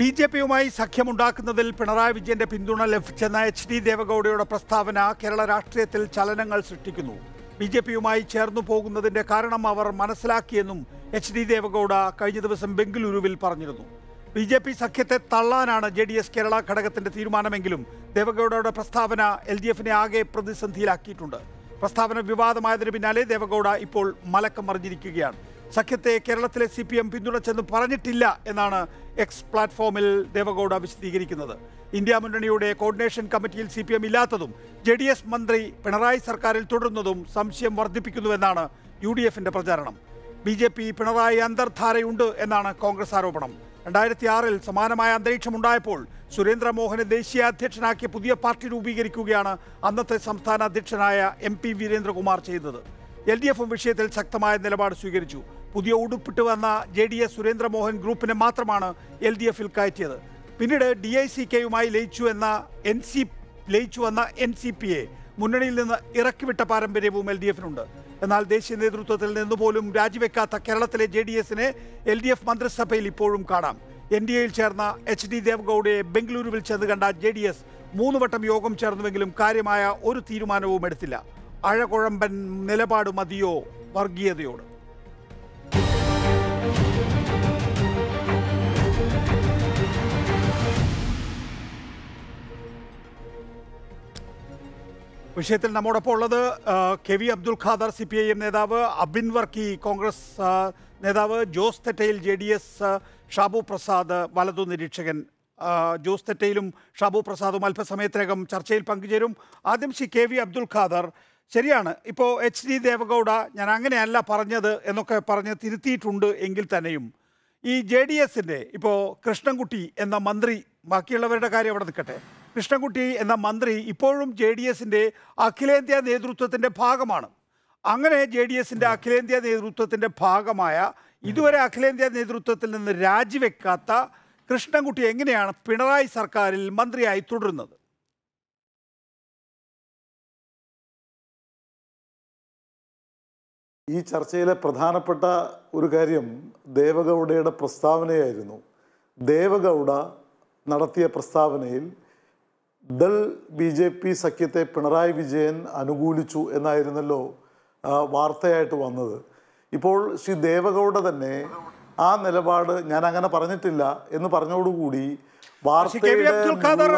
B J പിയുമായി സഖ്യമുണ്ടാക്കുന്നതിൽ പിണറായി വിജയന്റെ പിന്തുണ ലഭിച്ചെന്ന എച്ച് ഡി ദേവഗൌഡയുടെ പ്രസ്താവന കേരള രാഷ്ട്രീയത്തിൽ ചലനങ്ങൾ സൃഷ്ടിക്കുന്നു ബി ജെ പിയുമായി ചേർന്നു പോകുന്നതിന്റെ കാരണം അവർ മനസ്സിലാക്കിയെന്നും എച്ച് ഡി ദേവഗൌഡ കഴിഞ്ഞ ദിവസം ബംഗളൂരുവിൽ പറഞ്ഞിരുന്നു ബി ജെ പി സഖ്യത്തെ തള്ളാനാണ് ജെ ഡി എസ് കേരള ഘടകത്തിന്റെ തീരുമാനമെങ്കിലും ദേവഗൌഡയുടെ പ്രസ്താവന എൽ ഡി എഫിനെ ആകെ പ്രതിസന്ധിയിലാക്കിയിട്ടുണ്ട് പ്രസ്താവന വിവാദമായതിനു പിന്നാലെ ദേവഗൌഡ ഇപ്പോൾ മലക്കം മറിഞ്ഞിരിക്കുകയാണ് സഖ്യത്തെ കേരളത്തിലെ സി പി എം പിന്തുണച്ചെന്ന് പറഞ്ഞിട്ടില്ല എന്നാണ് എക്സ് പ്ലാറ്റ്ഫോമിൽ ദേവഗൌഡ വിശദീകരിക്കുന്നത് ഇന്ത്യ മുന്നണിയുടെ കോർഡിനേഷൻ കമ്മിറ്റിയിൽ സി പി എം ഇല്ലാത്തതും ജെ ഡി എസ് മന്ത്രി പിണറായി സർക്കാരിൽ തുടരുന്നതും സംശയം വർദ്ധിപ്പിക്കുന്നുവെന്നാണ് യു ഡി എഫിന്റെ പ്രചാരണം ബി ജെ പി പിണറായി അന്തർധാരയുണ്ട് എന്നാണ് കോൺഗ്രസ് ആരോപണം രണ്ടായിരത്തി ആറിൽ സമാനമായ അന്തരീക്ഷമുണ്ടായപ്പോൾ സുരേന്ദ്രമോഹനെ ദേശീയ അധ്യക്ഷനാക്കിയ പുതിയ പാർട്ടി രൂപീകരിക്കുകയാണ് അന്നത്തെ സംസ്ഥാന അധ്യക്ഷനായ എം പി വീരേന്ദ്രകുമാർ ചെയ്തത് എൽ ഡി എഫും വിഷയത്തിൽ ശക്തമായ നിലപാട് സ്വീകരിച്ചു പുതിയ ഉടുപ്പിട്ട് വന്ന ജെ ഡി എസ് സുരേന്ദ്രമോഹൻ ഗ്രൂപ്പിനെ മാത്രമാണ് എൽ ഡി എഫിൽ കയറ്റിയത് പിന്നീട് ഡി ഐ സി കെയുമായി ലയിച്ചു എന്ന എൻ സി ലയിച്ചു വന്ന എൻ സി പി എ മുന്നണിയിൽ നിന്ന് ഇറക്കിവിട്ട പാരമ്പര്യവും എൽ ഡി എഫിനുണ്ട് എന്നാൽ ദേശീയ നേതൃത്വത്തിൽ നിന്നുപോലും പോലും രാജിവെക്കാത്ത കേരളത്തിലെ ജെ ഡി എസിനെ എൽ ഡി എഫ് മന്ത്രിസഭയിൽ ഇപ്പോഴും കാണാം എൻ ഡി എയിൽ ചേർന്ന എച്ച് ഡി ദേവഗൌഡയെ ബംഗളൂരുവിൽ ചെന്ന് കണ്ട ജെ ഡി എസ് മൂന്ന് വട്ടം യോഗം ചേർന്നുവെങ്കിലും കാര്യമായ ഒരു തീരുമാനവും എടുത്തില്ല അഴകുഴമ്പൻ നിലപാട് മതിയോ വർഗീയതയോട് വിഷയത്തിൽ നമ്മോടൊപ്പം ഉള്ളത് K V Abdul Khader C P I M നേതാവ് അബിൻ വർക്കി കോൺഗ്രസ് നേതാവ് Jose Thettayil J D S Shabu Prasad വലതു നിരീക്ഷകൻ ജോസ് തെറ്റയിലും ഷാബു പ്രസാദും അല്പസമയത്തിനകം ചർച്ചയിൽ പങ്കുചേരും ആദ്യം ശ്രീ കെ വി അബ്ദുൽ ഖാദർ ശരിയാണ് ഇപ്പോൾ എച്ച് ഡി ദേവഗൗഡ ഞാൻ അങ്ങനെയല്ല പറഞ്ഞത് എന്നൊക്കെ പറഞ്ഞ് തിരുത്തിയിട്ടുണ്ട് എങ്കിൽ തന്നെയും ഈ ജെ ഡി എസിൻ്റെ ഇപ്പോൾ കൃഷ്ണൻകുട്ടി എന്ന മന്ത്രി ബാക്കിയുള്ളവരുടെ കാര്യം അവിടെ നിൽക്കട്ടെ കൃഷ്ണൻകുട്ടി എന്ന മന്ത്രി ഇപ്പോഴും ജെ ഡി എസിൻ്റെ അഖിലേന്ത്യാ നേതൃത്വത്തിൻ്റെ ഭാഗമാണ് അങ്ങനെ ജെ ഡി എസിൻ്റെ അഖിലേന്ത്യാ നേതൃത്വത്തിൻ്റെ ഭാഗമായ ഇതുവരെ അഖിലേന്ത്യാ നേതൃത്വത്തിൽ നിന്ന് രാജിവെക്കാത്ത കൃഷ്ണൻകുട്ടി എങ്ങനെയാണ് പിണറായി സർക്കാരിൽ മന്ത്രിയായി തുടരുന്നത് ഈ ചർച്ചയിലെ പ്രധാനപ്പെട്ട ഒരു കാര്യം ദേവഗൗഡയുടെ പ്രസ്താവനയായിരുന്നു ദേവഗൗഡ നടത്തിയ പ്രസ്താവനയിൽ ദൾ ബി ജെ പി സഖ്യത്തെ പിണറായി വിജയൻ അനുകൂലിച്ചു എന്നായിരുന്നല്ലോ വാർത്തയായിട്ട് വന്നത് ഇപ്പോൾ ശ്രീ ദേവഗൗഡ തന്നെ ആ നിലപാട് ഞാൻ അങ്ങനെ പറഞ്ഞിട്ടില്ല എന്ന് പറഞ്ഞോടുകൂടി അബ്ദുൽ ഖാദർ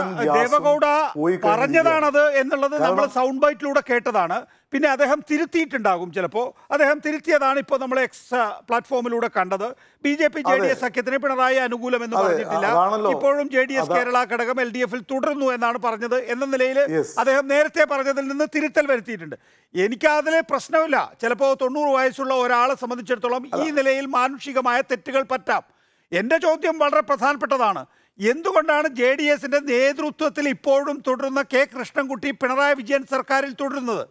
പറഞ്ഞതാണത് എന്നുള്ളത് നമ്മൾ സൗണ്ട് ബൈറ്റിലൂടെ കേട്ടതാണ് പിന്നെ അദ്ദേഹം തിരുത്തിയിട്ടുണ്ടാകും ചിലപ്പോൾ അദ്ദേഹം തിരുത്തിയതാണ് ഇപ്പോൾ നമ്മൾ എക്സ് പ്ലാറ്റ്ഫോമിലൂടെ uh, കണ്ടത് B J P J D S സഖ്യത്തിന് പിണറായി അനുകൂലം എന്ന് പറഞ്ഞിട്ടില്ല ഇപ്പോഴും ജെ ഡി എസ് കേരള ഘടകം എൽ ഡി എഫിൽ തുടർന്നു എന്നാണ് പറഞ്ഞത് എന്ന നിലയിൽ അദ്ദേഹം നേരത്തെ പറഞ്ഞതിൽ നിന്ന് തിരുത്തൽ വരുത്തിയിട്ടുണ്ട് എനിക്ക് അതിലെ പ്രശ്നമില്ല ചിലപ്പോൾ തൊണ്ണൂറ് വയസ്സുള്ള ഒരാളെ സംബന്ധിച്ചിടത്തോളം ഈ നിലയിൽ മാനുഷികമായ തെറ്റുകൾ പറ്റാം എൻ്റെ ചോദ്യം വളരെ പ്രധാനപ്പെട്ടതാണ് എന്തുകൊണ്ടാണ് ജെ ഡി എസിൻ്റെ നേതൃത്വത്തിൽ ഇപ്പോഴും തുടരുന്ന കെ കൃഷ്ണൻകുട്ടി പിണറായി വിജയൻ സർക്കാരിൽ തുടരുന്നത്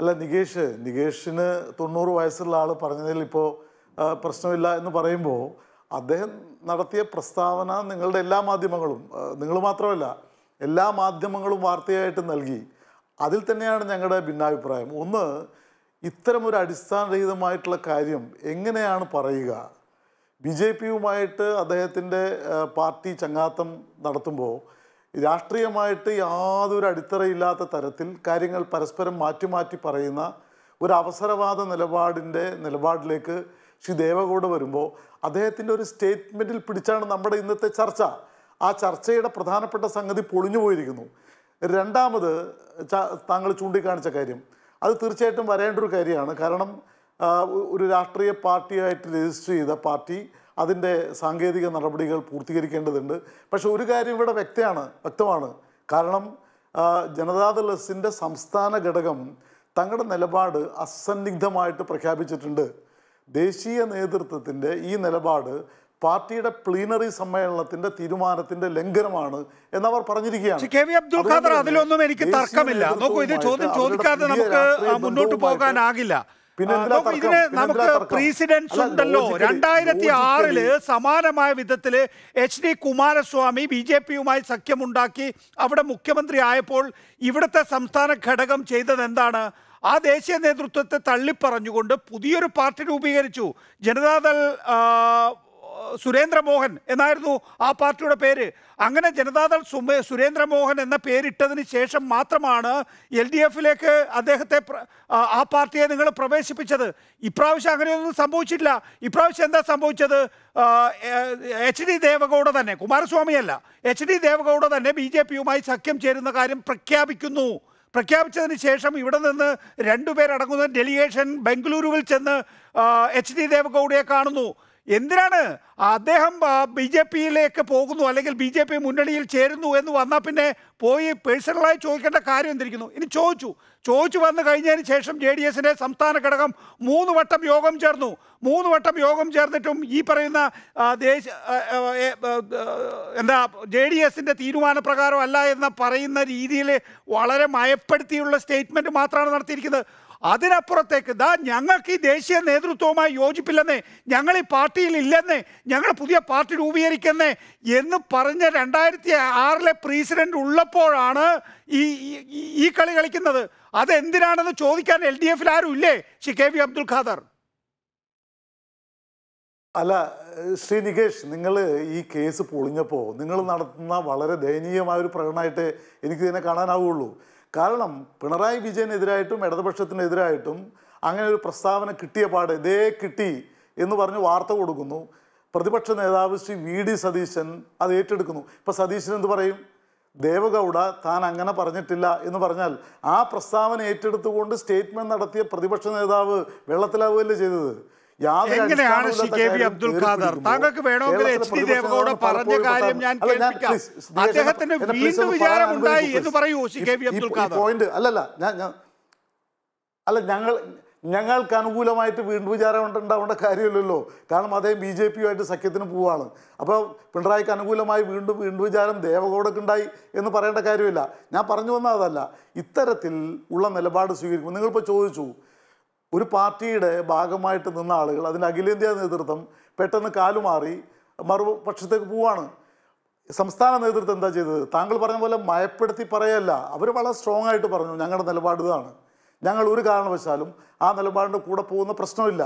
അല്ല നികേഷ് നികേഷിന് തൊണ്ണൂറ് വയസ്സുള്ള ആൾ പറഞ്ഞതിൽ ഇപ്പോൾ പ്രശ്നമില്ല എന്ന് പറയുമ്പോൾ അദ്ദേഹം നടത്തിയ പ്രസ്താവന നിങ്ങളുടെ എല്ലാ മാധ്യമങ്ങളും നിങ്ങൾ മാത്രമല്ല എല്ലാ മാധ്യമങ്ങളും വാർത്തയായിട്ട് നൽകി അതിൽ തന്നെയാണ് ഞങ്ങളുടെ ഭിന്നാഭിപ്രായം ഒന്ന് ഇത്തരമൊരു അടിസ്ഥാനരഹിതമായിട്ടുള്ള കാര്യം എങ്ങനെയാണ് പറയുക ബി ജെ പിയുമായിട്ട് അദ്ദേഹത്തിൻ്റെ പാർട്ടി ചങ്ങാത്തം നടത്തുമ്പോൾ രാഷ്ട്രീയമായിട്ട് യാതൊരു അടിത്തറയില്ലാത്ത തരത്തിൽ കാര്യങ്ങൾ പരസ്പരം മാറ്റി മാറ്റി പറയുന്ന ഒരു അവസരവാദ നിലപാടിൻ്റെ നിലപാടിലേക്ക് ശ്രീ ദേവഗൗഡ വരുമ്പോൾ അദ്ദേഹത്തിൻ്റെ ഒരു സ്റ്റേറ്റ്മെൻറ്റിൽ പിടിച്ചാണ് നമ്മുടെ ഇന്നത്തെ ചർച്ച ആ ചർച്ചയുടെ പ്രധാനപ്പെട്ട സംഗതി പൊളിഞ്ഞു പോയിരിക്കുന്നു രണ്ടാമത് താങ്കൾ ചൂണ്ടിക്കാണിച്ച കാര്യം അത് തീർച്ചയായിട്ടും വരേണ്ട ഒരു കാര്യമാണ് കാരണം ഒരു രാഷ്ട്രീയ പാർട്ടിയായിട്ട് രജിസ്റ്റർ ചെയ്ത പാർട്ടി അതിൻ്റെ സാങ്കേതിക നടപടികൾ പൂർത്തീകരിക്കേണ്ടതുണ്ട് പക്ഷേ ഒരു കാര്യം ഇവിടെ വ്യക്തമാണ് വ്യക്തമാണ് കാരണം ജനതാദൾ എസിൻ്റെ സംസ്ഥാന ഘടകം തങ്ങളുടെ നിലപാട് അസന്നിഗ്ധമായിട്ട് പ്രഖ്യാപിച്ചിട്ടുണ്ട് ദേശീയ നേതൃത്വത്തിൻ്റെ ഈ നിലപാട് പാർട്ടിയുടെ പ്ലീനറി സമ്മേളനത്തിന്റെ തീരുമാനത്തിന്റെ ലംഘനമാണ് എന്ന് അവർ പറഞ്ഞിരിക്കുകയാണ് കെ വി അബ്ദുൽ ഖാദർ അതിലൊന്നും എനിക്ക് തർക്കമില്ല നോക്കൂ ഇത് ചോദ്യം ചോദിക്കാതെ നമുക്ക് മുന്നോട്ട് പോകാനാകില്ല ഇതിന് നമുക്ക് ഉണ്ടല്ലോ രണ്ടായിരത്തി ആറില് സമാനമായ വിധത്തില് H D Kumaraswamy B J പിയുമായി സഖ്യമുണ്ടാക്കി അവിടെ മുഖ്യമന്ത്രി ആയപ്പോൾ ഇവിടുത്തെ സംസ്ഥാന ഘടകം ചെയ്തത് എന്താണ് ആ ദേശീയ നേതൃത്വത്തെ തള്ളിപ്പറഞ്ഞുകൊണ്ട് പുതിയൊരു പാർട്ടി രൂപീകരിച്ചു ജനതാദൾ സുരേന്ദ്രമോഹൻ എന്നായിരുന്നു ആ പാർട്ടിയുടെ പേര് അങ്ങനെ ജനതാദൾ സുരേന്ദ്ര സുരേന്ദ്രമോഹൻ എന്ന പേരിട്ടതിന് ശേഷം മാത്രമാണ് എൽ ഡി എഫിലേക്ക് അദ്ദേഹത്തെ ആ പാർട്ടിയെ നിങ്ങൾ പ്രവേശിപ്പിച്ചത് ഇപ്രാവശ്യം അങ്ങനെയൊന്നും സംഭവിച്ചിട്ടില്ല ഇപ്രാവശ്യം എന്താ സംഭവിച്ചത് എച്ച് ഡി ദേവഗൗഡ തന്നെ കുമാരസ്വാമിയല്ല എച്ച് ഡി ദേവഗൗഡ തന്നെ ബി ജെ പിയുമായി സഖ്യം ചേരുന്ന കാര്യം പ്രഖ്യാപിക്കുന്നു പ്രഖ്യാപിച്ചതിന് ശേഷം ഇവിടെ നിന്ന് രണ്ടുപേരടങ്ങുന്ന ഡെലിഗേഷൻ ബംഗളൂരുവിൽ ചെന്ന് എച്ച് ഡി ദേവഗൗഡയെ കാണുന്നു എന്തിനാണ് അദ്ദേഹം ബി ജെ പിയിലേക്ക് പോകുന്നു അല്ലെങ്കിൽ ബി ജെ പി മുന്നണിയിൽ ചേരുന്നു എന്ന് വന്നാൽ പിന്നെ പോയി പേഴ്സണലായി ചോദിക്കേണ്ട കാര്യം എന്തിരിക്കുന്നു ഇനി ചോദിച്ചു ചോദിച്ചു വന്നു കഴിഞ്ഞതിന് ശേഷം ജെ ഡി എസിൻ്റെ സംസ്ഥാന ഘടകം മൂന്ന് വട്ടം യോഗം ചേർന്നു മൂന്ന് വട്ടം യോഗം ചേർന്നിട്ടും ഈ പറയുന്ന ദേശ എന്താ ജെ ഡി എസിൻ്റെ തീരുമാനപ്രകാരം അല്ല എന്ന് പറയുന്ന രീതിയിൽ വളരെ മയപ്പെടുത്തിയുള്ള സ്റ്റേറ്റ്മെൻറ്റ് മാത്രമാണ് നടത്തിയിരിക്കുന്നത് അതിനപ്പുറത്തേക്ക് ദാ ഞങ്ങൾക്ക് ഈ ദേശീയ നേതൃത്വവുമായി യോജിപ്പില്ലെന്നേ ഞങ്ങൾ ഈ പാർട്ടിയിൽ ഇല്ലെന്നേ ഞങ്ങൾ പുതിയ പാർട്ടി രൂപീകരിക്കുന്നേ എന്ന് പറഞ്ഞ രണ്ടായിരത്തി ആറിലെ പ്രസിഡന്റ് ഉള്ളപ്പോഴാണ് ഈ ഈ കളി കളിക്കുന്നത് അതെന്തിനാണെന്ന് ചോദിക്കാൻ എൽ ഡി എഫിൽ ആരും ഇല്ലേ C K V Abdul Khader അല്ല ശ്രീ നികേഷ് നിങ്ങൾ ഈ കേസ് പൊളിഞ്ഞപ്പോൾ നിങ്ങൾ നടത്തുന്ന വളരെ ദയനീയമായ ഒരു പ്രകടനമായിട്ട് എനിക്കിതിനെ കാണാനാവുള്ളൂ കാരണം പിണറായി വിജയനെതിരായിട്ടും ഇടതുപക്ഷത്തിനെതിരായിട്ടും അങ്ങനെ ഒരു പ്രസ്താവന കിട്ടിയ പാട് ഇതേ കിട്ടി എന്ന് പറഞ്ഞ് വാർത്ത കൊടുക്കുന്നു പ്രതിപക്ഷ നേതാവ് ശ്രീ വി ഡി സതീശൻ അത് ഏറ്റെടുക്കുന്നു ഇപ്പം സതീശൻ എന്ത് പറയും ദേവഗൗഡ താൻ അങ്ങനെ പറഞ്ഞിട്ടില്ല എന്ന് പറഞ്ഞാൽ ആ പ്രസ്താവന ഏറ്റെടുത്തുകൊണ്ട് സ്റ്റേറ്റ്മെൻറ്റ് നടത്തിയ പ്രതിപക്ഷ നേതാവ് വെള്ളത്തിലാവുകയല്ലേ ചെയ്തത് എങ്ങനെയാണ് C K V Abdul Khader താങ്കൾക്ക് വേണമെങ്കിൽ എച്ച് ഡി ദേവഗൌഡ പറഞ്ഞ കാര്യം ഞാൻ കേൾപ്പിക്കാം അദ്ദേഹത്തിന് വീണ്ടും വിചാരം ഉണ്ടായി എന്ന് പറയൂ C K V Abdul Khader point അല്ലല്ല അല്ല ഞങ്ങൾ ഞങ്ങൾക്ക് അനുകൂലമായിട്ട് വീണ്ടും വിചാരം ഉണ്ടാവേണ്ട കാര്യമില്ലല്ലോ കാരണം അദ്ദേഹം ബി ജെ പിയുമായിട്ട് സഖ്യത്തിന് പോവുകയാണ് അപ്പോൾ പിണറായിക്ക് അനുകൂലമായി വീണ്ടും വീണ്ടും വിചാരം ദേവഗൗഡക്കുണ്ടായി എന്ന് പറയേണ്ട കാര്യമില്ല ഞാൻ പറഞ്ഞു വന്ന അതല്ല ഇത്തരത്തിൽ ഉള്ള നിലപാട് സ്വീകരിക്കുമ്പോൾ നിങ്ങളിപ്പോൾ ചോദിച്ചു ഒരു പാർട്ടിയുടെ ഭാഗമായിട്ട് നിന്ന ആളുകൾ അതിൻ്റെ അഖിലേന്ത്യാ നേതൃത്വം പെട്ടെന്ന് കാലുമാറി മറുപക്ഷത്തേക്ക് പോവാണ് സംസ്ഥാന നേതൃത്വം എന്താ ചെയ്തത് താങ്കൾ പറഞ്ഞ പോലെ മയപ്പെടുത്തി പറയല്ല അവർ വളരെ സ്ട്രോങ് ആയിട്ട് പറഞ്ഞു ഞങ്ങളുടെ നിലപാട് ഇതാണ് ഞങ്ങൾ ഒരു കാരണവശാലും ആ നിലപാടിൻ്റെ കൂടെ പോകുന്ന പ്രശ്നമില്ല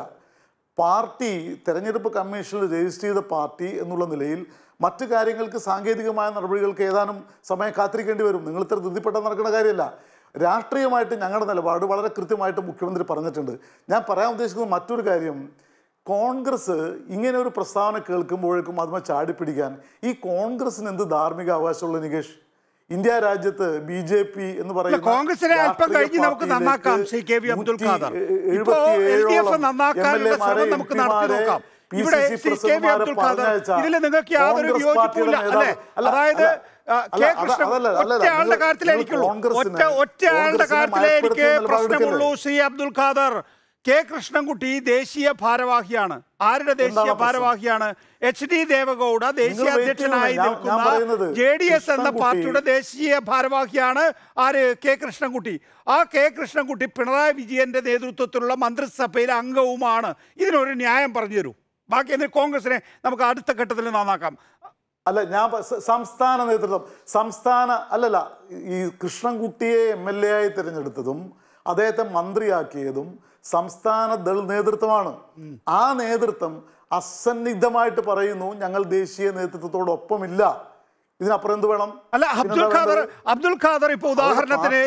പാർട്ടി തെരഞ്ഞെടുപ്പ് കമ്മീഷനിൽ രജിസ്റ്റർ ചെയ്ത പാർട്ടി എന്നുള്ള നിലയിൽ മറ്റു കാര്യങ്ങൾക്ക് സാങ്കേതികമായ നടപടികൾക്ക് ഏതാനും സമയം കാത്തിരിക്കേണ്ടി വരും നിങ്ങൾ ഇത്ര ധൃതിപ്പെട്ടാൽ നടക്കുന്ന കാര്യമല്ല രാഷ്ട്രീയമായിട്ട് ഞങ്ങളുടെ നിലപാട് വളരെ കൃത്യമായിട്ട് മുഖ്യമന്ത്രി പറഞ്ഞിട്ടുണ്ട് ഞാൻ പറയാൻ ഉദ്ദേശിക്കുന്ന മറ്റൊരു കാര്യം കോൺഗ്രസ് ഇങ്ങനെ ഒരു പ്രസ്താവന കേൾക്കുമ്പോഴേക്കും അതുമേ ചാടിപ്പിടിക്കാൻ ഈ കോൺഗ്രസിന് എന്ത് ധാർമ്മിക അവകാശമുള്ള നികേഷ് ഇന്ത്യ രാജ്യത്ത് ബി ജെ പി എന്ന് പറയുന്നത് കോൺഗ്രസിനെ അല്പം കഴിഞ്ഞ് നമുക്ക് നന്നാക്കാം C K V Abdul Khader നമുക്ക് നടത്തി നോക്കാം ഇവിടെ C K V Abdul Khader ഇതിൽ നിങ്ങൾക്ക് യാതൊരു യോജിപ്പില്ല അല്ലെ അതായത് ഒറ്റയാളുടെ കാര്യത്തിലേ എനിക്കുള്ളൂ ഒറ്റ ഒറ്റയാളുടെ കാര്യത്തിലേ എനിക്ക് പ്രശ്നമുള്ളൂ ശ്രീ അബ്ദുൽ ഖാദർ കെ കൃഷ്ണൻകുട്ടി ദേശീയ ഭാരവാഹിയാണ് ആരുടെ ദേശീയ ഭാരവാഹിയാണ് എച്ച് ഡി ദേവഗൌഡ ദേശീയ അധ്യക്ഷനായി നിൽക്കുന്ന ജെ ഡി എസ് എന്ന പാർട്ടിയുടെ ദേശീയ ഭാരവാഹിയാണ് ആര് കെ കൃഷ്ണൻകുട്ടി ആ കെ കൃഷ്ണൻകുട്ടി പിണറായി വിജയന്റെ നേതൃത്വത്തിലുള്ള മന്ത്രിസഭയിലെ അംഗവുമാണ് ഇതിനൊരു ന്യായം പറഞ്ഞു തരൂ ബാക്കി കോൺഗ്രസിനെ നമുക്ക് അടുത്ത ഘട്ടത്തിൽ നന്നാക്കാം അല്ല ഞാൻ സംസ്ഥാന നേതൃത്വം സംസ്ഥാന അല്ലല്ല ഈ കൃഷ്ണൻകുട്ടിയെ എം എൽ എ ആയി തിരഞ്ഞെടുത്തതും അദ്ദേഹത്തെ മന്ത്രിയാക്കിയതും സംസ്ഥാന ദൾ നേതൃത്വമാണ് ആ നേതൃത്വം അസന്നിഗ്ധമായിട്ട് പറയുന്നു ഞങ്ങൾ ദേശീയ നേതൃത്വത്തോടൊപ്പമില്ല ഇതിനപ്പുറം എന്ത് വേണം അല്ല അബ്ദുൽ ഖാദർ അബ്ദുൽ ഖാദർ ഇപ്പൊ ഉദാഹരണത്തിന്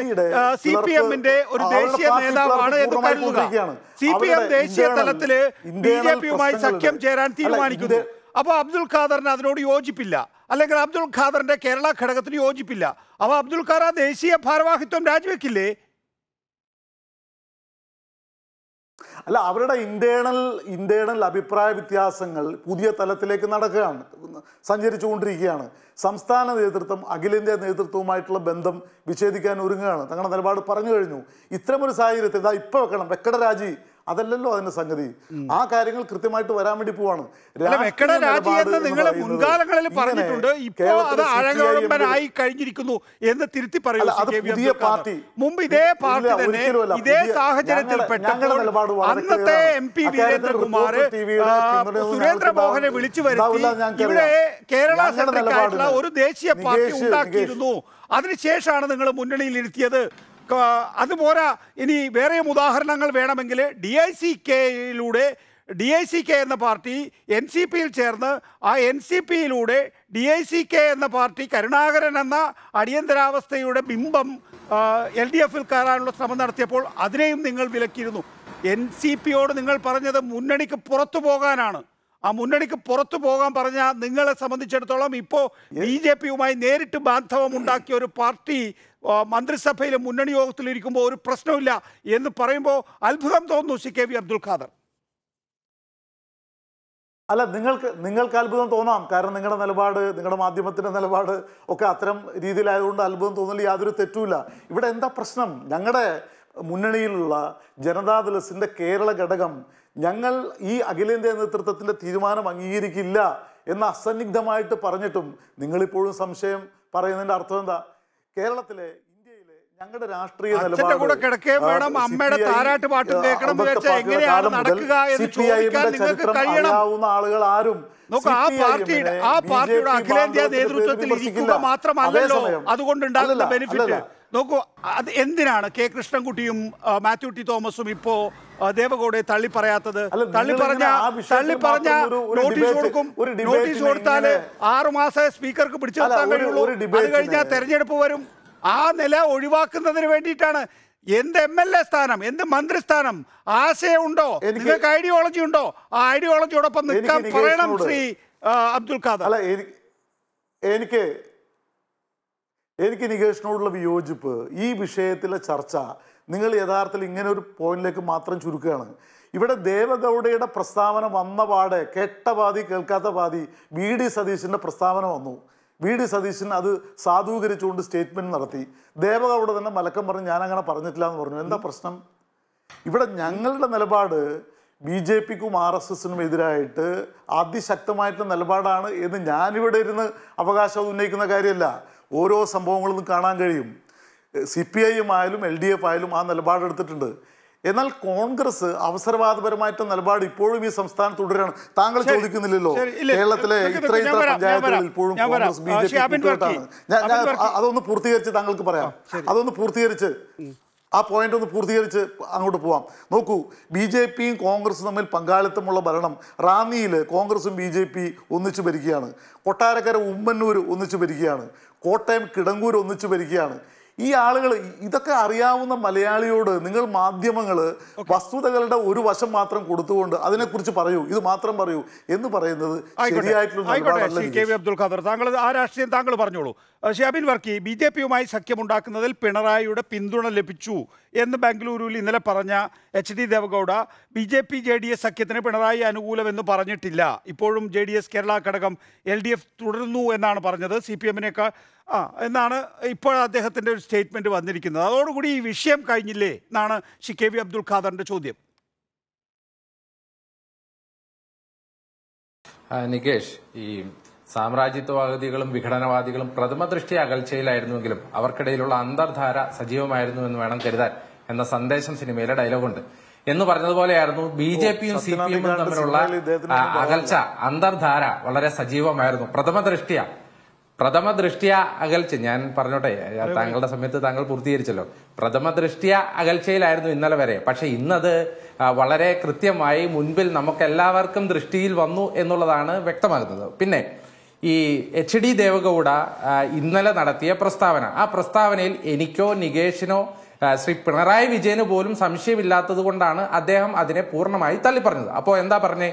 സി പി എമ്മിന്റെ ഒരു ദേശീയ നേതാവാണ് എന്ന് കരുതുകയാണ് സി പി എം ദേശീയ തലത്തില് ബി ജെ പിയുമായി സഖ്യം ചേരാൻ തീരുമാനിക്കുന്നു അപ്പോൾ അബ്ദുൽ ഖാദറിന് അതിനോട് യോജിപ്പില്ല അല്ലെങ്കിൽ അബ്ദുൽ ഖാദറിൻ്റെ കേരള ഘടകത്തിന് യോജിപ്പില്ല അപ്പോൾ അബ്ദുൽ ഖാർ ആ ദേശീയ ഭാരവാഹിത്വം രാജിവെക്കില്ലേ അല്ല അവരുടെ ഇന്റേണൽ ഇന്റേണൽ അഭിപ്രായ വ്യത്യാസങ്ങൾ പുതിയ തലത്തിലേക്ക് നടക്കുകയാണ് സഞ്ചരിച്ചുകൊണ്ടിരിക്കുകയാണ് സംസ്ഥാന നേതൃത്വം അഖിലേന്ത്യാ നേതൃത്വവുമായിട്ടുള്ള ബന്ധം വിച്ഛേദിക്കാൻ ഒരുങ്ങുകയാണ് തങ്ങളുടെ നിലപാട് പറഞ്ഞു കഴിഞ്ഞു ഇത്തരമൊരു സാഹചര്യത്തിൽ ഇതാ ഇപ്പോൾ വെക്കണം വെക്കട രാജി അതല്ലല്ലോ അതിന്റെ സംഗതി ആ കാര്യങ്ങൾ കൃത്യമായിട്ട് വരാൻ വേണ്ടി പോവാണ് നിങ്ങളെ മുൻകാലങ്ങളിൽ പറഞ്ഞിട്ടുണ്ട് ഇപ്പോൾ അത് അഴകോളമ്പനായി കഴിഞ്ഞിരിക്കുന്നു എന്ന് തിരുത്തി പറയുന്നു മുമ്പ് ഇതേ പാർട്ടി തന്നെ ഇതേ വിളിച്ചു വരുത്തി ഇവിടെ കേരള ഒരു ദേശീയ പാർട്ടി ഉണ്ടാക്കിയിരുന്നു അതിനുശേഷമാണ് നിങ്ങൾ മുന്നണിയിൽ ഇരുത്തിയത് അതുപോരാ ഇനി വേറെയും ഉദാഹരണങ്ങൾ വേണമെങ്കിൽ ഡി ഐ സി കെയിലൂടെ ഡി ഐ സി കെ എന്ന പാർട്ടി എൻ സി പിയിൽ ചേർന്ന് ആ എൻ സി പിയിലൂടെ ഡി ഐ സി കെ എന്ന പാർട്ടി കരുണാകരൻ എന്ന അടിയന്തരാവസ്ഥയുടെ ബിംബം എൽ ഡി എഫിൽ കയറാനുള്ള ശ്രമം നടത്തിയപ്പോൾ അതിനെയും നിങ്ങൾ വിലക്കിയിരുന്നു എൻ സി പിയോട് നിങ്ങൾ പറഞ്ഞത് മുന്നണിക്ക് പുറത്തു പോകാനാണ് ആ മുന്നണിക്ക് പുറത്തു പോകാൻ പറഞ്ഞ നിങ്ങളെ സംബന്ധിച്ചിടത്തോളം ഇപ്പോൾ ബി ജെ പിയുമായി നേരിട്ട് ബാന്ധവം ഉണ്ടാക്കിയ ഒരു പാർട്ടി മന്ത്രിസഭയിൽ മുന്നണി യോഗത്തിലിരിക്കുമ്പോൾ ഒരു പ്രശ്നമില്ല എന്ന് പറയുമ്പോൾ അത്ഭുതം തോന്നുന്നു C K V Abdul Khader അല്ല നിങ്ങൾക്ക് നിങ്ങൾക്ക് അത്ഭുതം തോന്നാം കാരണം നിങ്ങളുടെ നിലപാട് നിങ്ങളുടെ മാധ്യമത്തിൻ്റെ നിലപാട് ഒക്കെ അത്തരം രീതിയിലായതുകൊണ്ട് അത്ഭുതം തോന്നില്ല യാതൊരു തെറ്റുമില്ല ഇവിടെ എന്താ പ്രശ്നം ഞങ്ങളുടെ മുന്നണിയിലുള്ള ജനതാദളസിൻ്റെ കേരള ഘടകം ഞങ്ങൾ ഈ അഖിലേന്ത്യാ നേതൃത്വത്തിൻ്റെ തീരുമാനം അംഗീകരിക്കില്ല എന്ന് അസന്നിഗ്ധമായിട്ട് പറഞ്ഞിട്ടും നിങ്ങളിപ്പോഴും സംശയം പറയുന്നതിൻ്റെ അർത്ഥം എന്താ കേരളത്തിലെ ഇന്ത്യയിലെ ഞങ്ങളുടെ രാഷ്ട്രീയ നിലപാട് കൂടെ അമ്മയുടെ താരാട്ട് പാട്ട് കേൾക്കണം നടക്കുക എന്ന് ചോദിക്കാൻ നിങ്ങൾക്ക് കഴിയണം ആളുകൾ ആരും ആ ആ പാർട്ടിയുടെ അഖിലേന്ത്യാ നേതൃത്വത്തിൽ ഇരിക്കുക മാത്രമല്ലല്ലോ അതുകൊണ്ടുണ്ടാകുന്ന ബെനിഫിറ്റ് നോക്കൂ അത് എന്തിനാണ് കെ കൃഷ്ണൻകുട്ടിയും മാത്യു ടി തോമസും ഇപ്പോ ദേവഗൌഡയെ തള്ളി പറയാത്തത് തള്ളി പറഞ്ഞ തള്ളി പറഞ്ഞ നോട്ടീസ് കൊടുക്കും നോട്ടീസ് കൊടുത്താല് ആറു മാസം സ്പീക്കർക്ക് പിടിച്ചു നിർത്താൻ കഴിയുള്ളൂ അത് കഴിഞ്ഞാൽ തെരഞ്ഞെടുപ്പ് വരും ആ നില ഒഴിവാക്കുന്നതിന് വേണ്ടിയിട്ടാണ് എന്ത് എം എൽ എ സ്ഥാനം എന്ത് മന്ത്രിസ്ഥാനം ആശയം ഉണ്ടോ നിങ്ങൾക്ക് ഐഡിയോളജി ഉണ്ടോ ആ ഐഡിയോളജിയോടൊപ്പം നിൽക്കാൻ പറയണം ശ്രീ അബ്ദുൽ ഖാദർ എനിക്ക് എനിക്ക് നികേഷിനോടുള്ള വിയോജിപ്പ് ഈ വിഷയത്തിലെ ചർച്ച നിങ്ങൾ യഥാർത്ഥത്തിൽ ഇങ്ങനെ ഒരു പോയിന്റിലേക്ക് മാത്രം ചുരുക്കുകയാണ് ഇവിടെ ദേവഗൗഡയുടെ പ്രസ്താവന വന്ന പാടെ കേട്ട പാതി കേൾക്കാത്ത പാതി വി ഡി സതീശൻ്റെ പ്രസ്താവന വന്നു വി ഡി സതീശൻ അത് സാധൂകരിച്ചുകൊണ്ട് സ്റ്റേറ്റ്മെൻറ്റ് നടത്തി ദേവഗൗഡ തന്നെ മലക്കം പറഞ്ഞ് ഞാനങ്ങനെ പറഞ്ഞിട്ടില്ല എന്ന് പറഞ്ഞു എന്താ പ്രശ്നം ഇവിടെ ഞങ്ങളുടെ നിലപാട് ബി ജെ പിക്കും ആർ എസ് എസിനും എതിരായിട്ട് അതിശക്തമായിട്ടുള്ള നിലപാടാണ് എന്ന് ഞാനിവിടെ ഇരുന്ന് അവകാശം ഉന്നയിക്കുന്ന കാര്യമല്ല ഓരോ സംഭവങ്ങളും കാണാൻ കഴിയും സി പി ഐ എം ആയാലും എൽ ഡി എഫ് ആയാലും ആ നിലപാടെടുത്തിട്ടുണ്ട് എന്നാൽ കോൺഗ്രസ് അവസരവാദപരമായിട്ട് നിലപാട് ഇപ്പോഴും ഈ സംസ്ഥാനം തുടരാണ് താങ്കൾ ചോദിക്കുന്നില്ലല്ലോ കേരളത്തിലെ ഇത്രയും ഇത്ര പഞ്ചായത്തുകളിൽ ഇപ്പോഴും കോൺഗ്രസ് ബി ജെ പി അതൊന്ന് പൂർത്തീകരിച്ച് താങ്കൾക്ക് പറയാം അതൊന്ന് പൂർത്തീകരിച്ച് ആ പോയിന്റ് ഒന്ന് പൂർത്തീകരിച്ച് അങ്ങോട്ട് പോവാം നോക്കൂ ബി ജെ പിയും കോൺഗ്രസും തമ്മിൽ പങ്കാളിത്തമുള്ള ഭരണം റാന്നിയിൽ കോൺഗ്രസും ബി ജെ പി ഒന്നിച്ചു ഭരിക്കുകയാണ് കൊട്ടാരക്കര ഉമ്മന്നൂർ ഒന്നിച്ചു ഭരിക്കുകയാണ് കോട്ടയം കിടങ്ങൂർ ഒന്നിച്ചു ഭരിക്കുകയാണ് ഈ ആളുകൾ ഇതൊക്കെ അറിയാവുന്ന മലയാളിയോട് നിങ്ങൾ മാധ്യമങ്ങൾ വസ്തുതകളുടെ ഒരു വശം മാത്രം കൊടുത്തുകൊണ്ട് അതിനെക്കുറിച്ച് പറയൂ ഇത് മാത്രം പറയൂ എന്ന് പറയുന്നത് ശരിയായിട്ടുള്ള അബ്ദുൽ ഖാദർ താങ്കൾ ആ രാഷ്ട്രീയം താങ്കൾ പറഞ്ഞോളൂ ഷാബിൻ വർക്കി ബി ജെ പിയുമായി സഖ്യമുണ്ടാക്കുന്നതിൽ പിണറായിയുടെ പിന്തുണ ലഭിച്ചു എന്ന് ബാംഗ്ലൂരുവിൽ ഇന്നലെ പറഞ്ഞ H D Devegowda B J P J D S സഖ്യത്തിന് പിണറായി അനുകൂലമെന്ന് പറഞ്ഞിട്ടില്ല ഇപ്പോഴും ജെ ഡി എസ് കേരള ഘടകം എൽ ഡി എഫ് തുടരുന്നു എന്നാണ് പറഞ്ഞത് സി പി എമ്മിനേക്കാൾ ആ എന്നാണ് ഇപ്പോൾ അദ്ദേഹത്തിൻ്റെ ഒരു സ്റ്റേറ്റ്മെൻറ്റ് വന്നിരിക്കുന്നത് അതോടുകൂടി ഈ വിഷയം കഴിഞ്ഞില്ലേ എന്നാണ് ശ്രീ കെ വി അബ്ദുൽ ഖാദറിൻ്റെ ചോദ്യം നികേഷ് ഈ സാമ്രാജ്യത്വവാദികളും വിഘടനവാദികളും ദൃഷ്ടി അകൽച്ചയിലായിരുന്നുവെങ്കിലും അവർക്കിടയിലുള്ള അന്തർധാര സജീവമായിരുന്നു എന്ന് വേണം കരുതാൻ എന്ന സന്ദേശം സിനിമയിലെ ഡയലോഗുണ്ട് എന്ന് പറഞ്ഞതുപോലെയായിരുന്നു ബി ജെ പിയും സി പി എമ്മും തമ്മിലുള്ള അകൽച്ച അന്തർധാര വളരെ സജീവമായിരുന്നു പ്രഥമ ദൃഷ്ടിയാണ് പ്രഥമ ദൃഷ്ടിയ അകൽച്ച ഞാൻ പറഞ്ഞോട്ടെ താങ്കളുടെ സമയത്ത് താങ്കൾ പൂർത്തീകരിച്ചല്ലോ പ്രഥമ ദൃഷ്ടിയ അകൽച്ചയിലായിരുന്നു ഇന്നലെ വരെ പക്ഷെ ഇന്നത് വളരെ കൃത്യമായി മുൻപിൽ നമുക്ക് എല്ലാവർക്കും ദൃഷ്ടിയിൽ വന്നു എന്നുള്ളതാണ് വ്യക്തമാകുന്നത് പിന്നെ ഈ എച്ച് ഡി ദേവഗൗഡ ഇന്നലെ നടത്തിയ പ്രസ്താവന ആ പ്രസ്താവനയിൽ എനിക്കോ നികേഷിനോ ശ്രീ പിണറായി വിജയന് പോലും സംശയമില്ലാത്തത് കൊണ്ടാണ് അദ്ദേഹം അതിനെ പൂർണ്ണമായി തള്ളിപ്പറഞ്ഞത് അപ്പോൾ എന്താ പറഞ്ഞേ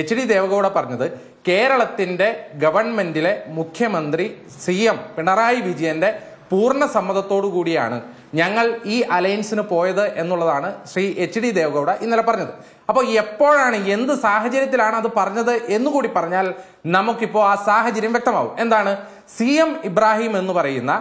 എച്ച് ഡി ദേവഗൗഡ പറഞ്ഞത് കേരളത്തിൻ്റെ ഗവൺമെൻറ്റിലെ മുഖ്യമന്ത്രി സി എം പിണറായി വിജയൻ്റെ പൂർണ്ണ സമ്മതത്തോടു കൂടിയാണ് ഞങ്ങൾ ഈ അലയൻസിന് പോയത് എന്നുള്ളതാണ് ശ്രീ എച്ച് ഡി ദേവഗൗഡ ഇന്നലെ പറഞ്ഞത് അപ്പോൾ എപ്പോഴാണ് എന്ത് സാഹചര്യത്തിലാണ് അത് പറഞ്ഞത് എന്നുകൂടി പറഞ്ഞാൽ നമുക്കിപ്പോൾ ആ സാഹചര്യം വ്യക്തമാവും എന്താണ് സി എം ഇബ്രാഹിം എന്ന് പറയുന്ന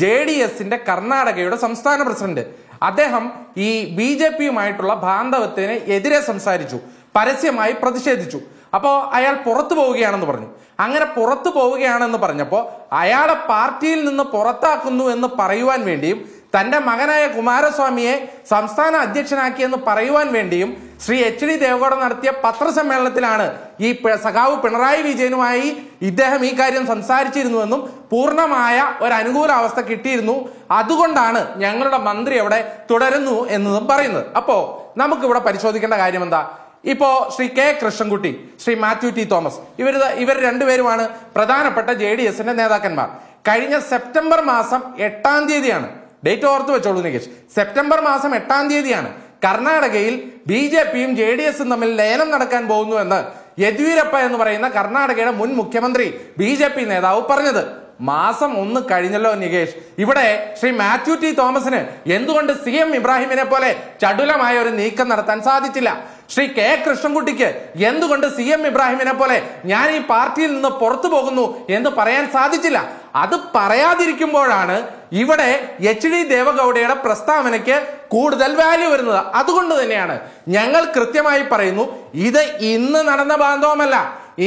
ജെ ഡി എസിന്റെ കർണാടകയുടെ സംസ്ഥാന പ്രസിഡന്റ് അദ്ദേഹം ഈ ബി ജെ പിയുമായിട്ടുള്ള ബാന്ധവത്തിന് എതിരെ സംസാരിച്ചു പരസ്യമായി പ്രതിഷേധിച്ചു അപ്പോൾ അയാൾ പുറത്തു പോവുകയാണെന്ന് പറഞ്ഞു അങ്ങനെ പുറത്തു പോവുകയാണെന്ന് പറഞ്ഞപ്പോൾ അയാളെ പാർട്ടിയിൽ നിന്ന് പുറത്താക്കുന്നു എന്ന് പറയുവാൻ വേണ്ടിയും തന്റെ മകനായ കുമാരസ്വാമിയെ സംസ്ഥാന അധ്യക്ഷനാക്കിയെന്ന് പറയുവാൻ വേണ്ടിയും ശ്രീ എച്ച് ഡി ദേവഗൌഡ നടത്തിയ പത്രസമ്മേളനത്തിലാണ് ഈ സഖാവ് പിണറായി വിജയനുമായി ഇദ്ദേഹം ഈ കാര്യം സംസാരിച്ചിരുന്നുവെന്നും പൂർണ്ണമായ ഒരു അനുകൂല അവസ്ഥ കിട്ടിയിരുന്നു അതുകൊണ്ടാണ് ഞങ്ങളുടെ മന്ത്രി അവിടെ തുടരുന്നു എന്നതും പറയുന്നത് അപ്പോ നമുക്കിവിടെ പരിശോധിക്കേണ്ട കാര്യം എന്താ ഇപ്പോ ശ്രീ കെ കൃഷ്ണൻകുട്ടി ശ്രീ മാത്യു ടി തോമസ് ഇവർ ഇവർ രണ്ടുപേരുമാണ് പ്രധാനപ്പെട്ട ജെ ഡി എസിന്റെ നേതാക്കന്മാർ കഴിഞ്ഞ സെപ്റ്റംബർ മാസം എട്ടാം തീയതിയാണ് ഡേറ്റ് ഓർത്ത് വെച്ചോളൂ നികേഷ് സെപ്റ്റംബർ മാസം എട്ടാം തീയതിയാണ് കർണാടകയിൽ ബി ജെ പിയും ജെ ഡി എസും തമ്മിൽ ലയനം നടക്കാൻ പോകുന്നു എന്ന് യെദ്യൂരപ്പ എന്ന് പറയുന്ന കർണാടകയുടെ മുൻ മുഖ്യമന്ത്രി ബി ജെ പി നേതാവ് പറഞ്ഞത് മാസം ഒന്ന് കഴിഞ്ഞല്ലോ നികേഷ് ഇവിടെ ശ്രീ മാത്യു ടി തോമസിന് എന്തുകൊണ്ട് സി എം ഇബ്രാഹിമിനെ പോലെ ചടുലമായ ഒരു നീക്കം നടത്താൻ സാധിച്ചില്ല ശ്രീ കെ കൃഷ്ണൻകുട്ടിക്ക് എന്തുകൊണ്ട് സി എം ഇബ്രാഹിമിനെ പോലെ ഞാൻ ഈ പാർട്ടിയിൽ നിന്ന് പുറത്തു പോകുന്നു എന്ന് പറയാൻ സാധിച്ചില്ല അത് പറയാതിരിക്കുമ്പോഴാണ് ഇവിടെ എച്ച് ഡി ദേവഗൌഡയുടെ പ്രസ്താവനയ്ക്ക് കൂടുതൽ വാല്യൂ വരുന്നത് അതുകൊണ്ട് തന്നെയാണ് ഞങ്ങൾ കൃത്യമായി പറയുന്നു ഇത് ഇന്ന് നടന്ന ബാന്ധവമല്ല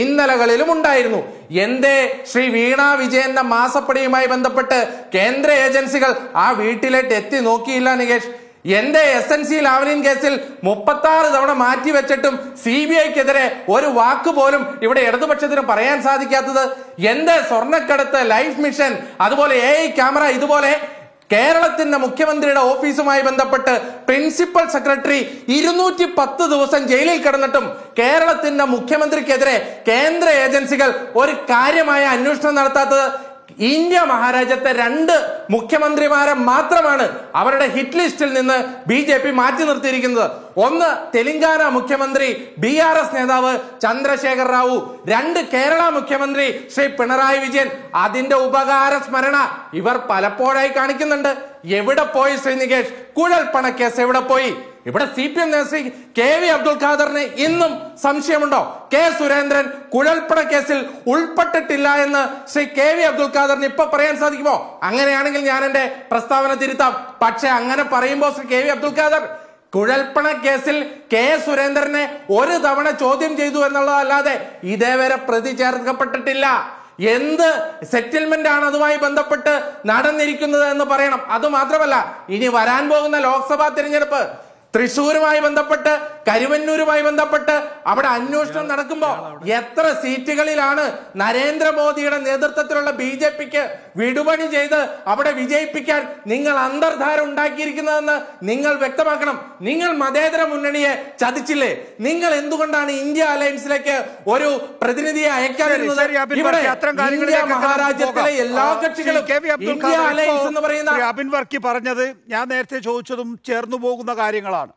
ഇന്നലകളിലും ഉണ്ടായിരുന്നു എന്തേ ശ്രീ വീണ വിജയന്റെ മാസപ്പടിയുമായി ബന്ധപ്പെട്ട് കേന്ദ്ര ഏജൻസികൾ ആ വീട്ടിലേക്ക് എത്തി നോക്കിയില്ല നികേഷ് എന്റെ എസ് എൻ സി ലാവലിൻ കേസിൽ മുപ്പത്തി ആറ് തവണ മാറ്റിവെച്ചിട്ടും സി ബി ഐക്കെതിരെ ഒരു വാക്ക് പോലും ഇവിടെ ഇടതുപക്ഷത്തിന് പറയാൻ സാധിക്കാത്തത് എന്റെ സ്വർണ്ണക്കടത്ത് ലൈഫ് മിഷൻ അതുപോലെ എ ക്യാമറ ഇതുപോലെ കേരളത്തിന്റെ മുഖ്യമന്ത്രിയുടെ ഓഫീസുമായി ബന്ധപ്പെട്ട് പ്രിൻസിപ്പൽ സെക്രട്ടറി ഇരുന്നൂറ്റി പത്ത് ദിവസം ജയിലിൽ കിടന്നിട്ടും കേരളത്തിന്റെ മുഖ്യമന്ത്രിക്കെതിരെ കേന്ദ്ര ഏജൻസികൾ ഒരു കാര്യമായ അന്വേഷണം നടത്താത്തത് ഇന്ത്യ മഹാരാജ്യത്തെ രണ്ട് മുഖ്യമന്ത്രിമാരെ മാത്രമാണ് അവരുടെ ഹിറ്റ് ലിസ്റ്റിൽ നിന്ന് ബി ജെ പി മാറ്റി നിർത്തിയിരിക്കുന്നത് ഒന്ന് തെലങ്കാന മുഖ്യമന്ത്രി ബി ആർ എസ് നേതാവ് ചന്ദ്രശേഖർ റാവു രണ്ട് കേരള മുഖ്യമന്ത്രി ശ്രീ പിണറായി വിജയൻ അതിന്റെ ഉപകാര സ്മരണ ഇവർ പലപ്പോഴായി കാണിക്കുന്നുണ്ട് എവിടെ പോയി ശ്രീ നികേഷ് പണക്കേസ് എവിടെ പോയി ഇവിടെ സി പി എം നേതൃ കെ വി അബ്ദുൽ ഖാദറിന് ഇന്നും സംശയമുണ്ടോ കെ സുരേന്ദ്രൻ കുഴൽപ്പട കേസിൽ ഉൾപ്പെട്ടിട്ടില്ല എന്ന് ശ്രീ കെ വി അബ്ദുൽ ഖാദറിന് ഇപ്പൊ പറയാൻ സാധിക്കുമോ അങ്ങനെയാണെങ്കിൽ ഞാൻ എന്റെ പ്രസ്താവന തിരുത്താം പക്ഷെ അങ്ങനെ പറയുമ്പോൾ ശ്രീ കെ വി അബ്ദുൽ ഖാദർ കുഴൽപ്പണ കേസിൽ കെ സുരേന്ദ്രനെ ഒരു തവണ ചോദ്യം ചെയ്തു എന്നുള്ളതല്ലാതെ ഇതേവരെ പ്രതി ചേർക്കപ്പെട്ടിട്ടില്ല എന്ത് സെറ്റിൽമെന്റ് ആണ് അതുമായി ബന്ധപ്പെട്ട് നടന്നിരിക്കുന്നത് എന്ന് പറയണം അത് മാത്രമല്ല ഇനി വരാൻ പോകുന്ന ലോക്സഭാ തിരഞ്ഞെടുപ്പ് തൃശ്ശൂരുമായി ബന്ധപ്പെട്ട് കരുവന്നൂരുമായി ബന്ധപ്പെട്ട് അവിടെ അന്വേഷണം നടക്കുമ്പോൾ എത്ര സീറ്റുകളിലാണ് നരേന്ദ്രമോദിയുടെ നേതൃത്വത്തിലുള്ള ബി ജെ പിക്ക് വിടുപണി ചെയ്ത് അവിടെ വിജയിപ്പിക്കാൻ നിങ്ങൾ അന്തർധാര ഉണ്ടാക്കിയിരിക്കുന്നതെന്ന് നിങ്ങൾ വ്യക്തമാക്കണം നിങ്ങൾ മതേതര മുന്നണിയെ ചതിച്ചില്ലേ നിങ്ങൾ എന്തുകൊണ്ടാണ് ഇന്ത്യ അലയൻസിലേക്ക് ഒരു പ്രതിനിധിയെ അയക്കാതിരുന്നത് ഇവിടെ ഇന്ത്യ മഹാരാജ്യത്തിലെ എല്ലാ കക്ഷികളും ഇന്ത്യ അലയൻസ് എന്ന് പറയുന്ന അബിൻ വർക്കി പറഞ്ഞത് ഞാൻ നേരത്തെ ചോദിച്ചതും ചേർന്നു പോകുന്ന കാര്യങ്ങളാണ്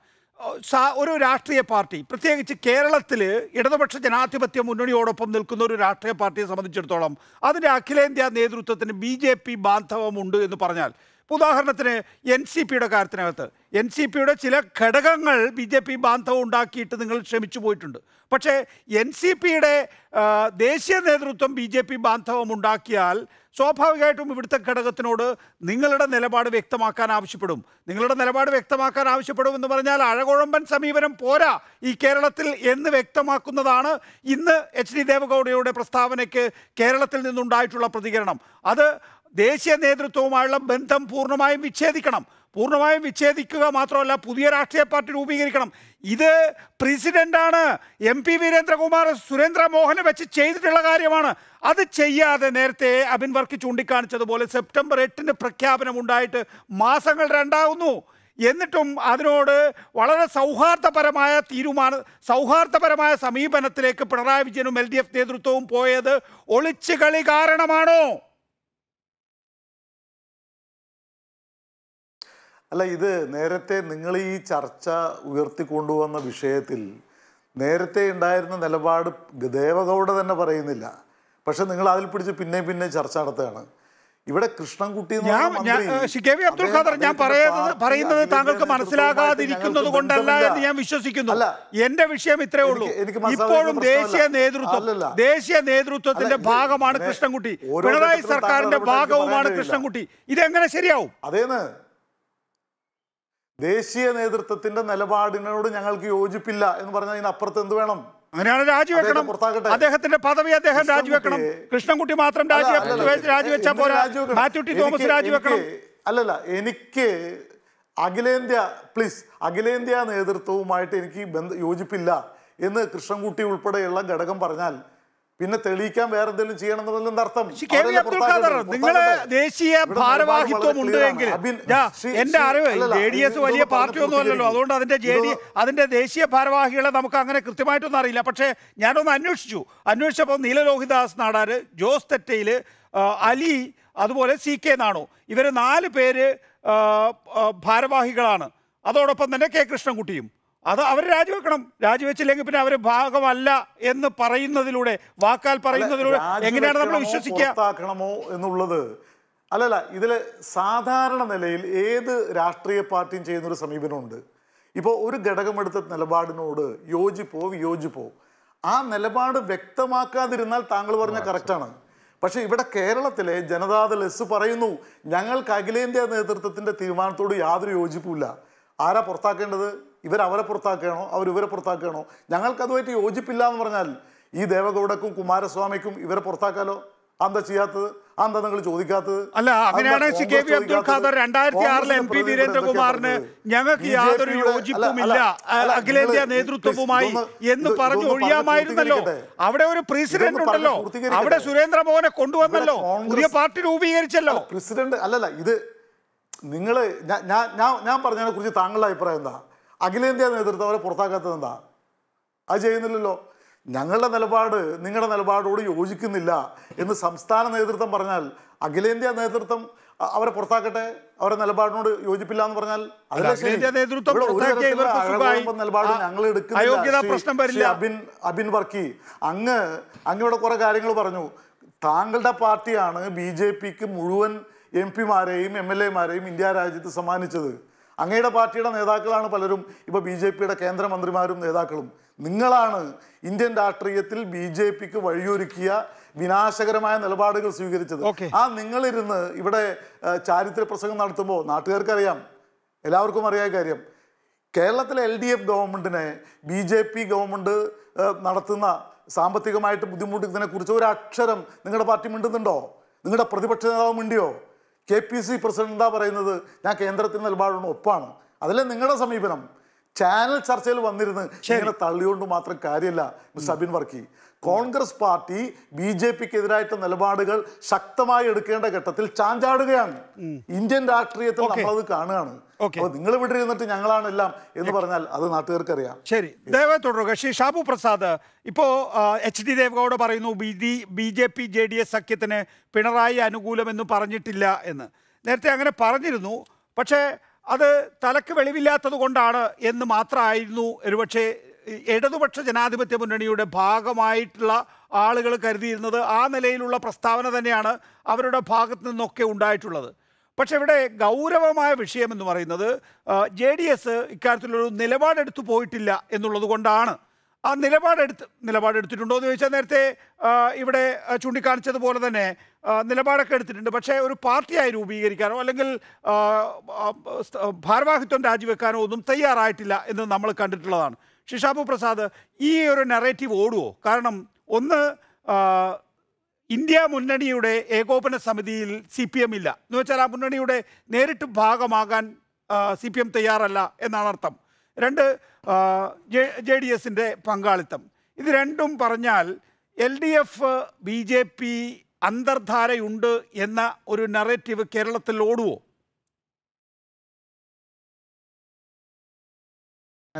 ഒരു രാഷ്ട്രീയ പാർട്ടി പ്രത്യേകിച്ച് കേരളത്തിൽ ഇടതുപക്ഷ ജനാധിപത്യ മുന്നണിയോടൊപ്പം നിൽക്കുന്ന ഒരു രാഷ്ട്രീയ പാർട്ടിയെ സംബന്ധിച്ചിടത്തോളം അതിൻ്റെ അഖിലേന്ത്യാ നേതൃത്വത്തിന് ബി ജെ പി ബാന്ധവമുണ്ട് എന്ന് പറഞ്ഞാൽ ഉദാഹരണത്തിന് എൻ സി പിയുടെ കാര്യത്തിനകത്ത് എൻ സി പിയുടെ ചില ഘടകങ്ങൾ ബി ജെ പി ബാന്ധവം ഉണ്ടാക്കിയിട്ട് നിങ്ങൾ ശ്രമിച്ചു പോയിട്ടുണ്ട് പക്ഷേ എൻ സി പിയുടെ ദേശീയ നേതൃത്വം ബി ജെ പി ബാന്ധവം ഉണ്ടാക്കിയാൽ സ്വാഭാവികമായിട്ടും ഇവിടുത്തെ ഘടകത്തിനോട് നിങ്ങളുടെ നിലപാട് വ്യക്തമാക്കാൻ ആവശ്യപ്പെടും നിങ്ങളുടെ നിലപാട് വ്യക്തമാക്കാൻ ആവശ്യപ്പെടും എന്ന് പറഞ്ഞാൽ അഴകുഴമ്പൻ സമീപനം പോരാ ഈ കേരളത്തിൽ എന്ന് വ്യക്തമാക്കുന്നതാണ് ഇന്ന് എച്ച് ഡി ദേവഗൌഡയുടെ പ്രസ്താവനയ്ക്ക് കേരളത്തിൽ നിന്നുണ്ടായിട്ടുള്ള പ്രതികരണം അത് ദേശീയ നേതൃത്വവുമായുള്ള ബന്ധം പൂർണ്ണമായും വിച്ഛേദിക്കണം പൂർണ്ണമായും വിച്ഛേദിക്കുക മാത്രമല്ല പുതിയ രാഷ്ട്രീയ പാർട്ടി രൂപീകരിക്കണം ഇത് പ്രസിഡന്റാണ് എം പി വീരേന്ദ്രകുമാർ സുരേന്ദ്ര മോഹന് വെച്ച് ചെയ്തിട്ടുള്ള കാര്യമാണ് അത് ചെയ്യാതെ നേരത്തെ അബിൻ വർക്ക് ചൂണ്ടിക്കാണിച്ചതുപോലെ സെപ്റ്റംബർ എട്ടിന് പ്രഖ്യാപനം ഉണ്ടായിട്ട് മാസങ്ങൾ രണ്ടാകുന്നു എന്നിട്ടും അതിനോട് വളരെ സൗഹാർദ്ദപരമായ തീരുമാന സൗഹാർദ്ദപരമായ സമീപനത്തിലേക്ക് പിണറായി വിജയനും എൽ ഡി എഫ് നേതൃത്വവും പോയത് ഒളിച്ചുകളി കാരണമാണോ അല്ല ഇത് നേരത്തെ നിങ്ങൾ ഈ ചർച്ച ഉയർത്തിക്കൊണ്ടുവന്ന വിഷയത്തിൽ നേരത്തെ ഉണ്ടായിരുന്ന നിലപാട് ദേവഗൗഡ തന്നെ പറയുന്നില്ല പക്ഷെ നിങ്ങൾ അതിൽ പിടിച്ച് പിന്നെ പിന്നെ ചർച്ച നടത്തുകയാണ് ഇവിടെ കൃഷ്ണൻകുട്ടി അബ്ദുൽ ഖാദർ ഞാൻ പറയുന്നത് താങ്കൾക്ക് മനസ്സിലാകാതിരിക്കുന്നത് കൊണ്ടല്ല എന്ന് ഞാൻ വിശ്വസിക്കുന്നു എന്റെ വിഷയം ഇത്രേ ഉള്ളൂ ഇപ്പോഴും ദേശീയ നേതൃത്വം ദേശീയ നേതൃത്വത്തിന്റെ ഭാഗമാണ് കൃഷ്ണൻകുട്ടി പിണറായി സർക്കാരിന്റെ ഭാഗവുമാണ് കൃഷ്ണൻകുട്ടി ഇതെങ്ങനെ ശരിയാവും അതേന്ന് ദേശീയ നേതൃത്വത്തിന്റെ നിലപാടിനോട് ഞങ്ങൾക്ക് യോജിപ്പില്ല എന്ന് പറഞ്ഞാൽ ഇതിനപ്പുറത്ത് എന്ത് വേണം അങ്ങനെയാണ് രാജിവെക്കണം അദ്ദേഹത്തിന്റെ പദവി അദ്ദേഹം രാജിവെക്കണം കൃഷ്ണൻകുട്ടി മാത്രം രാജിവെച്ചാൽ പോരാ തോമസ് രാജിവെക്കണം അല്ലല്ല എനിക്ക് അഖിലേന്ത്യാ പ്ലീസ് അഖിലേന്ത്യാ നേതൃത്വവുമായിട്ട് എനിക്ക് ബന്ധ യോജിപ്പില്ല എന്ന് കൃഷ്ണൻകുട്ടി ഉൾപ്പെടെയുള്ള ഘടകം പറഞ്ഞാൽ പിന്നെ തെളിയിക്കാൻ വേറെ എന്തെങ്കിലും ചെയ്യണമെന്നതല്ലെന്ന് അർത്ഥം നിങ്ങളെ ദേശീയ ഭാരവാഹിത്വം ഉണ്ട് എങ്കിൽ എന്റെ അറിവ് ജെ ഡി എസ് വലിയ പാർട്ടി ഒന്നും അല്ലല്ലോ അതുകൊണ്ട് അതിന്റെ ജെ ഡി അതിന്റെ ദേശീയ ഭാരവാഹികളെ നമുക്ക് അങ്ങനെ കൃത്യമായിട്ടൊന്നും അറിയില്ല പക്ഷേ ഞാനൊന്ന് അന്വേഷിച്ചു അന്വേഷിച്ചപ്പോൾ നീലലോഹിദാസ് നാടാര് ജോസ് തെറ്റയില് അലി അതുപോലെ സി കെ നാണു ഇവര് നാല് പേര് ഭാരവാഹികളാണ് അതോടൊപ്പം തന്നെ കെ കൃഷ്ണൻകുട്ടിയും അത് അവർ രാജിവെക്കണം രാജിവെച്ചില്ലെങ്കിൽ പിന്നെ അവർ ഭാഗമല്ല എന്ന് പറയുന്നതിലൂടെ വാക്കാൽ പറയുന്നതിലൂടെ എങ്ങനെയാണ് നമ്മൾ വിശ്വസിക്കണമോ എന്നുള്ളത് അല്ലല്ല ഇതിൽ സാധാരണ നിലയിൽ ഏത് രാഷ്ട്രീയ പാർട്ടിയും ചെയ്യുന്നൊരു സമീപനമുണ്ട് ഇപ്പോൾ ഒരു ഘടകമെടുത്ത നിലപാടിനോട് യോജിപ്പോ വിയോജിപ്പോ ആ നിലപാട് വ്യക്തമാക്കാതിരുന്നാൽ താങ്കൾ പറഞ്ഞ കറക്റ്റാണ് പക്ഷേ ഇവിടെ കേരളത്തിലെ ജനതാദൾ എസ് പറയുന്നു ഞങ്ങൾക്ക് അഖിലേന്ത്യാ നേതൃത്വത്തിൻ്റെ തീരുമാനത്തോട് യാതൊരു യോജിപ്പുമില്ല ആരാ പുറത്താക്കേണ്ടത് ഇവരവരെ പുറത്താക്കുകയാണോ അവർ ഇവരെ പുറത്താക്കുകയാണോ ഞങ്ങൾക്കതുമായിട്ട് യോജിപ്പില്ല എന്ന് പറഞ്ഞാൽ ഈ ദേവഗൗഡക്കും കുമാരസ്വാമിക്കും ഇവരെ പുറത്താക്കാലോ അന്താ ചെയ്യാത്തത് അന്താ നിങ്ങൾ ചോദിക്കാത്തത് അല്ല അങ്ങനെയാണ് C K V Abdul Khader രണ്ടായിരത്തി ആറിലെ എം പി വീരേന്ദ്രകുമാറിന് ഞങ്ങൾക്ക് യാതൊരു യോജിപ്പുമില്ല അഖിലേന്ത്യാ നേതൃത്വവുമായി എന്ന് പറഞ്ഞു ഒഴിയാമായിരുന്നല്ലോ അവിടെ ഒരു പ്രസിഡന്റ് ഉണ്ടല്ലോ അവിടെ സുരേന്ദ്ര മോഹനെ കൊണ്ടുവന്നല്ലോ പുതിയ പാർട്ടി രൂപീകരിച്ചല്ലോ പ്രസിഡന്റ് അല്ലല്ല ഇത് നിങ്ങൾ ഞാൻ ഞാൻ ഞാൻ പറഞ്ഞതിനെ കുറിച്ച് താങ്കളുടെ അഭിപ്രായം എന്താ അഖിലേന്ത്യാ നേതൃത്വം അവരെ പുറത്താക്കാത്തത് എന്താ അത് ചെയ്യുന്നില്ലല്ലോ ഞങ്ങളുടെ നിലപാട് നിങ്ങളുടെ നിലപാടോട് യോജിക്കുന്നില്ല എന്ന് സംസ്ഥാന നേതൃത്വം പറഞ്ഞാൽ അഖിലേന്ത്യാ നേതൃത്വം അവരെ പുറത്താക്കട്ടെ അവരെ നിലപാടിനോട് യോജിപ്പില്ല എന്ന് പറഞ്ഞാൽ നിലപാട് ഞങ്ങൾ എടുക്കുന്ന അബിൻ അബിൻ വർക്കി അങ്ങ് അങ്ങയുടെ കുറെ കാര്യങ്ങൾ പറഞ്ഞു താങ്കളുടെ പാർട്ടിയാണ് ബി ജെ പിക്ക് മുഴുവൻ എം പിമാരെയും എം എൽ എമാരെയും ഇന്ത്യ രാജ്യത്ത് സമ്മാനിച്ചത് അങ്ങയുടെ പാർട്ടിയുടെ നേതാക്കളാണ് പലരും ഇപ്പോൾ ബി ജെ പിയുടെ കേന്ദ്രമന്ത്രിമാരും നേതാക്കളും നിങ്ങളാണ് ഇന്ത്യൻ രാഷ്ട്രീയത്തിൽ ബി ജെ പിക്ക് വഴിയൊരുക്കിയ വിനാശകരമായ നിലപാടുകൾ സ്വീകരിച്ചത് ആ നിങ്ങളിരുന്ന് ഇവിടെ ചാരിത്ര പ്രസംഗം നടത്തുമ്പോൾ നാട്ടുകാർക്കറിയാം എല്ലാവർക്കും അറിയാൻ കാര്യം കേരളത്തിലെ എൽ ഡി എഫ് ഗവൺമെൻറ്റിനെ ബി ജെ പി ഗവൺമെൻറ് നടത്തുന്ന സാമ്പത്തികമായിട്ട് കുറിച്ച് ഒരു അക്ഷരം നിങ്ങളുടെ പാർട്ടി മിണ്ടുന്നുണ്ടോ നിങ്ങളുടെ പ്രതിപക്ഷ നേതാവ് മിണ്ടിയോ കെ പി സി പ്രസിഡന്റ് എന്താ പറയുന്നത് ഞാൻ കേന്ദ്രത്തിന് നിലപാടിന് ഒപ്പാണ് അതല്ലേ നിങ്ങളുടെ സമീപനം ചാനൽ ചർച്ചയിൽ വന്നിരുന്ന് ഇങ്ങനെ തള്ളിയോണ്ട് മാത്രം കാര്യമല്ല Sabin Varkey Congress party B J പിക്ക് എതിരായിട്ട് നിലപാടുകൾ ശക്തമായി എടുക്കേണ്ട ഘട്ടത്തിൽ ചാഞ്ചാടുകയാണ് ഇന്ത്യൻ രാഷ്ട്രീയത്തിൽ നമ്മളത് കാണുകയാണ് അപ്പോൾ നിങ്ങൾ ഇവിടെ ഇരുന്നിട്ട് എല്ലാം എന്ന് പറഞ്ഞാൽ അത് നാട്ടുകാർക്ക് അറിയാം ശരി ദയവായി തുടരുക ശ്രീ ഷാബു പ്രസാദ് ഇപ്പോ എച്ച് ഡി ദേവഗൌഡ പറയുന്നു B B J P J D S സഖ്യത്തിന് പിണറായി അനുകൂലമെന്ന് പറഞ്ഞിട്ടില്ല എന്ന് നേരത്തെ അങ്ങനെ പറഞ്ഞിരുന്നു പക്ഷേ അത് തലക്ക് വെളിവില്ലാത്തത് കൊണ്ടാണ് എന്ന് മാത്രമായിരുന്നു ഒരുപക്ഷെ ഇടതുപക്ഷ ജനാധിപത്യ മുന്നണിയുടെ ഭാഗമായിട്ടുള്ള ആളുകൾ കരുതിയിരുന്നത് ആ നിലയിലുള്ള പ്രസ്താവന തന്നെയാണ് അവരുടെ ഭാഗത്തു നിന്നൊക്കെ ഉണ്ടായിട്ടുള്ളത് പക്ഷെ ഇവിടെ ഗൗരവമായ വിഷയം എന്ന് പറയുന്നത് ജെ ഡി എസ് ഇക്കാര്യത്തിലൊരു നിലപാടെടുത്തു പോയിട്ടില്ല എന്നുള്ളത് കൊണ്ടാണ് ആ നിലപാടെടുത്ത് നിലപാടെടുത്തിട്ടുണ്ടോ എന്ന് ചോദിച്ചാൽ നേരത്തെ ഇവിടെ ചൂണ്ടിക്കാണിച്ചതുപോലെ തന്നെ നിലപാടൊക്കെ എടുത്തിട്ടുണ്ട് പക്ഷേ ഒരു പാർട്ടിയായി രൂപീകരിക്കാനോ അല്ലെങ്കിൽ ഭാരവാഹിത്വം രാജിവെക്കാനോ ഒന്നും തയ്യാറായിട്ടില്ല എന്ന് നമ്മൾ കണ്ടിട്ടുള്ളതാണ് ഷിഷാബു പ്രസാദ് ഈ ഒരു നെറേറ്റീവ് ഓടുവോ കാരണം ഒന്ന് ഇന്ത്യ മുന്നണിയുടെ ഏകോപന സമിതിയിൽ സി പി എം ഇല്ല എന്ന് വെച്ചാൽ ആ മുന്നണിയുടെ നേരിട്ട് ഭാഗമാകാൻ സി പി എം തയ്യാറല്ല എന്നാണ് അർത്ഥം രണ്ട് ജെ ഡി എസിൻ്റെ പങ്കാളിത്തം ഇത് രണ്ടും പറഞ്ഞാൽ L D F B J P അന്തർധാരയുണ്ട് എന്ന ഒരു നറേറ്റീവ് കേരളത്തിൽ ഓടുവോ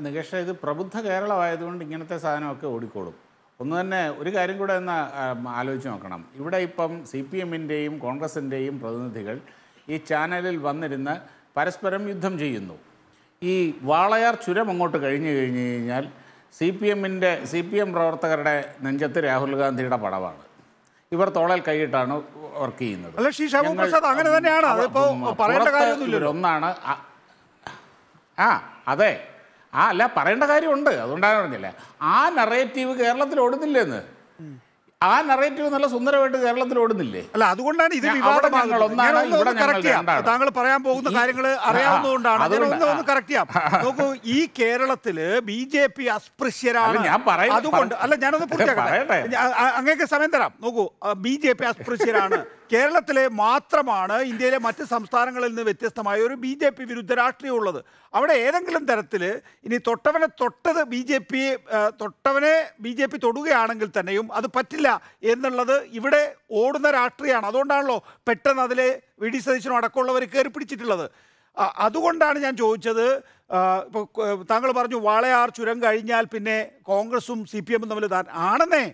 നികേഷ ഇത് പ്രബുദ്ധ കേരളമായതുകൊണ്ട് ഇങ്ങനത്തെ സാധനമൊക്കെ ഓടിക്കോളും ഒന്ന് തന്നെ ഒരു കാര്യം കൂടെ ഒന്ന് ആലോചിച്ച് നോക്കണം ഇവിടെ ഇപ്പം സി പി എമ്മിൻ്റെയും കോൺഗ്രസിൻ്റെയും പ്രതിനിധികൾ ഈ ചാനലിൽ വന്നിരുന്ന് പരസ്പരം യുദ്ധം ചെയ്യുന്നു ഈ വാളയാർ ചുരം അങ്ങോട്ട് കഴിഞ്ഞു കഴിഞ്ഞു കഴിഞ്ഞാൽ സി പി എമ്മിൻ്റെ സി പി എം പ്രവർത്തകരുടെ നെഞ്ചത്ത് രാഹുൽ ഗാന്ധിയുടെ പടവാണ് ഇവർ തോളൽ കൈയിട്ടാണ് വർക്ക് ചെയ്യുന്നത് അങ്ങനെ തന്നെയാണ് ഒന്നാണ് ആ അതെ ആ അല്ല പറയേണ്ട കാര്യമുണ്ട് അതുകൊണ്ടാണ് പറഞ്ഞില്ല ആ നറേറ്റീവ് കേരളത്തിൽ ഓടുന്നില്ലെന്ന് ആ നറേറ്റീവ് നല്ല സുന്ദരമായിട്ട് കേരളത്തിൽ ഓടുന്നില്ലേ അല്ല അതുകൊണ്ടാണ് ഇത് ഒന്നാണ് താങ്കൾ പറയാൻ പോകുന്ന കാര്യങ്ങൾ അറിയാവുന്നതുകൊണ്ടാണ് കറക്റ്റ് ചെയ്യാം നോക്കൂ ഈ കേരളത്തില് ബി ജെ പി അസ്പൃശ്യരാണ് ഞാൻ അതുകൊണ്ട് അല്ല ഞാനൊന്ന് പൂർത്തിയാക്കട്ടെ അങ്ങേക്ക് സമയം തരാം നോക്കൂ ബി ജെ പി അസ്പൃശ്യരാണ് കേരളത്തിലെ മാത്രമാണ് ഇന്ത്യയിലെ മറ്റ് സംസ്ഥാനങ്ങളിൽ നിന്ന് വ്യത്യസ്തമായ ഒരു ബി ജെ പി വിരുദ്ധ രാഷ്ട്രീയം ഉള്ളത് അവിടെ ഏതെങ്കിലും തരത്തിൽ ഇനി തൊട്ടവനെ തൊട്ടത് ബി ജെ പി തൊട്ടവനെ ബി ജെ പി തൊടുകയാണെങ്കിൽ തന്നെയും അത് പറ്റില്ല എന്നുള്ളത് ഇവിടെ ഓടുന്ന രാഷ്ട്രീയമാണ് അതുകൊണ്ടാണല്ലോ പെട്ടെന്ന് അതിലെ വി ഡി സതീശനും അടക്കമുള്ളവർ കയറി പിടിച്ചിട്ടുള്ളത് അതുകൊണ്ടാണ് ഞാൻ ചോദിച്ചത് ഇപ്പോൾ താങ്കൾ പറഞ്ഞു വാളയാർ ചുരം കഴിഞ്ഞാൽ പിന്നെ കോൺഗ്രസും സി പി എമ്മും തമ്മിൽ ആണെന്നേ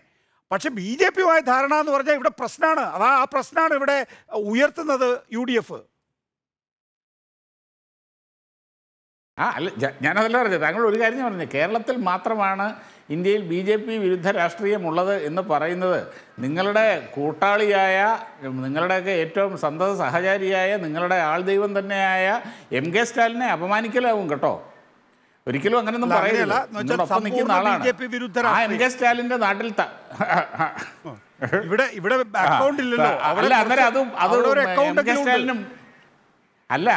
പക്ഷെ ബി ജെ പിയുമായ ധാരണ എന്ന് പറഞ്ഞാൽ ഇവിടെ പ്രശ്നമാണ് അതാ ആ പ്രശ്നമാണ് ഇവിടെ ഉയർത്തുന്നത് യു ഡി എഫ് ആ അല്ല ഞാനതല്ല പറഞ്ഞത് താങ്കൾ ഒരു കാര്യം പറഞ്ഞു കേരളത്തിൽ മാത്രമാണ് ഇന്ത്യയിൽ ബി ജെ പി വിരുദ്ധ രാഷ്ട്രീയമുള്ളത് എന്ന് പറയുന്നത് നിങ്ങളുടെ കൂട്ടാളിയായ നിങ്ങളുടെയൊക്കെ ഏറ്റവും സന്തത സഹചാരിയായ നിങ്ങളുടെ ആൾദൈവം തന്നെയായ എം കെ സ്റ്റാലിനെ അപമാനിക്കലാവും കേട്ടോ ഒരിക്കലും അങ്ങനെയൊന്നും പറയില്ല എം കെ സ്റ്റാലിന്റെ നാട്ടിൽ ഇവിടെ ഇവിടെ അക്കൗണ്ട് ഇല്ലല്ലോ അവിടെ അന്നേരം അതും സ്റ്റാലിനും അല്ല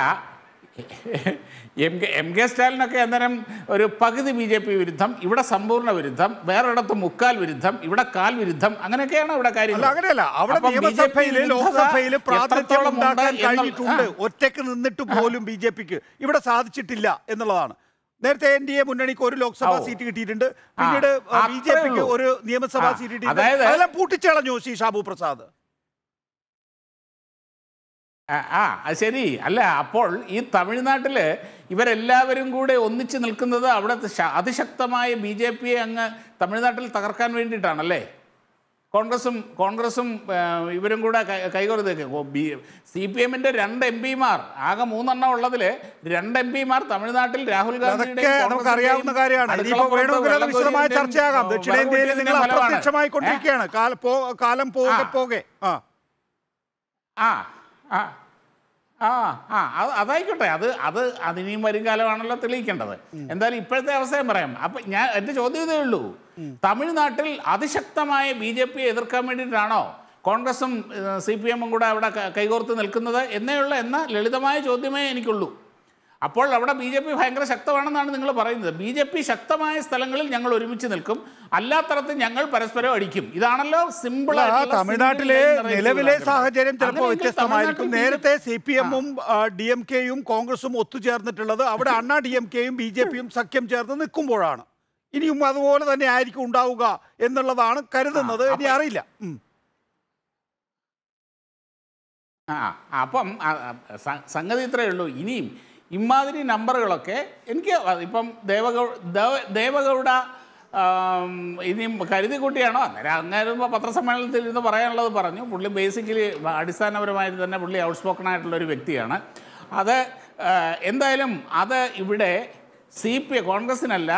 എം കെ എം കെ സ്റ്റാലിനൊക്കെ അന്നേരം ഒരു പകുതി ബി ജെ പി വിരുദ്ധം ഇവിടെ സമ്പൂർണ്ണ വിരുദ്ധം വേറൊരിടത്ത് മുക്കാൽ വിരുദ്ധം ഇവിടെ കാൽ വിരുദ്ധം അങ്ങനെയൊക്കെയാണ് ഇവിടെ കാര്യങ്ങൾ അങ്ങനെയല്ല അവിടെ നിയമസഭയില് ലോക്സഭയില് പ്രാതിനിധ്യം ഒറ്റക്ക് നിന്നിട്ട് പോലും ബി ജെ പിക്ക് ഇവിടെ സാധിച്ചിട്ടില്ല എന്നുള്ളതാണ് നേരത്തെ എൻ ഡി എ മുന്നണിക്ക് ഒരു ലോക്സഭാ സീറ്റ് കിട്ടിയിട്ടുണ്ട് പിന്നീട് ബി ജെ പിക്ക് ഒരു നിയമസഭാ സീറ്റ് കിട്ടിയിട്ടുണ്ട് അതെല്ലാം പൂട്ടിച്ചളഞ്ഞു ശ്രീ ഷാബു പ്രസാദ് ആ ശരി അല്ല അപ്പോൾ ഈ തമിഴ്നാട്ടില് ഇവരെല്ലാവരും കൂടെ ഒന്നിച്ചു നിൽക്കുന്നത് അവിടെ അതിശക്തമായ ബി ജെ പിയെ അങ്ങ് തമിഴ്നാട്ടിൽ തകർക്കാൻ വേണ്ടിയിട്ടാണല്ലേ കോൺഗ്രസും കോൺഗ്രസും ഇവരും കൂടെ കൈകോർത്തേക്ക് ബി സി പി എമ്മിൻ്റെ രണ്ട് എം പിമാർ ആകെ മൂന്നെണ്ണം ഉള്ളതിൽ രണ്ട് എം പിമാർ തമിഴ്നാട്ടിൽ രാഹുൽ ഗാന്ധിയുടെ നമുക്കറിയാവുന്ന കാര്യമാണ് നിങ്ങൾ കാലം ആ ആ ആ ആ അത് അതായിക്കോട്ടെ അത് അത് അതിനെയും വരും കാലമാണല്ലോ തെളിയിക്കേണ്ടത് എന്തായാലും ഇപ്പോഴത്തെ അവസ്ഥയും പറയാം അപ്പൊ ഞാൻ എന്റെ ചോദ്യം ഇതേ ഉള്ളൂ തമിഴ്നാട്ടിൽ അതിശക്തമായ ബി ജെ പിയെ എതിർക്കാൻ വേണ്ടിയിട്ടാണോ കോൺഗ്രസും സി പി എമ്മും കൂടെ അവിടെ കൈകോർത്ത് നിൽക്കുന്നത് എന്നേ ഉള്ള എന്ന ലളിതമായ ചോദ്യമേ എനിക്കുള്ളൂ അപ്പോൾ അവിടെ ബി ജെ പി ഭയങ്കര ശക്തമാണെന്നാണ് നിങ്ങൾ പറയുന്നത് ബി ജെ പി ശക്തമായ സ്ഥലങ്ങളിൽ ഞങ്ങൾ ഒരുമിച്ച് നിൽക്കും അല്ലാത്തരത്തിൽ ഞങ്ങൾ പരസ്പരം അടിക്കും ഇതാണല്ലോ സിമ്പിൾ തമിഴ്നാട്ടിലെ നിലവിലെ സാഹചര്യം ചിലപ്പോൾ വ്യത്യസ്തമായിരിക്കും നേരത്തെ സി പി എമ്മും ഡി എം കെയും കോൺഗ്രസും ഒത്തുചേർന്നിട്ടുള്ളത് അവിടെ അണ്ണാ ഡി എം കെയും ബി ജെ പിയും സഖ്യം ചേർന്ന് നിൽക്കുമ്പോഴാണ് ഇനിയും അതുപോലെ തന്നെ ആയിരിക്കും ഉണ്ടാവുക എന്നുള്ളതാണ് കരുതുന്നത് ഇനി അറിയില്ല ആ അപ്പം സംഗതി ഇത്രയേ ഉള്ളൂ ഇനിയും ഇമാതിരി നമ്പറുകളൊക്കെ എനിക്ക് ഇപ്പം ദേവഗൗ ദേവഗൗഡ ഇനി കരുതിക്കുട്ടിയാണോ അങ്ങനെ അങ്ങനെ പത്രസമ്മേളനത്തിൽ ഇരുന്ന് പറയാനുള്ളത് പറഞ്ഞു പുള്ളി ബേസിക്കലി അടിസ്ഥാനപരമായിട്ട് തന്നെ പുള്ളി ഔട്ട് സ്പോക്കൺ ആയിട്ടുള്ള ഒരു വ്യക്തിയാണ് അത് എന്തായാലും അത് ഇവിടെ സി പി കോൺഗ്രസിനല്ല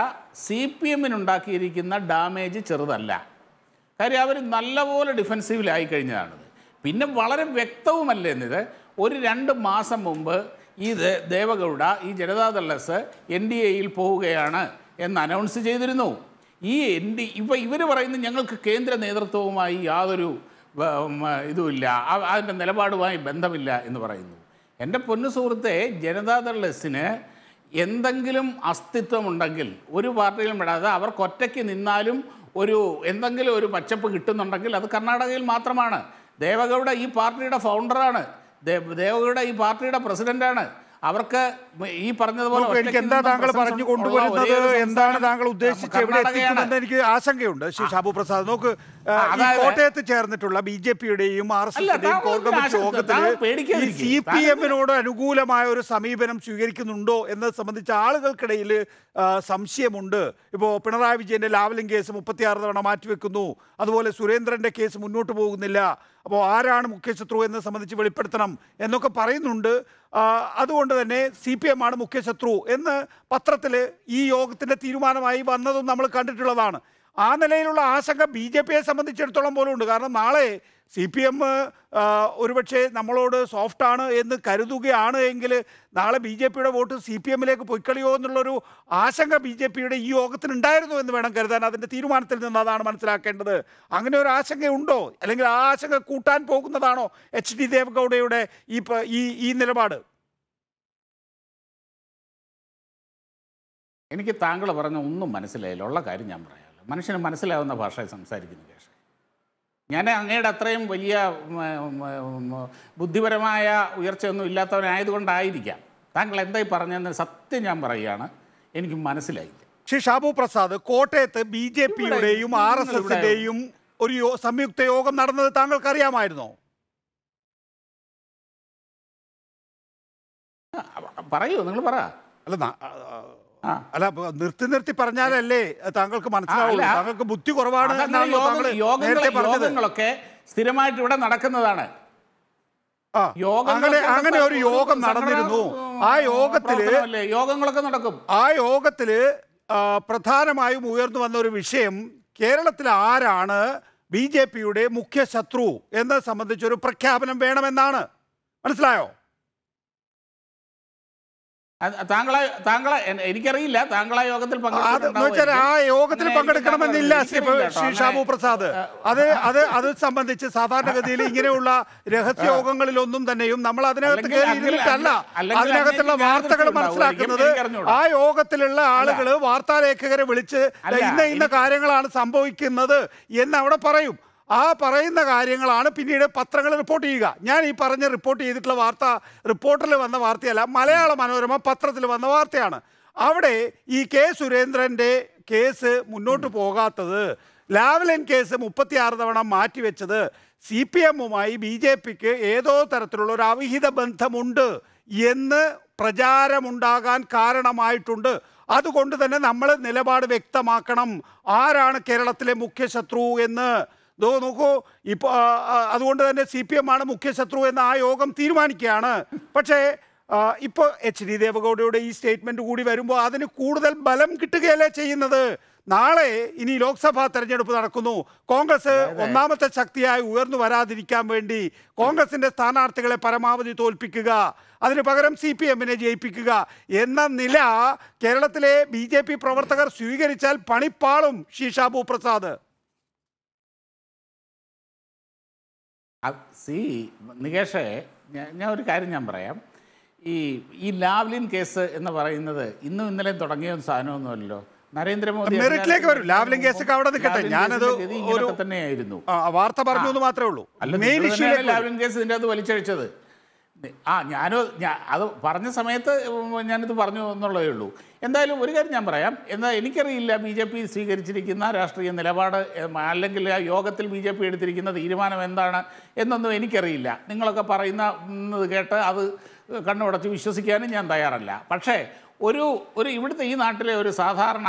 സി പി എമ്മിനുണ്ടാക്കിയിരിക്കുന്ന ഡാമേജ് ചെറുതല്ല കാര്യം അവർ നല്ലപോലെ ഡിഫെൻസീവിലായി കഴിഞ്ഞതാണിത് പിന്നെ വളരെ വ്യക്തവുമല്ലേ എന്നിത് ഒരു രണ്ട് മാസം മുമ്പ് ഈ ദേവഗൗഡ ഈ ജനതാദൾ എസ് എൻ ഡി എയിൽ പോവുകയാണ് എന്ന് അനൗൺസ് ചെയ്തിരുന്നു ഈ എൻ ഡി ഇപ്പം ഇവർ പറയുന്നത് ഞങ്ങൾക്ക് കേന്ദ്ര നേതൃത്വവുമായി യാതൊരു ഇതുമില്ല അതിൻ്റെ നിലപാടുമായി ബന്ധമില്ല എന്ന് പറയുന്നു എൻ്റെ പൊന്നു സുഹൃത്തെ ജനതാദൾ എസിന് എന്തെങ്കിലും അസ്തിത്വമുണ്ടെങ്കിൽ ഒരു പാർട്ടിയിലും വിടാതെ അവർക്ക് ഒറ്റയ്ക്ക് നിന്നാലും ഒരു എന്തെങ്കിലും ഒരു പച്ചപ്പ് കിട്ടുന്നുണ്ടെങ്കിൽ അത് കർണാടകയിൽ മാത്രമാണ് ദേവഗൗഡ ഈ പാർട്ടിയുടെ ഫൗണ്ടറാണ് ദേവഗൗഡ ഈ പാർട്ടിയുടെ പ്രസിഡന്റാണ് അവർക്ക് ഈ പറഞ്ഞതുപോലെ എന്താ താങ്കൾ പറഞ്ഞു കൊണ്ടുപോകുന്നത് എന്താണ് താങ്കൾ ഉദ്ദേശിച്ചത് എനിക്ക് ആശങ്കയുണ്ട് ശ്രീ ഷാബു പ്രസാദ് നോക്ക് കോട്ടയത്ത് ചേർന്നിട്ടുള്ള ബി ജെ പിയുടെയും ആർ എസ് എസിന്റെയും സി പി എമ്മിനോട് അനുകൂലമായ ഒരു സമീപനം സ്വീകരിക്കുന്നുണ്ടോ എന്നത് സംബന്ധിച്ച ആളുകൾക്കിടയിൽ സംശയമുണ്ട് ഇപ്പോ പിണറായി വിജയന്റെ ലാവലിംഗ് കേസ് മുപ്പത്തിയാറ് തവണ മാറ്റിവെക്കുന്നു അതുപോലെ സുരേന്ദ്രന്റെ കേസ് മുന്നോട്ട് പോകുന്നില്ല അപ്പോൾ ആരാണ് മുഖ്യശത്രു എന്ന് സംബന്ധിച്ച് വെളിപ്പെടുത്തണം എന്നൊക്കെ പറയുന്നുണ്ട് അതുകൊണ്ട് തന്നെ സി പി എം ആണ് മുഖ്യശത്രു എന്ന് പത്രത്തിൽ ഈ യോഗത്തിൻ്റെ തീരുമാനമായി വന്നതും നമ്മൾ കണ്ടിട്ടുള്ളതാണ് ആ നിലയിലുള്ള ആശങ്ക ബി ജെ പിയെ സംബന്ധിച്ചിടത്തോളം പോലും ഉണ്ട് കാരണം നാളെ സി പി എം ഒരുപക്ഷെ നമ്മളോട് സോഫ്റ്റാണ് എന്ന് കരുതുകയാണ് എങ്കിൽ നാളെ ബി ജെ പിയുടെ വോട്ട് സി പി എമ്മിലേക്ക് പൊയ്ക്കളിയോ എന്നുള്ളൊരു ആശങ്ക ബി ജെ പിയുടെ ഈ യോഗത്തിനുണ്ടായിരുന്നു ഉണ്ടായിരുന്നു എന്ന് വേണം കരുതാൻ അതിൻ്റെ തീരുമാനത്തിൽ നിന്ന് അതാണ് മനസ്സിലാക്കേണ്ടത് അങ്ങനെ ഒരു ആശങ്കയുണ്ടോ അല്ലെങ്കിൽ ആ ആശങ്ക കൂട്ടാൻ പോകുന്നതാണോ എച്ച് ഡി ദേവഗൗഡയുടെ ഈ ഈ നിലപാട് എനിക്ക് താങ്കൾ പറഞ്ഞ ഒന്നും മനസ്സിലായില്ല ഉള്ള കാര്യം ഞാൻ പറയാം മനുഷ്യന് മനസ്സിലാവുന്ന ഭാഷയിൽ സംസാരിക്കുന്നു കേശ ഞാൻ അങ്ങയുടെ അത്രയും വലിയ ബുദ്ധിപരമായ ഉയർച്ചയൊന്നും ഇല്ലാത്തവനായതുകൊണ്ടായിരിക്കാം താങ്കൾ എന്തായി പറഞ്ഞെന്ന് സത്യം ഞാൻ പറയുകയാണ് എനിക്ക് മനസ്സിലായില്ല പക്ഷേ ഷാബു പ്രസാദ് കോട്ടയത്ത് ബി ജെ പിയുടെയും ആർ എസ് എസിന്റെയും ഒരു സംയുക്ത യോഗം നടന്നത് താങ്കൾക്കറിയാമായിരുന്നോ പറയൂ നിങ്ങൾ പറ അല്ല അല്ല നിർത്തി നിർത്തി പറഞ്ഞാലല്ലേ താങ്കൾക്ക് മനസ്സിലാവില്ല താങ്കൾക്ക് ബുദ്ധി കുറവാണ് യോഗങ്ങളൊക്കെ സ്ഥിരമായിട്ട് ഇവിടെ നടക്കുന്നതാണ് അങ്ങനെ ഒരു യോഗം നടന്നിരുന്നു ആ യോഗത്തില് യോഗങ്ങളൊക്കെ നടക്കും ആ യോഗത്തില് പ്രധാനമായും ഉയർന്നു വന്ന ഒരു വിഷയം കേരളത്തിൽ ആരാണ് ബി ജെ പിയുടെ മുഖ്യ ശത്രു എന്നത് സംബന്ധിച്ചൊരു പ്രഖ്യാപനം വേണമെന്നാണ് മനസ്സിലായോ താങ്കളെ താങ്കളെ എനിക്കറിയില്ല താങ്കളെ യോഗത്തിൽ പങ്കെടുക്കാൻ ആ യോഗത്തിൽ പങ്കെടുക്കണമെന്നില്ല ശ്രീ ഷാബു പ്രസാദ് അത് അത് അത് സംബന്ധിച്ച് സാധാരണഗതിയിൽ ഇങ്ങനെയുള്ള ഒന്നും തന്നെയും നമ്മൾ അതിനകത്ത് കയറിയിരുന്നിട്ടല്ല അതിനകത്തുള്ള വാർത്തകൾ മനസ്സിലാക്കുന്നത് ആ യോഗത്തിലുള്ള ആളുകൾ വാർത്താലേഖകരെ വിളിച്ച് ഇന്ന ഇന്ന കാര്യങ്ങളാണ് സംഭവിക്കുന്നത് എന്ന് അവിടെ പറയും ആ പറയുന്ന കാര്യങ്ങളാണ് പിന്നീട് പത്രങ്ങൾ റിപ്പോർട്ട് ചെയ്യുക ഞാൻ ഈ പറഞ്ഞ റിപ്പോർട്ട് ചെയ്തിട്ടുള്ള വാർത്ത റിപ്പോർട്ടിൽ വന്ന വാർത്തയല്ല മലയാള മനോരമ പത്രത്തിൽ വന്ന വാർത്തയാണ് അവിടെ ഈ കെ സുരേന്ദ്രൻ്റെ കേസ് മുന്നോട്ട് പോകാത്തത് ലാവലൻ കേസ് മുപ്പത്തിയാറ് തവണ മാറ്റിവെച്ചത് സി പി എമ്മുമായി ബി ജെ പിക്ക് ഏതോ തരത്തിലുള്ള ഒരു അവിഹിത ബന്ധമുണ്ട് എന്ന് പ്രചാരമുണ്ടാകാൻ കാരണമായിട്ടുണ്ട് അതുകൊണ്ട് തന്നെ നമ്മൾ നിലപാട് വ്യക്തമാക്കണം ആരാണ് കേരളത്തിലെ മുഖ്യശത്രു എന്ന് ദോ നോക്കൂ ഇപ്പോൾ അതുകൊണ്ട് തന്നെ സി പി എം ആണ് മുഖ്യശത്രു എന്ന് ആ യോഗം തീരുമാനിക്കുകയാണ് പക്ഷേ ഇപ്പോൾ എച്ച് ഡി ദേവഗൗഡയുടെ ഈ സ്റ്റേറ്റ്മെൻറ്റ് കൂടി വരുമ്പോൾ അതിന് കൂടുതൽ ബലം കിട്ടുകയല്ലേ ചെയ്യുന്നത് നാളെ ഇനി ലോക്സഭാ തെരഞ്ഞെടുപ്പ് നടക്കുന്നു കോൺഗ്രസ് ഒന്നാമത്തെ ശക്തിയായി ഉയർന്നു വരാതിരിക്കാൻ വേണ്ടി കോൺഗ്രസിന്റെ സ്ഥാനാർത്ഥികളെ പരമാവധി തോൽപ്പിക്കുക അതിന് പകരം സി പി എമ്മിനെ ജയിപ്പിക്കുക എന്ന നില കേരളത്തിലെ ബി പ്രവർത്തകർ സ്വീകരിച്ചാൽ പണിപ്പാളും ഷീഷാബു പ്രസാദ് സി നികേഷേ ഞാൻ ഒരു കാര്യം ഞാൻ പറയാം ഈ ഈ ലാവ്ലിൻ കേസ് എന്ന് പറയുന്നത് ഇന്നും ഇന്നലെയും തുടങ്ങിയ സാധനമൊന്നുമല്ലോ മെറിറ്റിലേക്ക് ഞാനത് വാർത്ത പറഞ്ഞു എന്ന് മാത്രമേ ഉള്ളൂ കേസ് അത് വലിച്ചഴിച്ചത് ആ ഞാനോ അത് പറഞ്ഞ സമയത്ത് ഞാനിത് പറഞ്ഞു എന്നുള്ളതേ ഉള്ളൂ എന്തായാലും ഒരു കാര്യം ഞാൻ പറയാം എന്നാൽ എനിക്കറിയില്ല ബി ജെ പി സ്വീകരിച്ചിരിക്കുന്ന രാഷ്ട്രീയ നിലപാട് അല്ലെങ്കിൽ യോഗത്തിൽ ബി ജെ പി എടുത്തിരിക്കുന്ന തീരുമാനം എന്താണ് എന്നൊന്നും എനിക്കറിയില്ല നിങ്ങളൊക്കെ പറയുന്നത് കേട്ട് അത് കണ്ണുടച്ച് വിശ്വസിക്കാനും ഞാൻ തയ്യാറല്ല പക്ഷേ ഒരു ഒരു ഇവിടുത്തെ ഈ നാട്ടിലെ ഒരു സാധാരണ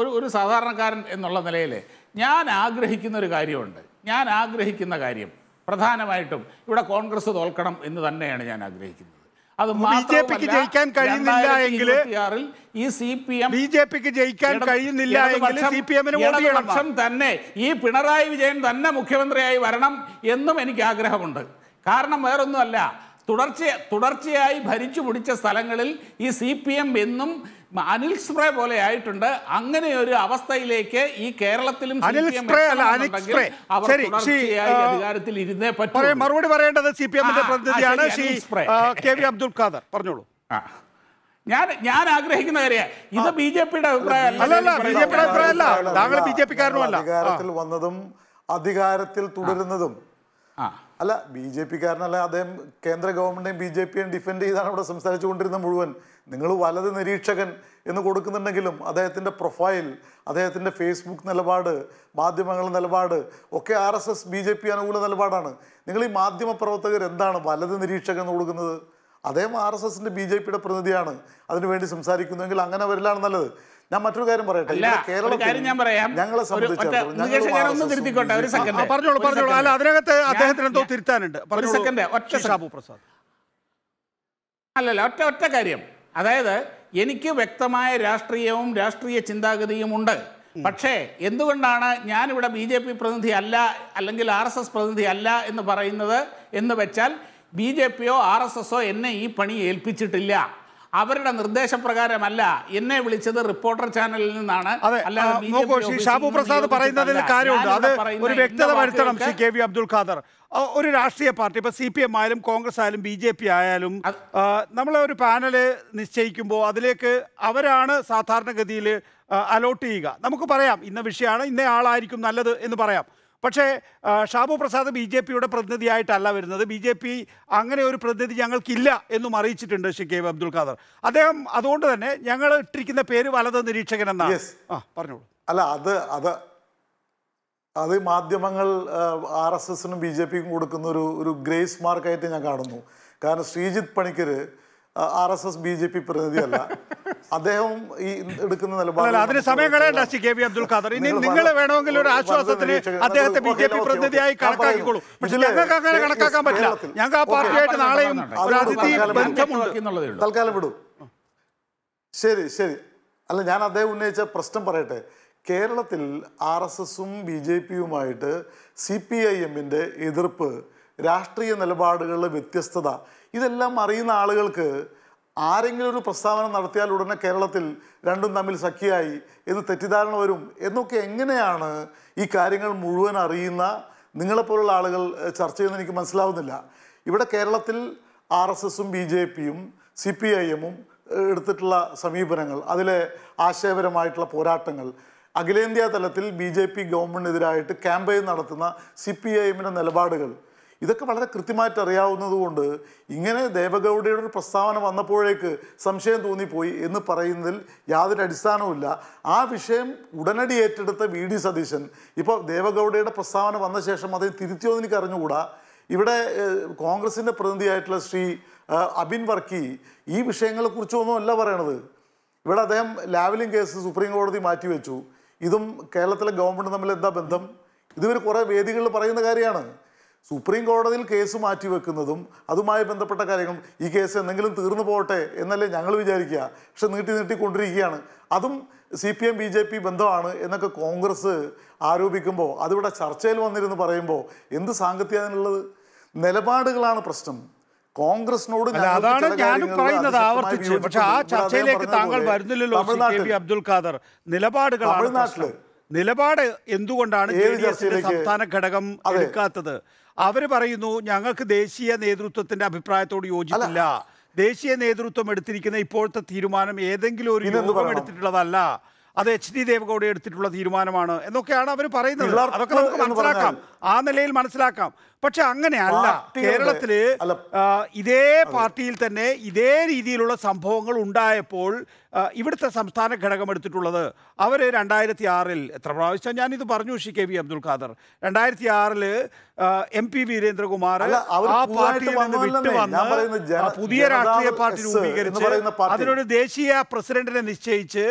ഒരു ഒരു സാധാരണക്കാരൻ എന്നുള്ള നിലയിൽ ഞാൻ ആഗ്രഹിക്കുന്ന ഒരു കാര്യമുണ്ട് ഞാൻ ആഗ്രഹിക്കുന്ന കാര്യം പ്രധാനമായിട്ടും ഇവിടെ കോൺഗ്രസ് തോൽക്കണം എന്ന് തന്നെയാണ് ഞാൻ ആഗ്രഹിക്കുന്നത് അത് ബി ജയിക്കാൻ കഴിയുന്നില്ല എങ്കിൽ ഈ സി പി എം ബി ജയിക്കാൻ കഴിയുന്നില്ല എങ്കിൽ സി പി എമ്മിന് തന്നെ ഈ പിണറായി വിജയൻ തന്നെ മുഖ്യമന്ത്രിയായി വരണം എന്നും എനിക്ക് ആഗ്രഹമുണ്ട് കാരണം വേറൊന്നുമല്ല തുടർച്ച തുടർച്ചയായി ഭരിച്ചു പിടിച്ച സ്ഥലങ്ങളിൽ ഈ സി പി എം എന്നും അനിൽ സ്പ്രേ പോലെ ആയിട്ടുണ്ട് അങ്ങനെ ഒരു അവസ്ഥയിലേക്ക് ഈ കേരളത്തിലും അധികാരത്തിൽ ഇരുന്നേ പറ്റും മറുപടി പറയേണ്ടത് സി പി എമ്മിന്റെ പ്രതിനിധിയാണ് കെ വി അബ്ദുൽ ഖാദർ പറഞ്ഞോളൂ ഞാൻ ഞാൻ ആഗ്രഹിക്കുന്ന കാര്യ ഇത് ബി ജെ പിയുടെ അഭിപ്രായമല്ല അധികാരത്തിൽ വന്നതും അധികാരത്തിൽ തുടരുന്നതും അല്ല ബി ജെ പിക്കാരനല്ല അദ്ദേഹം കേന്ദ്ര ഗവൺമെൻറ്റേയും ബി ജെ പിയെയും ഡിഫെൻഡ് ചെയ്താണ് ഇവിടെ സംസാരിച്ചു കൊണ്ടിരുന്ന മുഴുവൻ നിങ്ങൾ വലത് നിരീക്ഷകൻ എന്ന് കൊടുക്കുന്നുണ്ടെങ്കിലും അദ്ദേഹത്തിൻ്റെ പ്രൊഫൈൽ അദ്ദേഹത്തിൻ്റെ ഫേസ്ബുക്ക് നിലപാട് മാധ്യമങ്ങളുടെ നിലപാട് ഒക്കെ R S S B J P അനുകൂല നിലപാടാണ് നിങ്ങൾ ഈ മാധ്യമ പ്രവർത്തകർ എന്താണ് വലത് നിരീക്ഷകൻ എന്ന് കൊടുക്കുന്നത് അദ്ദേഹം ആർ എസ് എസിൻ്റെ ബി ജെ പിയുടെ പ്രതിനിധിയാണ് അതിനുവേണ്ടി സംസാരിക്കുന്നുവെങ്കിൽ അങ്ങനെ വരലാണ് നല്ലത് ഞാൻ മറ്റൊരു കാര്യം പറയട്ടെ ഞങ്ങളെ അല്ല അദ്ദേഹത്തിന് എന്തോ ഒരു സെക്കൻഡ് പ്രസാദ് അല്ലല്ല ഒറ്റ ഒറ്റ കാര്യം അതായത് എനിക്ക് വ്യക്തമായ രാഷ്ട്രീയവും രാഷ്ട്രീയ ചിന്താഗതിയും ഉണ്ട് പക്ഷേ എന്തുകൊണ്ടാണ് ഞാനിവിടെ ബി ജെ പി പ്രതിനിധി അല്ല അല്ലെങ്കിൽ ആർ എസ് എസ് പ്രതിനിധി അല്ല എന്ന് പറയുന്നത് എന്ന് വെച്ചാൽ ബി ജെ പിയോ ആർ എസ് എസോ എന്നെ ഈ പണി ഏൽപ്പിച്ചിട്ടില്ല അവരുടെ നിർദ്ദേശപ്രകാരമല്ല എന്നെ വിളിച്ചത് റിപ്പോർട്ടർ ചാനലിൽ നിന്നാണ് അല്ലാതെ ഷാബു പ്രസാദ് പറയുന്നതിൽ കാര്യമുണ്ട് അത് ഒരു C K V Abdul Khader ഒരു രാഷ്ട്രീയ പാർട്ടി ഇപ്പൊ സി പി എം ആയാലും കോൺഗ്രസ് ആയാലും ബി ജെ പി ആയാലും നമ്മളെ ഒരു പാനല് നിശ്ചയിക്കുമ്പോൾ അതിലേക്ക് അവരാണ് സാധാരണഗതിയിൽ അലോട്ട് ചെയ്യുക നമുക്ക് പറയാം ഇന്ന വിഷയമാണ് ഇന്ന ആളായിരിക്കും നല്ലത് എന്ന് പറയാം പക്ഷേ ഷാബു പ്രസാദ് ബി ജെ പിയുടെ പ്രതിനിധിയായിട്ടല്ല വരുന്നത് ബി ജെ പി അങ്ങനെ ഒരു പ്രതിനിധി ഞങ്ങൾക്കില്ല എന്നും അറിയിച്ചിട്ടുണ്ട് ഷിക്കേബ് അബ്ദുൽ ഖാദർ അദ്ദേഹം അതുകൊണ്ട് തന്നെ ഞങ്ങൾ ഇട്ടിരിക്കുന്ന പേര് വലത് നിരീക്ഷകൻ എന്നാണ് ആ പറഞ്ഞോളൂ അല്ല അത് അത് അത് മാധ്യമങ്ങൾ ആർ എസ് എസിനും ബി ജെ പിക്കും കൊടുക്കുന്ന ഒരു ഒരു ഗ്രേസ് മാർക്കായിട്ട് ഞാൻ കാണുന്നു കാരണം Sreejith Panicker R S S B J P പ്രതിനിധിയല്ല അദ്ദേഹവും ഈ എടുക്കുന്ന നിലപാട് അതിന് കളയണ്ട അബ്ദുൽ ഖാദർ ഇനി ഒരു അദ്ദേഹത്തെ പ്രതിനിധിയായി കണക്കാക്കാൻ പറ്റില്ല ആ നാളെയും തൽക്കാലം വിടൂ ശരി ശരി അല്ല ഞാൻ അദ്ദേഹം ഉന്നയിച്ച പ്രശ്നം പറയട്ടെ കേരളത്തിൽ ആർ എസ് എസും ബി ജെ പിയുമായിട്ട് സി പി ഐ എമ്മിന്റെ എതിർപ്പ് രാഷ്ട്രീയ നിലപാടുകളിലെ വ്യത്യസ്തത ഇതെല്ലാം അറിയുന്ന ആളുകൾക്ക് ആരെങ്കിലും ഒരു പ്രസ്താവന നടത്തിയാൽ ഉടനെ കേരളത്തിൽ രണ്ടും തമ്മിൽ സഖ്യമായി എന്ന് തെറ്റിദ്ധാരണ വരും എന്നൊക്കെ എങ്ങനെയാണ് ഈ കാര്യങ്ങൾ മുഴുവൻ അറിയുന്ന നിങ്ങളെപ്പോലുള്ള ആളുകൾ ചർച്ച ചെയ്യുന്നത് എനിക്ക് മനസ്സിലാവുന്നില്ല ഇവിടെ കേരളത്തിൽ ആർ എസ് എസും ബി ജെ പിയും സി പി ഐ എമ്മും എടുത്തിട്ടുള്ള സമീപനങ്ങൾ അതിലെ ആശയപരമായിട്ടുള്ള പോരാട്ടങ്ങൾ അഖിലേന്ത്യാ തലത്തിൽ ബി ജെ പി ഗവൺമെൻറ്റിനെതിരായിട്ട് ക്യാമ്പയിൻ നടത്തുന്ന സി പി ഐ എമ്മിൻ്റെ നിലപാടുകൾ ഇതൊക്കെ വളരെ കൃത്യമായിട്ട് അറിയാവുന്നതുകൊണ്ട് ഇങ്ങനെ ദേവഗൗഡയുടെ ഒരു പ്രസ്താവന വന്നപ്പോഴേക്ക് സംശയം തോന്നിപ്പോയി എന്ന് പറയുന്നതിൽ യാതൊരു അടിസ്ഥാനവുമില്ല ആ വിഷയം ഉടനടി ഏറ്റെടുത്ത വി ഡി സതീശൻ ഇപ്പോൾ ദേവഗൗഡയുടെ പ്രസ്താവന വന്ന ശേഷം അത് തിരുത്തിയോ എനിക്ക് അറിഞ്ഞുകൂടാ ഇവിടെ കോൺഗ്രസിൻ്റെ പ്രതിനിധിയായിട്ടുള്ള ശ്രീ അബിൻ വർക്കി ഈ വിഷയങ്ങളെക്കുറിച്ചൊന്നും അല്ല പറയണത് ഇവിടെ അദ്ദേഹം ലാവലിംഗ് കേസ് സുപ്രീം കോടതി മാറ്റിവെച്ചു ഇതും കേരളത്തിലെ ഗവൺമെൻറ് തമ്മിൽ എന്താ ബന്ധം ഇതുവരെ കുറേ വേദികളിൽ പറയുന്ന കാര്യമാണ് സുപ്രീം കോടതിയിൽ കേസ് മാറ്റിവെക്കുന്നതും അതുമായി ബന്ധപ്പെട്ട കാര്യങ്ങൾ ഈ കേസ് എന്തെങ്കിലും തീർന്നു പോകട്ടെ എന്നല്ലേ ഞങ്ങൾ വിചാരിക്കുക പക്ഷെ നീട്ടി നീട്ടി അതും C P M B J P ബന്ധമാണ് എന്നൊക്കെ കോൺഗ്രസ് ആരോപിക്കുമ്പോൾ അതിവിടെ ചർച്ചയിൽ വന്നിരുന്ന് പറയുമ്പോൾ എന്ത് സാങ്കത്യാതിനുള്ളത് നിലപാടുകളാണ് പ്രശ്നം കോൺഗ്രസിനോട് അതാണ് ഞാൻ പറയുന്നത് ആവർത്തിച്ചു പക്ഷെ ആ ചർച്ചയിലേക്ക് താങ്കൾ വരുന്നില്ലല്ലോ അബ്ദുൽ ഖാദർ നിലപാടുകൾ തമിഴ്നാട്ടില് നിലപാട് എന്തുകൊണ്ടാണ് സംസ്ഥാന ഘടകം എടുക്കാത്തത് അവർ പറയുന്നു ഞങ്ങൾക്ക് ദേശീയ നേതൃത്വത്തിന്റെ അഭിപ്രായത്തോട് യോജിക്കില്ല ദേശീയ നേതൃത്വം എടുത്തിരിക്കുന്ന ഇപ്പോഴത്തെ തീരുമാനം ഏതെങ്കിലും ഒരു യോഗം എടുത്തിട്ടുള്ളതല്ല അത് എച്ച് ഡി ദേവഗൌഡ എടുത്തിട്ടുള്ള തീരുമാനമാണ് എന്നൊക്കെയാണ് അവർ പറയുന്നത് അതൊക്കെ നമുക്ക് മനസ്സിലാക്കാം ആ നിലയിൽ മനസ്സിലാക്കാം പക്ഷെ അങ്ങനെയല്ല കേരളത്തില് ഇതേ പാർട്ടിയിൽ തന്നെ ഇതേ രീതിയിലുള്ള സംഭവങ്ങൾ ഉണ്ടായപ്പോൾ ഇവിടുത്തെ സംസ്ഥാന ഘടകം എടുത്തിട്ടുള്ളത് അവർ രണ്ടായിരത്തി ആറിൽ എത്ര പ്രാവശ്യം ഞാനിത് പറഞ്ഞു C K V Abdul Khader രണ്ടായിരത്തി ആറില് എം പി വീരേന്ദ്രകുമാർ ആ പാർട്ടിയിൽ നിന്ന് വിട്ടുവന്ന് പുതിയ രാഷ്ട്രീയ പാർട്ടി രൂപീകരിച്ച് അതിനൊരു ദേശീയ പ്രസിഡന്റിനെ നിശ്ചയിച്ച്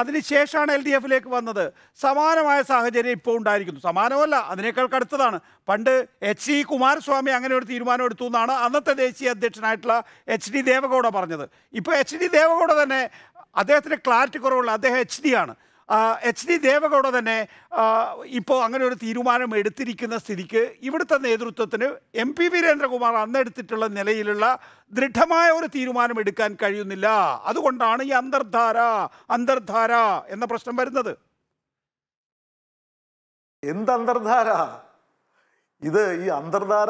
അതിനുശേഷമാണ് എൽ ഡി എഫിലേക്ക് വന്നത് സമാനമായ സാഹചര്യം ഇപ്പോൾ ഉണ്ടായിരിക്കുന്നു സമാനമല്ല അതിനേക്കാൾ കടുത്തതാണ് പണ്ട് എച്ച് പക്ഷേ കുമാരസ്വാമി അങ്ങനെ ഒരു തീരുമാനം എടുത്തു എന്നാണ് അന്നത്തെ ദേശീയ അധ്യക്ഷനായിട്ടുള്ള എച്ച് ഡി ദേവഗൗഡ പറഞ്ഞത് ഇപ്പോൾ എച്ച് ഡി ദേവഗൗഡ തന്നെ അദ്ദേഹത്തിന് ക്ലാരിറ്റി കുറവുള്ള അദ്ദേഹം എച്ച് ഡി ആണ് എച്ച് ഡി ദേവഗൗഡ തന്നെ ഇപ്പോൾ അങ്ങനെ ഒരു തീരുമാനം എടുത്തിരിക്കുന്ന സ്ഥിതിക്ക് ഇവിടുത്തെ നേതൃത്വത്തിന് എം പി വീരേന്ദ്രകുമാർ അന്നെടുത്തിട്ടുള്ള നിലയിലുള്ള ദൃഢമായ ഒരു തീരുമാനം എടുക്കാൻ കഴിയുന്നില്ല അതുകൊണ്ടാണ് ഈ അന്തർധാര അന്തർധാര എന്ന പ്രശ്നം വരുന്നത് എന്ത് അന്തർധാര ഇത് ഈ അന്തർധാര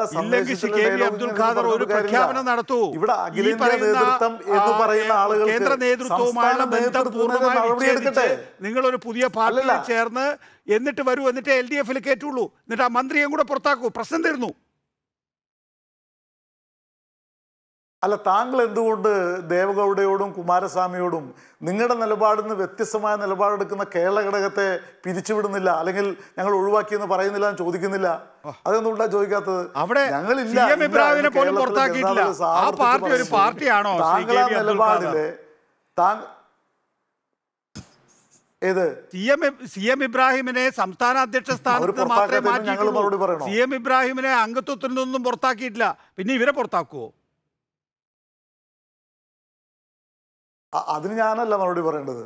അബ്ദുൽ ഖാദർ ഒരു പ്രഖ്യാപനം നടത്തു ഇവിടെ അഖിലേന്ത്യാ നേതൃത്വം എന്ന് പറയുന്ന ആളുകൾ കേന്ദ്ര നേതൃത്വവുമായുള്ള ബന്ധം പൂർണ്ണമായി ഒരു പുതിയ പാർട്ടിയിൽ ചേർന്ന് എന്നിട്ട് വരൂ എന്നിട്ട് എൽ ഡി എഫിൽ കയറ്റുള്ളൂ എന്നിട്ട് ആ മന്ത്രിയും കൂടെ പുറത്താക്കൂ പ്രശ്നം തരുന്നു അല്ല താങ്കൾ എന്തുകൊണ്ട് ദേവഗൗഡയോടും കുമാരസ്വാമിയോടും നിങ്ങളുടെ നിലപാടിൽ നിന്ന് വ്യത്യസ്തമായ നിലപാടെടുക്കുന്ന കേരള ഘടകത്തെ പിരിച്ചുവിടുന്നില്ല അല്ലെങ്കിൽ ഞങ്ങൾ ഒഴിവാക്കിയെന്ന് പറയുന്നില്ല എന്ന് ചോദിക്കുന്നില്ല അതെന്തുകൊണ്ടാ ചോദിക്കാത്തത് അവിടെ താങ്കൾ ആ നിലപാടില് താങ്കൾ സി എം ഇബ്രാഹിമിനെ സംസ്ഥാന അധ്യക്ഷ സ്ഥാനത്ത് മാത്രമേ മാറ്റി സി എം ഇബ്രാഹിമിനെ അംഗത്വത്തിൽ നിന്നും പുറത്താക്കിയിട്ടില്ല പിന്നെ ഇവരെ പുറത്താക്കുവോ അതിന് ഞാനല്ല മറുപടി പറയേണ്ടത്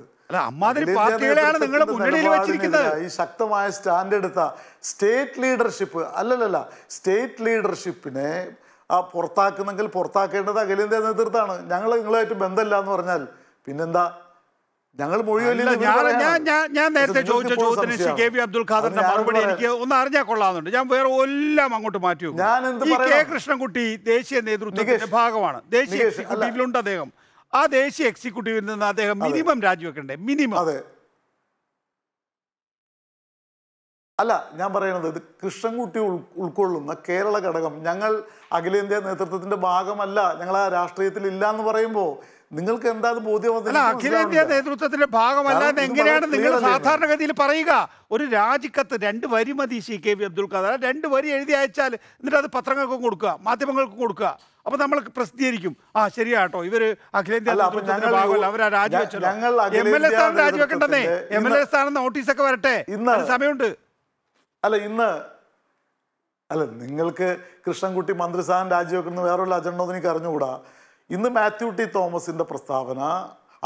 ഈ ശക്തമായ സ്റ്റാൻഡ് എടുത്ത സ്റ്റേറ്റ് ലീഡർഷിപ്പ് അല്ലല്ല സ്റ്റേറ്റ് ലീഡർഷിപ്പിനെ ആ പുറത്താക്കുന്നെങ്കിൽ പുറത്താക്കേണ്ടത് അഖിലേന്ത്യാ നേതൃത്വമാണ് ഞങ്ങൾ നിങ്ങളായിട്ട് ബന്ധമില്ല എന്ന് പറഞ്ഞാൽ പിന്നെന്താ ഞങ്ങൾ ഞാൻ നേരത്തെ ചോദിച്ച ചോദ്യത്തിന് അബ്ദുൽ ഒന്ന് ഞാൻ വേറെ എല്ലാം അങ്ങോട്ട് മാറ്റി കെ കൃഷ്ണൻകുട്ടി ദേശീയ നേതൃത്വത്തിന്റെ ഭാഗമാണ് ദേശീയ ഉണ്ട് അദ്ദേഹം ആ ദേശീയ എക്സിക്യൂട്ടീവിൽ നിന്ന് അദ്ദേഹം മിനിമം രാജിവെക്കണ്ടേ മിനിമം അതെ അല്ല ഞാൻ പറയണത് ഇത് കൃഷ്ണൻകുട്ടി ഉൾ ഉൾക്കൊള്ളുന്ന കേരള ഘടകം ഞങ്ങൾ അഖിലേന്ത്യാ നേതൃത്വത്തിന്റെ ഭാഗമല്ല ഞങ്ങൾ ആ രാഷ്ട്രീയത്തിൽ ഇല്ല എന്ന് പറയുമ്പോൾ നിങ്ങൾക്ക് എന്താ ബോധ്യം അഖിലേന്ത്യാ നേതൃത്വത്തിന്റെ ഭാഗമല്ല എങ്ങനെയാണ് നിങ്ങൾ സാധാരണഗതിയിൽ പറയുക ഒരു രാജിക്കത്ത് രണ്ട് വരി മതി C K V Abdul Khader രണ്ട് വരി എഴുതി അയച്ചാൽ എന്നിട്ട് അത് പത്രങ്ങൾക്കും കൊടുക്കുക മാധ്യമങ്ങൾക്കും കൊടുക്കുക അപ്പൊ നമ്മൾ പ്രസിദ്ധീകരിക്കും ആ ശരിയാട്ടോ ഇവര് അഖിലേന്ത്യാ അവരാ നോട്ടീസൊക്കെ വരട്ടെ സമയമുണ്ട് അല്ല ഇന്ന് അല്ല നിങ്ങൾക്ക് കൃഷ്ണൻകുട്ടി മന്ത്രിസ്ഥാനം രാജിവെക്കുന്ന വേറൊരു അജണ്ട എനിക്ക് അറിഞ്ഞുകൂടാ ഇന്ന് മാത്യു ടി തോമസിന്റെ പ്രസ്താവന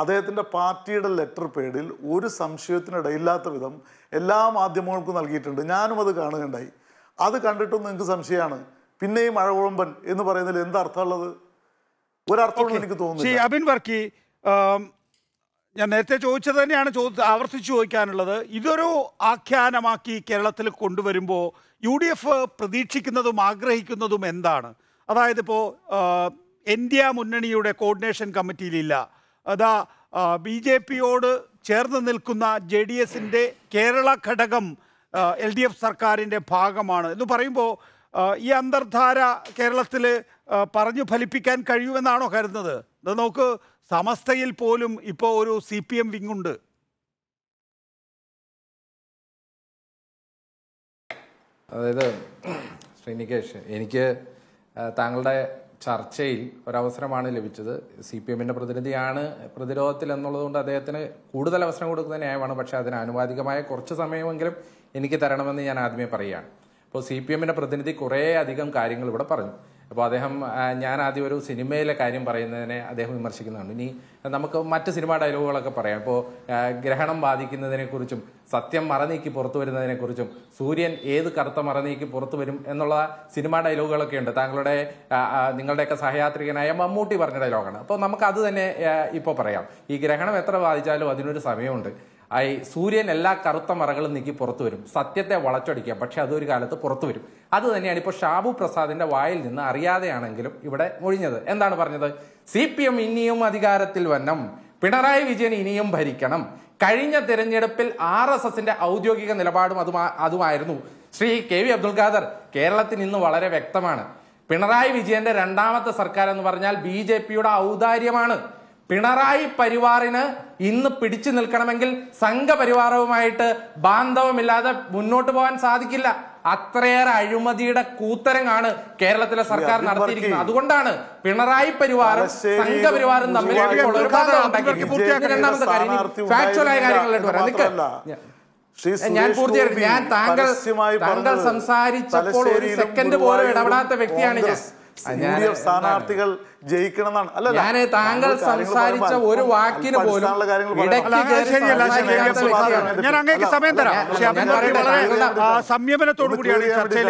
അദ്ദേഹത്തിന്റെ പാർട്ടിയുടെ ലെറ്റർ പേഡിൽ ഒരു സംശയത്തിനിടയില്ലാത്ത വിധം എല്ലാ മാധ്യമങ്ങൾക്കും നൽകിയിട്ടുണ്ട് ഞാനും അത് കാണുകയുണ്ടായി അത് കണ്ടിട്ടും നിങ്ങൾക്ക് സംശയമാണ് പിന്നെയും അഴകുഴമ്പൻ എന്ന് പറയുന്നതിൽ എന്താ അർത്ഥമുള്ളത് ഒരർത്ഥമുള്ള എനിക്ക് തോന്നുന്നു അബിൻ വർക്കി ഞാൻ നേരത്തെ ചോദിച്ചത് തന്നെയാണ് ചോദി ആവർത്തിച്ച് ചോദിക്കാനുള്ളത് ഇതൊരു ആഖ്യാനമാക്കി കേരളത്തിൽ കൊണ്ടുവരുമ്പോൾ യു ഡി എഫ് പ്രതീക്ഷിക്കുന്നതും ആഗ്രഹിക്കുന്നതും എന്താണ് അതായത് ഇപ്പോൾ ഇന്ത്യ മുന്നണിയുടെ കോർഡിനേഷൻ കമ്മിറ്റിയിലില്ല അതാ ബി ജെ പിയോട് ചേർന്ന് നിൽക്കുന്ന ജെ ഡി എസിൻ്റെ കേരള ഘടകം എൽ ഡി എഫ് സർക്കാരിൻ്റെ ഭാഗമാണ് എന്ന് പറയുമ്പോൾ ഈ അന്തർധാര കേരളത്തിൽ പറഞ്ഞു ഫലിപ്പിക്കാൻ കഴിയുമെന്നാണോ കരുതുന്നത് ഇത് നോക്ക് സമസ്തയിൽ പോലും ഇപ്പോൾ ഒരു സി പി എം വിങ്ങുണ്ട് അതായത് ശ്രീനികേഷ് എനിക്ക് താങ്കളുടെ ചർച്ചയിൽ ഒരവസരമാണ് ലഭിച്ചത് സി പി എമ്മിൻ്റെ പ്രതിനിധിയാണ് പ്രതിരോധത്തിൽ എന്നുള്ളതുകൊണ്ട് അദ്ദേഹത്തിന് കൂടുതൽ അവസരം കൊടുക്കുന്ന ന്യായമാണ് പക്ഷേ അതിന് ആനുപാതികമായ കുറച്ച് സമയമെങ്കിലും എനിക്ക് തരണമെന്ന് ഞാൻ ആദ്യമേ പറയുകയാണ് ഇപ്പോൾ സി പി എമ്മിൻ്റെ പ്രതിനിധി കുറേ അധികം കാര്യങ്ങൾ ഇവിടെ പറഞ്ഞു അപ്പോൾ അദ്ദേഹം ഞാൻ ആദ്യം ഒരു സിനിമയിലെ കാര്യം പറയുന്നതിനെ അദ്ദേഹം വിമർശിക്കുന്നുണ്ട് ഇനി നമുക്ക് മറ്റ് സിനിമാ ഡയലോഗുകളൊക്കെ പറയാം ഇപ്പോൾ ഗ്രഹണം ബാധിക്കുന്നതിനെക്കുറിച്ചും സത്യം മറനീക്കി പുറത്തു വരുന്നതിനെക്കുറിച്ചും സൂര്യൻ ഏത് കറുത്ത മറനീക്കി പുറത്തു വരും എന്നുള്ള സിനിമാ ഡയലോഗുകളൊക്കെ ഉണ്ട് താങ്കളുടെ നിങ്ങളുടെയൊക്കെ സഹയാത്രികനായ മമ്മൂട്ടി പറഞ്ഞ ഡയലോഗാണ് അപ്പോൾ നമുക്ക് അത് തന്നെ ഇപ്പോൾ പറയാം ഈ ഗ്രഹണം എത്ര ബാധിച്ചാലും അതിനൊരു സമയമുണ്ട് ഈ സൂര്യൻ എല്ലാ കറുത്ത മറകളും നീക്കി പുറത്തു വരും സത്യത്തെ വളച്ചൊടിക്കുക പക്ഷെ അതൊരു കാലത്ത് പുറത്തു വരും അത് തന്നെയാണ് ഇപ്പോൾ ഷാബു പ്രസാദിന്റെ വായിൽ നിന്ന് അറിയാതെയാണെങ്കിലും ഇവിടെ മൊഴിഞ്ഞത് എന്താണ് പറഞ്ഞത് സി പി എം ഇനിയും അധികാരത്തിൽ വന്നം പിണറായി വിജയൻ ഇനിയും ഭരിക്കണം കഴിഞ്ഞ തെരഞ്ഞെടുപ്പിൽ ആർ എസ് എസിന്റെ ഔദ്യോഗിക നിലപാടും അതുമാ അതുമായിരുന്നു ശ്രീ കെ വി അബ്ദുൽ ഖാദർ കേരളത്തിന് ഇന്ന് വളരെ വ്യക്തമാണ് പിണറായി വിജയന്റെ രണ്ടാമത്തെ സർക്കാർ എന്ന് പറഞ്ഞാൽ ബി ജെ പിയുടെ ഔദാര്യമാണ് പിണറായി പരിവാറിന് ഇന്ന് പിടിച്ചു നിൽക്കണമെങ്കിൽ സംഘപരിവാറവുമായിട്ട് ബാന്ധവമില്ലാതെ മുന്നോട്ട് പോകാൻ സാധിക്കില്ല അത്രയേറെ അഴിമതിയുടെ കൂത്തരങ്ങാണ് കേരളത്തിലെ സർക്കാർ നടത്തിയിരിക്കുന്നത് അതുകൊണ്ടാണ് പിണറായി പരിവാറും സംഘപരിവാറും തമ്മിൽ രണ്ടാമത്തെ ഞാൻ പൂർത്തിയാക്കി ഞാൻ താങ്കൾ താങ്കൾ സംസാരിച്ചപ്പോൾ ഒരു സെക്കൻഡ് പോലും ഇടപെടാത്ത വ്യക്തിയാണ് ഞാൻ സ്ഥാനാർത്ഥികൾ ജയിക്കണം ഞാൻ താങ്കൾ സംസാരിച്ച ഒരു വാക്കിന് പോലും ഞാൻ അങ്ങേക്ക് സമയം തരാം സംയമനത്തോടു കൂടിയാണ് ചർച്ചയിൽ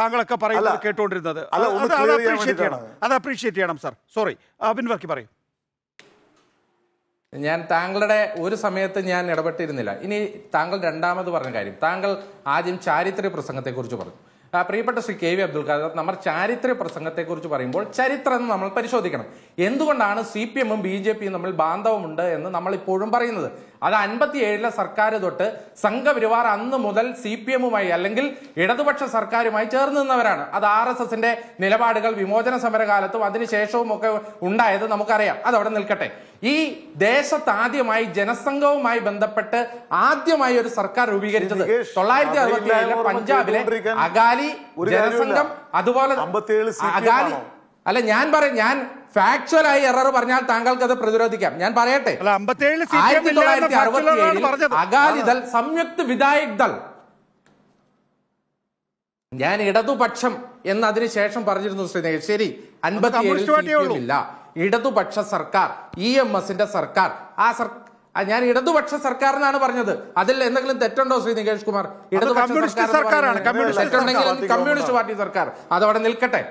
താങ്കളൊക്കെ പറയുന്നത് കേട്ടുകൊണ്ടിരുന്നത് അത് അപ്രീഷിയേറ്റ് ചെയ്യണം അത് അപ്രീഷിയേറ്റ് ചെയ്യണം സാർ സോറി പിൻവർക്കി പറയും ഞാൻ താങ്കളുടെ ഒരു സമയത്ത് ഞാൻ ഇടപെട്ടിരുന്നില്ല ഇനി താങ്കൾ രണ്ടാമത് പറഞ്ഞ കാര്യം താങ്കൾ ആദ്യം ചാരിത്ര പ്രസംഗത്തെക്കുറിച്ച് പറഞ്ഞു പ്രിയപ്പെട്ട ശ്രീ കെ വി അബ്ദുൽ ഖാദർ നമ്മൾ ചാരിത്ര കുറിച്ച് പറയുമ്പോൾ ചരിത്രം നമ്മൾ പരിശോധിക്കണം എന്തുകൊണ്ടാണ് സി പി എമ്മും ബി ജെ പിയും തമ്മിൽ ബാന്ധവമുണ്ട് എന്ന് നമ്മൾ ഇപ്പോഴും പറയുന്നത് അത് അൻപത്തി ഏഴിലെ സർക്കാർ തൊട്ട് സംഘപരിവാർ അന്ന് മുതൽ സി പി എമ്മുമായി അല്ലെങ്കിൽ ഇടതുപക്ഷ സർക്കാരുമായി ചേർന്ന് നിന്നവരാണ് അത് ആർ എസ് എസിന്റെ നിലപാടുകൾ വിമോചന സമരകാലത്തും അതിനുശേഷവും ഒക്കെ ഉണ്ടായത് നമുക്കറിയാം അതവിടെ നിൽക്കട്ടെ ഈ ദേശത്ത് ആദ്യമായി ജനസംഘവുമായി ബന്ധപ്പെട്ട് ആദ്യമായി ഒരു സർക്കാർ രൂപീകരിച്ചത് തൊള്ളായിരത്തി അറുപത്തി ഏഴിലെ പഞ്ചാബിലെ അകാലി ജനസംഘം അതുപോലെ അകാലി അല്ല ഞാൻ പറയാം ഞാൻ ഫാക്ച്വൽ ആയി എറർ പറഞ്ഞാൽ താങ്കൾക്ക് അത് പ്രതിരോധിക്കാം ഞാൻ പറയട്ടെ ആയിരത്തി തൊള്ളായിരത്തി അറുപത്തി ഏഴിൽ അകാലി ദൾ വിധായക് ദൾ ഞാൻ ഇടതുപക്ഷം എന്ന് അതിനുശേഷം പറഞ്ഞിരുന്നു ശ്രീനേഷ് ശരി അൻപത്തിയേഴില്ല ഇടതുപക്ഷ സർക്കാർ ഇ എം എസിന്റെ സർക്കാർ ആ സർക്കാർ ഞാൻ ഇടതുപക്ഷ സർക്കാരിനാണ് പറഞ്ഞത് അതിൽ എന്തെങ്കിലും തെറ്റുണ്ടോ ശ്രീ നികേഷ് കുമാർ ഇടതുപക്ഷ സർക്കാരാണ് കമ്മ്യൂണിസ്റ്റ് പാർട്ടി സർക്കാർ അതവിടെ നിൽക്കട്ടെ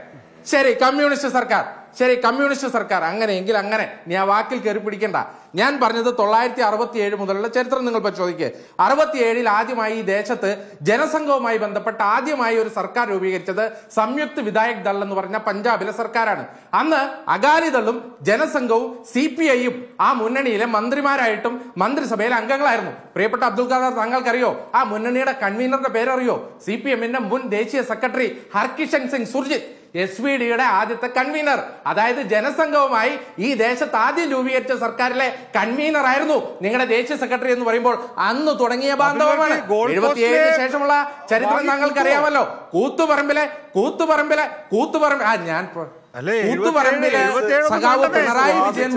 ശരി കമ്മ്യൂണിസ്റ്റ് സർക്കാർ ശരി കമ്മ്യൂണിസ്റ്റ് സർക്കാർ അങ്ങനെയെങ്കിൽ അങ്ങനെ നീ ആ വാക്കിൽ കയറി പിടിക്കണ്ട ഞാൻ പറഞ്ഞത് തൊള്ളായിരത്തി അറുപത്തി ഏഴ് മുതലുള്ള ചരിത്രം നിങ്ങൾ പരിശോധിക്കുക ഏഴിൽ ആദ്യമായി ഈ ദേശത്ത് ജനസംഘവുമായി ബന്ധപ്പെട്ട് ആദ്യമായി ഒരു സർക്കാർ രൂപീകരിച്ചത് സംയുക്ത് വിധായക് ദൾ എന്ന് പറഞ്ഞ പഞ്ചാബിലെ സർക്കാരാണ് അന്ന് അകാലിദളും ജനസംഘവും സി പി ഐയും ആ മുന്നണിയിലെ മന്ത്രിമാരായിട്ടും മന്ത്രിസഭയിലെ അംഗങ്ങളായിരുന്നു പ്രിയപ്പെട്ട അബ്ദുൽ ഖാദർ താങ്കൾക്കറിയോ ആ മുന്നണിയുടെ കൺവീനറുടെ പേരറിയോ സി പി എമ്മിന്റെ മുൻ ദേശീയ secretary Harkishan Singh Surjeet S V ഡിയുടെ ആദ്യത്തെ കൺവീനർ അതായത് ജനസംഘവുമായി ഈ ദേശത്ത് ആദ്യം രൂപീകരിച്ച സർക്കാരിലെ കൺവീനർ ആയിരുന്നു നിങ്ങളുടെ ദേശീയ സെക്രട്ടറി എന്ന് പറയുമ്പോൾ അന്ന് തുടങ്ങിയ ബാന്ധവമാണ് എഴുപത്തിയേഴിന് ശേഷമുള്ള ചരിത്രം അറിയാമല്ലോ കൂത്തുപറമ്പിലെ കൂത്തുപറമ്പിലെ കൂത്തുപറമ്പ് ആ ഞാൻ കൂത്തുപറമ്പിലെ സഖാവ് പിണറായി വിജയൻ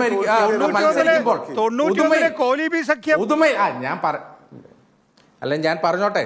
മത്സരിക്കുമ്പോൾ ആ ഞാൻ പറ അല്ല ഞാൻ പറഞ്ഞോട്ടെ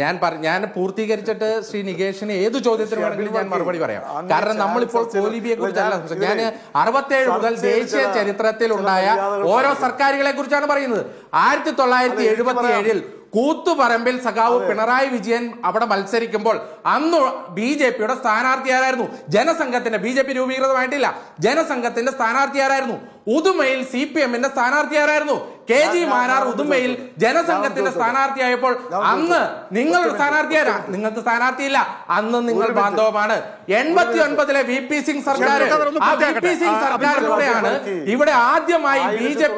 ഞാൻ ഞാൻ പൂർത്തീകരിച്ചിട്ട് ശ്രീ നികേഷിന് ഏത് ചോദ്യത്തിന് വേണമെങ്കിലും ഞാൻ മറുപടി പറയാം കാരണം നമ്മളിപ്പോൾ കോലിബിയെ കുറിച്ചല്ല ഞാൻ അറുപത്തേഴ് മുതൽ ദേശീയ ചരിത്രത്തിൽ ഉണ്ടായ ഓരോ സർക്കാരുകളെ കുറിച്ചാണ് പറയുന്നത് ആയിരത്തി തൊള്ളായിരത്തി എഴുപത്തി ഏഴിൽ കൂത്തുപറമ്പിൽ സഖാവ് പിണറായി വിജയൻ അവിടെ മത്സരിക്കുമ്പോൾ അന്ന് ബി ജെ പിയുടെ സ്ഥാനാർത്ഥി ആരായിരുന്നു ജനസംഘത്തിന്റെ ബി ജെ പി രൂപീകൃതമായിട്ടില്ല ജനസംഘത്തിന്റെ സ്ഥാനാർത്ഥി ആരായിരുന്നു ഉദുമയിൽ സി പി എമ്മിന്റെ സ്ഥാനാർത്ഥി ആരായിരുന്നു കെ ജി മാരാർ ഉദുമ്പയിൽ ജനസംഘത്തിന്റെ സ്ഥാനാർത്ഥിയായപ്പോൾ അന്ന് നിങ്ങളുടെ സ്ഥാനാർത്ഥിയല്ല നിങ്ങൾക്ക് സ്ഥാനാർത്ഥിയില്ല അന്ന് നിങ്ങൾ ബാന്ധവമാണ് എൺപത്തി ഒൻപതിലെ വി പി സിംഗ് സർക്കാർ വി പി സിംഗ് സർക്കാരിലൂടെയാണ് ഇവിടെ ആദ്യമായി ബി ജെ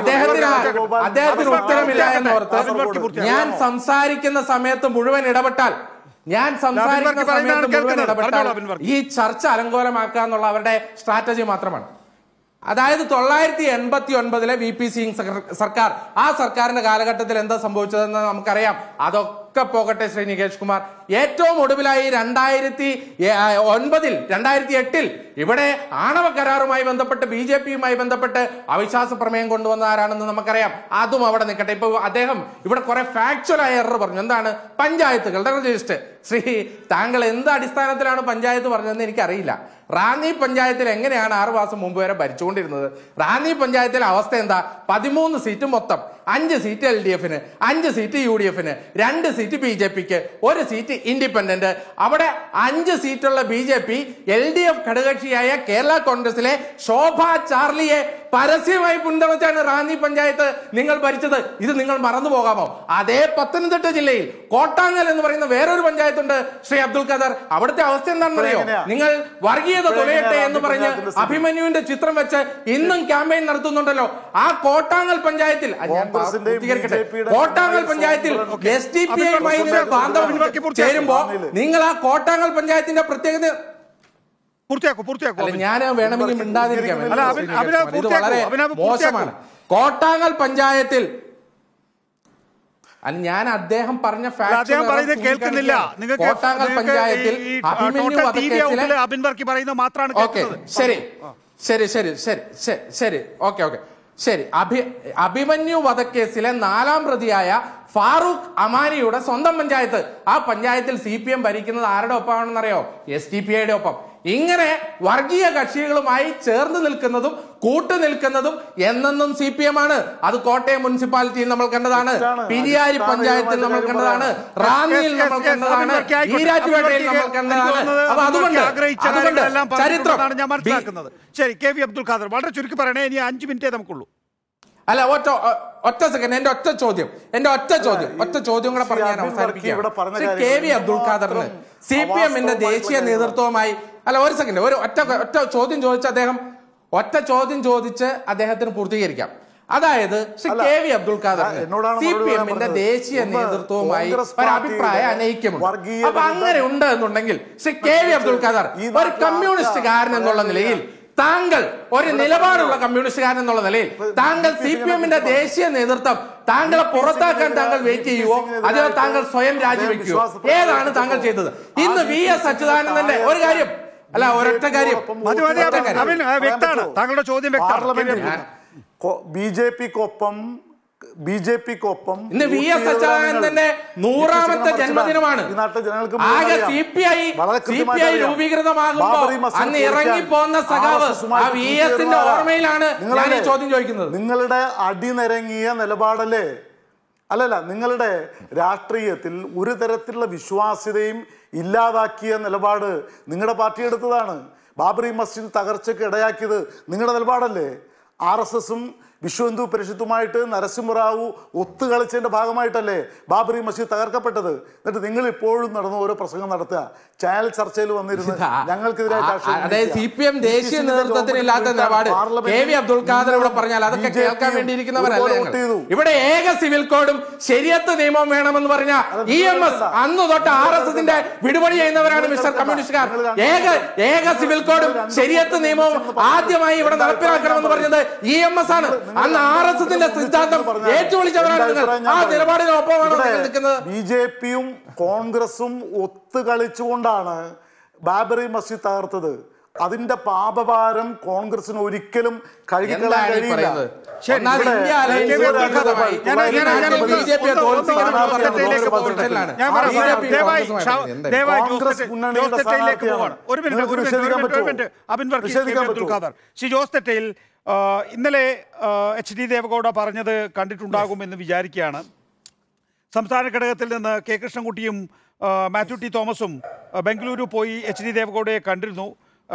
അദ്ദേഹത്തിന് അദ്ദേഹത്തിന് ഉത്തരമില്ല ഓർത്ത് ഞാൻ സംസാരിക്കുന്ന സമയത്ത് മുഴുവൻ ഇടപെട്ടാൽ ഞാൻ സംസാരിക്കുന്ന സമയത്ത് മുഴുവൻ ഇടപെട്ടാൽ ഈ ചർച്ച അലങ്കോലമാക്കുക എന്നുള്ള അവരുടെ സ്ട്രാറ്റജി മാത്രമാണ് അതായത് തൊള്ളായിരത്തി എൺപത്തി ഒൻപതിലെ വി പി സിംഗ് സർക്കാർ ആ സർക്കാരിന്റെ കാലഘട്ടത്തിൽ എന്താ സംഭവിച്ചതെന്ന് നമുക്കറിയാം അതൊക്കെ പോകട്ടെ ശ്രീ നികേഷ് കുമാർ ഏറ്റവും ഒടുവിലായി രണ്ടായിരത്തി ഒൻപതിൽ രണ്ടായിരത്തി എട്ടിൽ ഇവിടെ ആണവ കരാറുമായി ബന്ധപ്പെട്ട് ബി ജെ പിയുമായി ബന്ധപ്പെട്ട് അവിശ്വാസ പ്രമേയം കൊണ്ടുവന്ന ആരാണെന്ന് നമുക്കറിയാം അതും അവിടെ നിൽക്കട്ടെ ഇപ്പൊ അദ്ദേഹം ഇവിടെ കുറെ ആയ എറർ പറഞ്ഞു എന്താണ് പഞ്ചായത്തുകളുടെ രജിസ്റ്റർ ശ്രീ താങ്കൾ എന്ത് അടിസ്ഥാനത്തിലാണ് പഞ്ചായത്ത് പറഞ്ഞതെന്ന് എനിക്കറിയില്ല റാന്നി പഞ്ചായത്തിൽ എങ്ങനെയാണ് ആറു മാസം മുമ്പ് വരെ ഭരിച്ചുകൊണ്ടിരുന്നത് റാന്നി പഞ്ചായത്തിലെ അവസ്ഥ എന്താ പതിമൂന്ന് സീറ്റ് മൊത്തം അഞ്ച് സീറ്റ് എൽ ഡി എഫിന് അഞ്ച് സീറ്റ് യു ഡി എഫിന് രണ്ട് സീറ്റ് ബി ജെ പിക്ക് ഒരു സീറ്റ് ഇൻഡിപെൻഡന്റ് അവിടെ അഞ്ച് സീറ്റുള്ള B J P L D F ഘടകക്ഷിയായ കേരള കോൺഗ്രസിലെ ശോഭ ചാർലിയെ പരസ്യമായി പിന്തുണച്ചാണ് റാന്നി പഞ്ചായത്ത് നിങ്ങൾ ഭരിച്ചത് ഇത് നിങ്ങൾ മറന്നു പോകാമോ അതേ പത്തനംതിട്ട ജില്ലയിൽ കോട്ടാങ്ങൽ എന്ന് പറയുന്ന വേറൊരു പഞ്ചായത്തുണ്ട് ശ്രീ അബ്ദുൽ ഖദർ അവിടുത്തെ അവസ്ഥ എന്താണെന്നറിയോ നിങ്ങൾ വർഗീയത തുലയട്ടെ എന്ന് പറഞ്ഞ് അഭിമന്യുവിന്റെ ചിത്രം വെച്ച് ഇന്നും ക്യാമ്പയിൻ നടത്തുന്നുണ്ടല്ലോ ആ കോട്ടാങ്ങൽ പഞ്ചായത്തിൽ കോട്ടാങ്ങൽ പഞ്ചായത്തിൽ എസ് ഡി പി ഐ ചേരുമ്പോ നിങ്ങൾ ആ കോട്ടാങ്ങൽ പഞ്ചായത്തിന്റെ പ്രത്യേകത പൂർത്തിയാക്കൂ പൂർത്തിയാക്കൂ ഞാൻ വേണമെങ്കിൽ മിണ്ടാതിരിക്കാം മോശമാണ് കോട്ടാങ്ങൽ പഞ്ചായത്തിൽ അല്ല ഞാൻ അദ്ദേഹം പറഞ്ഞ ഫാക്ട് കേൾക്കുന്നില്ല കോട്ടാങ്ങൽ പഞ്ചായത്തിൽ അഭിമന്യു പറയുന്നത് മാത്രമാണ് ഓക്കെ ശരി ശരി ശരി ശരി ശരി ഓക്കെ ഓക്കെ ശരി അഭി അഭിമന്യു വധക്കേസിലെ നാലാം പ്രതിയായ ഫാറൂഖ് അമാനിയുടെ സ്വന്തം പഞ്ചായത്ത് ആ പഞ്ചായത്തിൽ സി പി എം ഭരിക്കുന്നത് ആരുടെ ഒപ്പമാണെന്നറിയോ എസ് ടി പി ഐയുടെ ഒപ്പം ഇങ്ങനെ വർഗീയ കക്ഷികളുമായി ചേർന്ന് നിൽക്കുന്നതും കൂട്ടു നിൽക്കുന്നതും എന്നെന്നും സി പി എം ആണ് അത് കോട്ടയം മുനിസിപ്പാലിറ്റിയിൽ നമ്മൾ കണ്ടതാണ് പിരിയാരി പഞ്ചായത്തിൽ നമ്മൾ കണ്ടതാണ് റാന്നിയിൽ നമ്മൾ കണ്ടതാണ് ഈരാറ്റുപേട്ടയിൽ നമ്മൾ കണ്ടതാണ് അപ്പൊ അതുകൊണ്ട് ഞാൻ മനസ്സിലാക്കുന്നത് ശരി കെ വി അബ്ദുൽ ഖാദർ വളരെ ചുരുക്കി പറയണേ ഇനി അഞ്ചു മിനിറ്റേ നമുക്കുള്ളൂ അല്ല ഒറ്റ ഒറ്റ സെക്കൻഡ് എന്റെ ഒറ്റ ചോദ്യം എന്റെ ഒറ്റ ചോദ്യം ഒറ്റ ചോദ്യം കൂടെ പറഞ്ഞു ഞാൻ അവസാനിപ്പിക്കുകയാണ് കെ വി അബ്ദുൾ ഖാദറിന് സി പി എമ്മിന്റെ ദേശീയ നേതൃത്വവുമായി അല്ല ഒരു സെക്കൻഡ് ഒരു ഒറ്റ ഒറ്റ ചോദ്യം ചോദിച്ച് അദ്ദേഹം ഒറ്റ ചോദ്യം ചോദിച്ച് അദ്ദേഹത്തിന് പൂർത്തീകരിക്കാം അതായത് Shri K V Abdul Khader C P എമ്മിന്റെ ദേശീയ നേതൃത്വവുമായി അഭിപ്രായം അഭിപ്രായ അപ്പൊ അങ്ങനെ ഉണ്ട് എന്നുണ്ടെങ്കിൽ ശ്രീ കെ വി അബ്ദുൾ ഖാദർ ഒരു കാരൻ എന്നുള്ള നിലയിൽ താങ്കൾ ഒരു നിലപാടുള്ള കമ്മ്യൂണിസ്റ്റ് എന്നുള്ള നിലയിൽ താങ്കൾ സി പി എമ്മിന്റെ ദേശീയ നേതൃത്വം താങ്കളെ പുറത്താക്കാൻ താങ്കൾ വെയിറ്റ് ചെയ്യുവോ അതോ താങ്കൾ സ്വയം രാജിവെക്കുവോ ഏതാണ് താങ്കൾ ചെയ്തത് ഇന്ന് വി എസ് അച്യുതാനന്ദന്റെ ഒരു കാര്യം അല്ല ഒരൊറ്റ കാര്യം വ്യക്തമാണ് താങ്കളുടെ ചോദ്യം വ്യക്തമാണ് ബി ജെ പിക്കൊപ്പം ബി ജെ പിക്കൊപ്പം ഇന്ന് വി എസ് അച്യുതാനന്ദന്റെ നൂറാമത്തെ ജന്മദിനമാണ് ആകെ C P I C P I രൂപീകൃതമാകുമ്പോ അന്ന് ഇറങ്ങി പോകുന്ന സഖാവ് ആ വി എസിന്റെ ഓർമ്മയിലാണ് ഞാൻ ഈ ചോദ്യം ചോദിക്കുന്നത് നിങ്ങളുടെ അടിനിരങ്ങിയ നിലപാടല്ലേ അല്ലല്ല നിങ്ങളുടെ രാഷ്ട്രീയത്തിൽ ഒരു തരത്തിലുള്ള വിശ്വാസ്യതയും ഇല്ലാതാക്കിയ നിലപാട് നിങ്ങളുടെ പാർട്ടി എടുത്തതാണ് ബാബറി മസ്ജിദ് തകർച്ചയ്ക്ക് ഇടയാക്കിയത് നിങ്ങളുടെ നിലപാടല്ലേ ആർ എസ് എസും വിശ്വ ഹിന്ദു പരിഷത്തുമായിട്ട് നരസിംഹറാവു ഒത്തുകളിച്ചതിൻ്റെ ഭാഗമായിട്ടല്ലേ ബാബറി മസ്ജിദ് തകർക്കപ്പെട്ടത് എന്നിട്ട് നിങ്ങൾ ഇപ്പോഴും നടന്ന് ഓരോ പ്രസംഗം നടത്തുക ചാനൽ ചർച്ചയിൽ വന്നിരുന്നു ഞങ്ങൾക്കെതിരെ സി പി എം ദേശീയ നേതൃത്വത്തിനില്ലാത്ത നിലപാട് കെ വി അബ്ദുൾ ഖാദർ ഇവിടെ പറഞ്ഞാൽ അതൊക്കെ കേൾക്കാൻ വേണ്ടിയിരിക്കുന്നവരല്ല ഇവിടെ ഏക സിവിൽ കോഡും ശരിയത്ത് നിയമവും വേണമെന്ന് പറഞ്ഞ ഇ എം എസ് അന്ന് തൊട്ട് ആർ എസ് എസിന്റെ വിടുപണി ചെയ്യുന്നവരാണ് മിസ്റ്റർ കമ്മ്യൂണിസ്റ്റുകാർ ഏക ഏക സിവിൽ കോഡും ശരിയത്ത് നിയമവും ആദ്യമായി ഇവിടെ നടപ്പിലാക്കണമെന്ന് പറഞ്ഞത് ഇ എം എസ് ആണ് അന്ന് ആർ എസ് എസിന്റെ സിദ്ധാന്തം ഏറ്റുവിളിച്ചവരാണ് ആ നിലപാടിന് ഒപ്പമാണ് നിൽക്കുന്നത് ബി ജെ പിയും കോൺഗ്രസും ഒത്തുകളിച്ചുകൊണ്ടാണ് ബാബറി മസ്ജിദ് തകർത്തത് അതിന്റെ പാപഭാരം കോൺഗ്രസിന് ഒരിക്കലും കഴുകിക്കളാൻ കഴിയില്ല ഇന്നലെ എച്ച് ഡി ദേവഗൗഡ പറഞ്ഞത് കണ്ടിട്ടുണ്ടാകും എന്ന് വിചാരിക്കുകയാണ് സംസ്ഥാന ഘടകത്തിൽ നിന്ന് കെ കൃഷ്ണൻകുട്ടിയും മാത്യു ടി തോമസും ബംഗളൂരു പോയി എച്ച് ഡി ദേവഗൗഡയെ കണ്ടിരുന്നു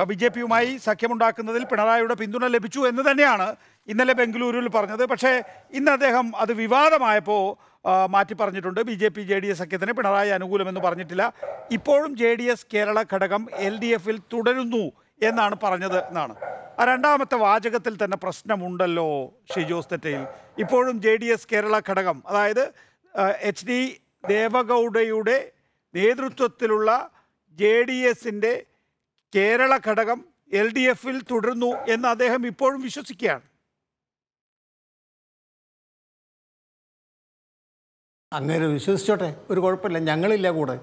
ബി ജെ പിയുമായി സഖ്യമുണ്ടാക്കുന്നതിൽ പിണറായിയുടെ പിന്തുണ ലഭിച്ചു എന്ന് തന്നെയാണ് ഇന്നലെ ബംഗളൂരുവിൽ പറഞ്ഞത് പക്ഷേ ഇന്ന് അദ്ദേഹം അത് വിവാദമായപ്പോൾ മാറ്റി പറഞ്ഞിട്ടുണ്ട് B J P J D S സഖ്യത്തിന് പിണറായി അനുകൂലമെന്ന് പറഞ്ഞിട്ടില്ല ഇപ്പോഴും ജെ ഡി എസ് കേരള ഘടകം എൽ ഡി എഫിൽ തുടരുന്നു എന്നാണ് പറഞ്ഞത് എന്നാണ് ആ രണ്ടാമത്തെ വാചകത്തിൽ തന്നെ പ്രശ്നമുണ്ടല്ലോ ഷിജോസ് തെറ്റയിൽ ഇപ്പോഴും ജെ ഡി എസ് കേരള ഘടകം അതായത് എച്ച് ഡി ദേവഗൗഡയുടെ നേതൃത്വത്തിലുള്ള ജെ ഡി എസിൻ്റെ കേരള ഘടകം എൽ ഡി എഫിൽ തുടർന്നു എന്ന് അദ്ദേഹം ഇപ്പോഴും വിശ്വസിക്കുകയാണ് അങ്ങനെ വിശ്വസിച്ചോട്ടെ ഒരു കുഴപ്പമില്ല ഞങ്ങളില്ല കൂടെ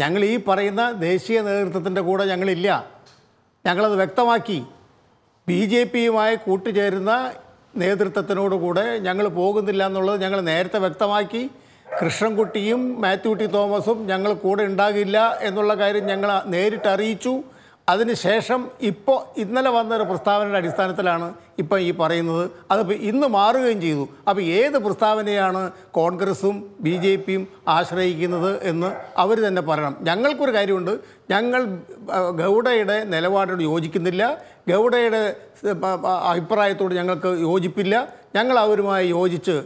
ഞങ്ങൾ ഈ പറയുന്ന ദേശീയ നേതൃത്വത്തിൻ്റെ കൂടെ ഞങ്ങളില്ല ഞങ്ങളത് വ്യക്തമാക്കി ബി ജെ പിയുമായി കൂട്ടുചേരുന്ന നേതൃത്വത്തിനോടുകൂടെ ഞങ്ങൾ പോകുന്നില്ല എന്നുള്ളത് ഞങ്ങൾ നേരത്തെ വ്യക്തമാക്കി കൃഷ്ണൻകുട്ടിയും ടി തോമസും ഞങ്ങൾ കൂടെ ഉണ്ടാകില്ല എന്നുള്ള കാര്യം ഞങ്ങൾ നേരിട്ടറിയിച്ചു അറിയിച്ചു അതിനുശേഷം ഇപ്പോൾ ഇന്നലെ വന്ന ഒരു പ്രസ്താവനയുടെ അടിസ്ഥാനത്തിലാണ് ഇപ്പം ഈ പറയുന്നത് അതിപ്പോൾ ഇന്ന് മാറുകയും ചെയ്തു അപ്പോൾ ഏത് പ്രസ്താവനയാണ് കോൺഗ്രസും ബി ജെ പിയും ആശ്രയിക്കുന്നത് എന്ന് അവർ തന്നെ പറയണം ഞങ്ങൾക്കൊരു കാര്യമുണ്ട് ഞങ്ങൾ ഗൗഡയുടെ നിലപാടോട് യോജിക്കുന്നില്ല ഗൗഡയുടെ അഭിപ്രായത്തോട് ഞങ്ങൾക്ക് യോജിപ്പില്ല ഞങ്ങൾ അവരുമായി യോജിച്ച്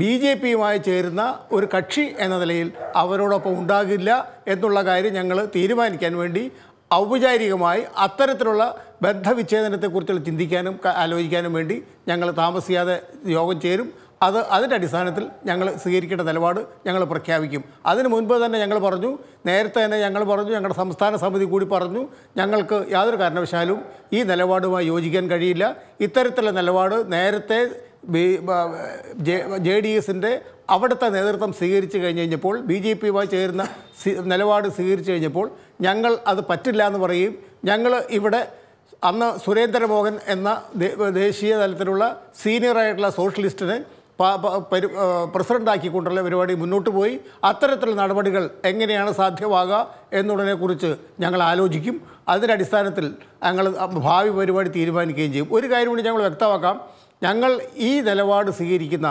ബി ജെ പിയുമായി ചേരുന്ന ഒരു കക്ഷി എന്ന നിലയിൽ അവരോടൊപ്പം ഉണ്ടാകില്ല എന്നുള്ള കാര്യം ഞങ്ങൾ തീരുമാനിക്കാൻ വേണ്ടി ഔപചാരികമായി അത്തരത്തിലുള്ള ബന്ധവിച്ഛേദനത്തെക്കുറിച്ചുള്ള ചിന്തിക്കാനും ആലോചിക്കാനും വേണ്ടി ഞങ്ങൾ താമസിയാതെ യോഗം ചേരും അത് അതിൻ്റെ അടിസ്ഥാനത്തിൽ ഞങ്ങൾ സ്വീകരിക്കേണ്ട നിലപാട് ഞങ്ങൾ പ്രഖ്യാപിക്കും അതിന് മുൻപ് തന്നെ ഞങ്ങൾ പറഞ്ഞു നേരത്തെ തന്നെ ഞങ്ങൾ പറഞ്ഞു ഞങ്ങളുടെ സംസ്ഥാന സമിതി കൂടി പറഞ്ഞു ഞങ്ങൾക്ക് യാതൊരു കാരണവശാലും ഈ നിലപാടുമായി യോജിക്കാൻ കഴിയില്ല ഇത്തരത്തിലുള്ള നിലപാട് നേരത്തെ ജെ ഡി എസിൻ്റെ അവിടുത്തെ നേതൃത്വം സ്വീകരിച്ചു കഴിഞ്ഞ് കഴിഞ്ഞപ്പോൾ ബി ജെ പിയുമായി ചേരുന്ന നിലപാട് സ്വീകരിച്ചു കഴിഞ്ഞപ്പോൾ ഞങ്ങൾ അത് പറ്റില്ല എന്ന് പറയും ഞങ്ങൾ ഇവിടെ അന്ന് സുരേന്ദ്രമോഹൻ എന്ന ദേശീയ തലത്തിലുള്ള സീനിയറായിട്ടുള്ള സോഷ്യലിസ്റ്റിനെ പ്രസിഡൻ്റാക്കിക്കൊണ്ടുള്ള പരിപാടി മുന്നോട്ട് പോയി അത്തരത്തിലുള്ള നടപടികൾ എങ്ങനെയാണ് സാധ്യമാകുക എന്നുള്ളതിനെക്കുറിച്ച് ഞങ്ങൾ ആലോചിക്കും അതിൻ്റെ അടിസ്ഥാനത്തിൽ ഞങ്ങൾ ഭാവി പരിപാടി തീരുമാനിക്കുകയും ചെയ്യും ഒരു കാര്യം കൂടി ഞങ്ങൾ വ്യക്തമാക്കാം ഞങ്ങൾ ഈ നിലപാട് സ്വീകരിക്കുന്ന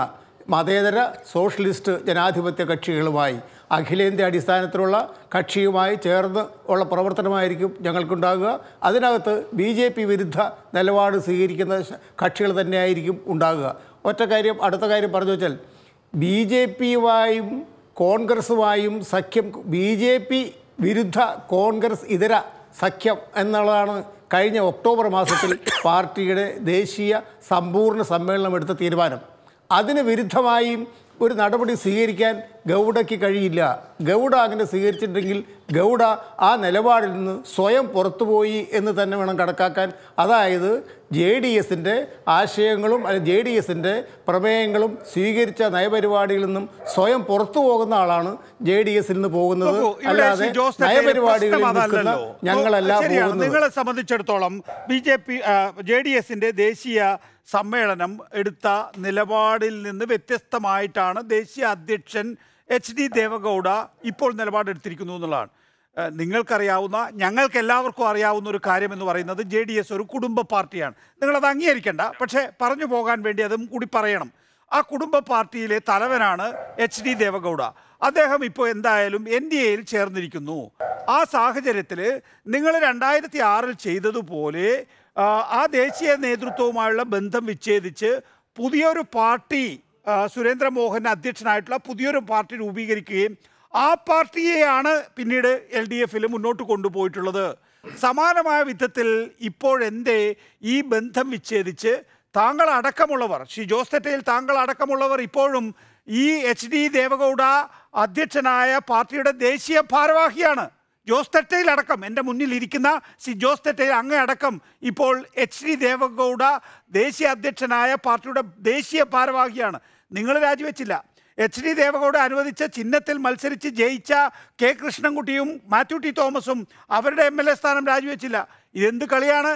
മതേതര സോഷ്യലിസ്റ്റ് ജനാധിപത്യ കക്ഷികളുമായി അഖിലേന്ത്യ അടിസ്ഥാനത്തിലുള്ള കക്ഷിയുമായി ചേർന്ന് ഉള്ള പ്രവർത്തനമായിരിക്കും ഞങ്ങൾക്കുണ്ടാകുക അതിനകത്ത് ബി ജെ പി വിരുദ്ധ നിലപാട് സ്വീകരിക്കുന്ന കക്ഷികൾ തന്നെയായിരിക്കും ഉണ്ടാകുക ഒറ്റ കാര്യം അടുത്ത കാര്യം പറഞ്ഞു വെച്ചാൽ ബി ജെ പിയുമായും കോൺഗ്രസുമായും സഖ്യം ബി ജെ പി വിരുദ്ധ കോൺഗ്രസ് ഇതര സഖ്യം എന്നുള്ളതാണ് കഴിഞ്ഞ ഒക്ടോബർ മാസത്തിൽ പാർട്ടിയുടെ ദേശീയ സമ്പൂർണ്ണ സമ്മേളനം എടുത്ത തീരുമാനം അതിന് വിരുദ്ധമായും ഒരു നടപടി സ്വീകരിക്കാൻ ഗൗഡയ്ക്ക് കഴിയില്ല ഗൗഡ അങ്ങനെ സ്വീകരിച്ചിട്ടുണ്ടെങ്കിൽ ഗൗഡ ആ നിലപാടിൽ നിന്ന് സ്വയം പുറത്തുപോയി എന്ന് തന്നെ വേണം കണക്കാക്കാൻ അതായത് ജെ ഡി എസിൻ്റെ ആശയങ്ങളും അല്ലെങ്കിൽ ജെ ഡി എസിൻ്റെ പ്രമേയങ്ങളും സ്വീകരിച്ച നയപരിപാടിയിൽ നിന്നും സ്വയം പുറത്തു പോകുന്ന ആളാണ് ജെ ഡി എസിൽ നിന്ന് പോകുന്നത് അല്ലാതെ നയപരിപാടികളിൽ നിൽക്കുന്ന ഞങ്ങളല്ല സംബന്ധിച്ചിടത്തോളം B J P J D എസിൻ്റെ ദേശീയ സമ്മേളനം എടുത്ത നിലപാടിൽ നിന്ന് വ്യത്യസ്തമായിട്ടാണ് ദേശീയ അധ്യക്ഷൻ എച്ച് ഡി ദേവഗൗഡ ഇപ്പോൾ നിലപാടെടുത്തിരിക്കുന്നു എന്നുള്ളതാണ് നിങ്ങൾക്കറിയാവുന്ന ഞങ്ങൾക്ക് എല്ലാവർക്കും അറിയാവുന്ന ഒരു കാര്യം എന്ന് പറയുന്നത് ജെ ഡി എസ് ഒരു കുടുംബ പാർട്ടിയാണ് നിങ്ങളത് അംഗീകരിക്കേണ്ട പക്ഷേ പറഞ്ഞു പോകാൻ വേണ്ടി അതും കൂടി പറയണം ആ കുടുംബ പാർട്ടിയിലെ തലവനാണ് എച്ച് ഡി ദേവഗൗഡ അദ്ദേഹം ഇപ്പോൾ എന്തായാലും എൻ ഡി എയിൽ ചേർന്നിരിക്കുന്നു ആ സാഹചര്യത്തിൽ നിങ്ങൾ രണ്ടായിരത്തി ആറിൽ ചെയ്തതുപോലെ ആ ദേശീയ നേതൃത്വവുമായുള്ള ബന്ധം വിച്ഛേദിച്ച് പുതിയൊരു പാർട്ടി സുരേന്ദ്രമോഹൻ അധ്യക്ഷനായിട്ടുള്ള പുതിയൊരു പാർട്ടി രൂപീകരിക്കുകയും ആ പാർട്ടിയെയാണ് പിന്നീട് എൽ ഡി എഫിൽ മുന്നോട്ട് കൊണ്ടുപോയിട്ടുള്ളത് സമാനമായ വിധത്തിൽ ഇപ്പോഴെന്തേ ഈ ബന്ധം വിച്ഛേദിച്ച് താങ്കൾ അടക്കമുള്ളവർ ശ്രീ ജോസ് തെറ്റയിൽ താങ്കൾ അടക്കമുള്ളവർ ഇപ്പോഴും ഈ എച്ച് ഡി ദേവഗൗഡ അധ്യക്ഷനായ പാർട്ടിയുടെ ദേശീയ ഭാരവാഹിയാണ് ജോസ് അടക്കം എൻ്റെ ഇരിക്കുന്ന സി ജോസ് തെറ്റയിൽ അങ്ങയടക്കം ഇപ്പോൾ എച്ച് ഡി ദേവഗൗഡ ദേശീയ അധ്യക്ഷനായ പാർട്ടിയുടെ ദേശീയ ഭാരവാഹിയാണ് നിങ്ങൾ രാജിവെച്ചില്ല എച്ച് ഡി ദേവഗൗഡ അനുവദിച്ച ചിഹ്നത്തിൽ മത്സരിച്ച് ജയിച്ച കെ കൃഷ്ണൻകുട്ടിയും മാത്യു ടി തോമസും അവരുടെ എം എൽ എ സ്ഥാനം രാജിവെച്ചില്ല ഇതെന്ത് കളിയാണ്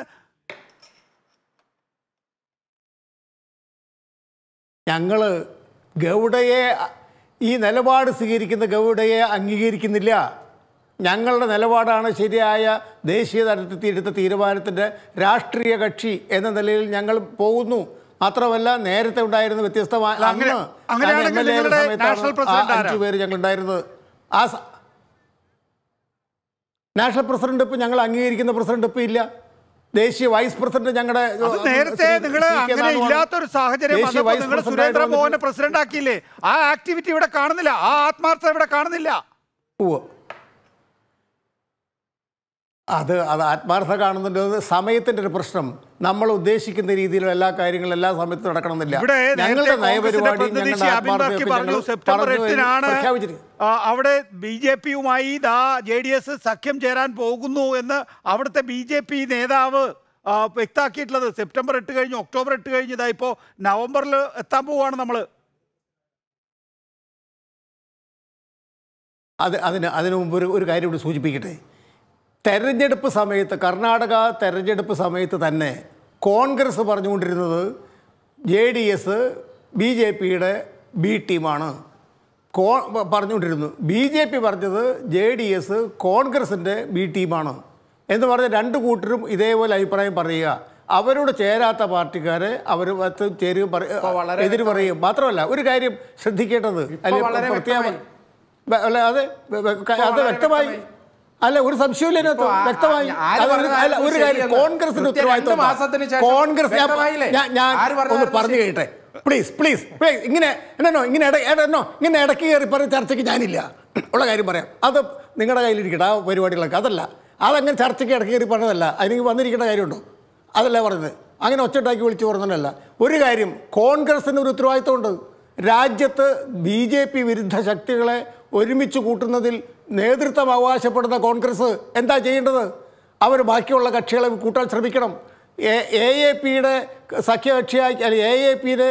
ഞങ്ങൾ ഗൗഡയെ ഈ നിലപാട് സ്വീകരിക്കുന്ന ഗൗഡയെ അംഗീകരിക്കുന്നില്ല ഞങ്ങളുടെ നിലപാടാണ് ശരിയായ ദേശീയ തലത്തിൽ എടുത്ത തീരുമാനത്തിൻ്റെ രാഷ്ട്രീയ കക്ഷി എന്ന നിലയിൽ ഞങ്ങൾ പോകുന്നു മാത്രമല്ല നേരത്തെ ഉണ്ടായിരുന്ന വ്യത്യസ്തമായ അന്ന് എം എൽ എ അഞ്ചു പേര് ഞങ്ങൾ ഉണ്ടായിരുന്നത് ആ നാഷണൽ പ്രസിഡന്റ് ഇപ്പം ഞങ്ങൾ അംഗീകരിക്കുന്ന പ്രസിഡന്റ് ഇപ്പം ഇല്ല ദേശീയ വൈസ് പ്രസിഡന്റ് ഞങ്ങളുടെ നേരത്തെ നിങ്ങൾ അങ്ങനെ ഇല്ലാത്തൊരു സാഹചര്യം നിങ്ങൾ സുരേന്ദ്ര മോഹനെ പ്രസിഡന്റ് ആക്കിയില്ലേ ആ ആക്ടിവിറ്റി ഇവിടെ കാണുന്നില്ല ആ ആത്മാർത്ഥത ഇവിടെ കാണുന്നില്ല അത് അത് ആത്മാർത്ഥ കാണുന്നുണ്ട് സമയത്തിന്റെ ഒരു പ്രശ്നം നമ്മൾ ഉദ്ദേശിക്കുന്ന രീതിയിലും എല്ലാ കാര്യങ്ങളും എല്ലാ സമയത്തും നടക്കണമെന്നില്ല ഞങ്ങളുടെ നയപരിപാടി അവിടെ ബി ജെ പിയുമായി ദാ ജെ ഡി എസ് സഖ്യം ചേരാൻ പോകുന്നു എന്ന് അവിടുത്തെ ബി ജെ പി നേതാവ് വ്യക്താക്കിയിട്ടുള്ളത് സെപ്റ്റംബർ എട്ട് കഴിഞ്ഞു ഒക്ടോബർ എട്ട് കഴിഞ്ഞ് ഇതാ ഇപ്പോൾ നവംബറിൽ എത്താൻ പോവുകയാണ് നമ്മൾ അത് അതിന് അതിനു മുമ്പ് ഒരു ഒരു കാര്യം കൂടി സൂചിപ്പിക്കട്ടെ തെരഞ്ഞെടുപ്പ് സമയത്ത് കർണാടക തെരഞ്ഞെടുപ്പ് സമയത്ത് തന്നെ കോൺഗ്രസ് പറഞ്ഞുകൊണ്ടിരുന്നത് J D S B J പിയുടെ ബി ടീമാണ് കോ പറഞ്ഞുകൊണ്ടിരുന്നു ബി ജെ പി പറഞ്ഞത് ജെ ഡി എസ് കോൺഗ്രസിൻ്റെ ബി ടീമാണ് എന്ന് പറഞ്ഞ രണ്ട് കൂട്ടരും ഇതേപോലെ അഭിപ്രായം പറയുക അവരോട് ചേരാത്ത പാർട്ടിക്കാരെ അവർ ചേരുക പറയും എതിര് പറയും മാത്രമല്ല ഒരു കാര്യം ശ്രദ്ധിക്കേണ്ടത് അല്ലെങ്കിൽ പ്രത്യേകം അല്ല അത് അത് വ്യക്തമായി അല്ല ഒരു സംശയമില്ല അതിനകത്ത് വ്യക്തമായി ഒരു കാര്യം കോൺഗ്രസിന്റെ ഉത്തരവാദിത്വം കോൺഗ്രസ് ഞാൻ ഒന്ന് പറഞ്ഞു കേട്ടെ പ്ലീസ് പ്ലീസ് പ്ലീസ് ഇങ്ങനെ എന്നോ ഇങ്ങനെ എന്നോ ഇങ്ങനെ ഇടയ്ക്ക് കയറി പറഞ്ഞ ചർച്ചയ്ക്ക് ഞാനില്ല ഉള്ള കാര്യം പറയാം അത് നിങ്ങളുടെ കയ്യിലിരിക്കട്ടെ ആ പരിപാടികളൊക്കെ അതല്ല അതങ്ങനെ ചർച്ചയ്ക്ക് ഇടയ്ക്ക് കയറി പറഞ്ഞതല്ല അതിന് വന്നിരിക്കേണ്ട കാര്യമുണ്ടോ അതല്ല പറഞ്ഞത് അങ്ങനെ ഒച്ചണ്ടാക്കി വിളിച്ചു പറഞ്ഞതല്ല ഒരു കാര്യം കോൺഗ്രസിന് ഒരു ഉത്തരവാദിത്വമുണ്ട് രാജ്യത്ത് ബി ജെ പി വിരുദ്ധ ശക്തികളെ ഒരുമിച്ച് കൂട്ടുന്നതിൽ നേതൃത്വം അവകാശപ്പെടുന്ന കോൺഗ്രസ് എന്താ ചെയ്യേണ്ടത് അവർ ബാക്കിയുള്ള കക്ഷികളെ കൂട്ടാൻ ശ്രമിക്കണം എ എ പിയുടെ സഖ്യകക്ഷിയായി അല്ലെങ്കിൽ എ എ പിയെ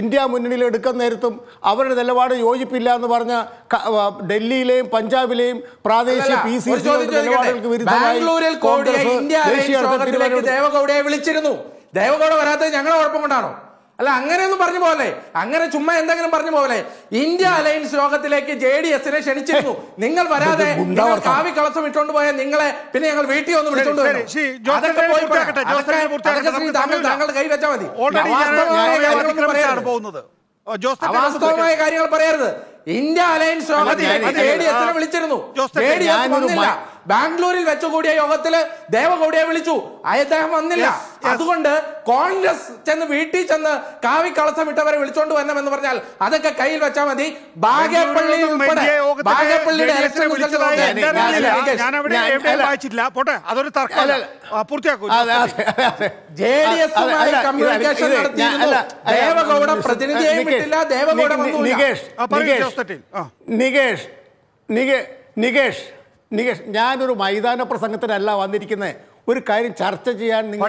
ഇന്ത്യ മുന്നണിയിൽ എടുക്കുന്ന നേരത്തും അവരുടെ നിലപാട് യോജിപ്പില്ല എന്ന് പറഞ്ഞ ഡൽഹിയിലെയും പഞ്ചാബിലെയും പ്രാദേശിക പി സി ബാംഗ്ലൂരിൽ വിളിച്ചിരുന്നു ദേവഗൌഡയെ വരാത്തത് ഞങ്ങളുടെ കുഴപ്പം കൊണ്ടാണോ അല്ല അങ്ങനെയൊന്നും പറഞ്ഞു പോലെ അങ്ങനെ ചുമ്മാ എന്തെങ്കിലും പറഞ്ഞു പോലെ ഇന്ത്യ അലയൻസ് ലോകത്തിലേക്ക് ജെ ഡി എസിനെ ക്ഷണിച്ചിരുന്നു നിങ്ങൾ വരാതെ കാവി കളസം ഇട്ടുകൊണ്ട് പോയ നിങ്ങളെ പിന്നെ ഞങ്ങൾ വീട്ടിൽ ഒന്ന് വിളിച്ചോണ്ട് താങ്കളുടെ കൈ വെച്ചാൽ മതി അവാസ്തവമായ കാര്യങ്ങൾ പറയരുത് ഇന്ത്യ അലയൻസ് യോഗത്തിൽ വിളിച്ചിരുന്നു വന്നില്ല ബാംഗ്ലൂരിൽ വെച്ച് കൂടിയ യോഗത്തില് ദേവഗൌഡയെ വിളിച്ചു അദ്ദേഹം വന്നില്ല അതുകൊണ്ട് കോൺഗ്രസ് ചെന്ന് വീട്ടിൽ ചെന്ന് കാവി കളസം ഇട്ടവരെ വിളിച്ചോണ്ട് വരണം എന്ന് പറഞ്ഞാൽ അതൊക്കെ കയ്യിൽ വെച്ചാൽ മതി ബാഗേപ്പള്ളി ഉൾപ്പെടെ ബാഗേപ്പള്ളിയുടെ ഇലക്ഷൻ റിസൾട്ട് പോട്ടെ അതൊരു തർക്കമല്ല പൂർത്തിയാക്കും ജെ ഡി എസുമായി കമ്മ്യൂണിക്കേഷൻ നടത്തിയിരുന്നു ദേവഗൌഡ പ്രതിനിധിയെയും വിട്ടില്ല ദേവഗൌഡ നികേഷ് നികേഷ് നികേഷ് നികേഷ് ഞാനൊരു മൈതാന പ്രസംഗത്തിനല്ല വന്നിരിക്കുന്നത് ഒരു കാര്യം ചർച്ച ചെയ്യാൻ നിങ്ങൾ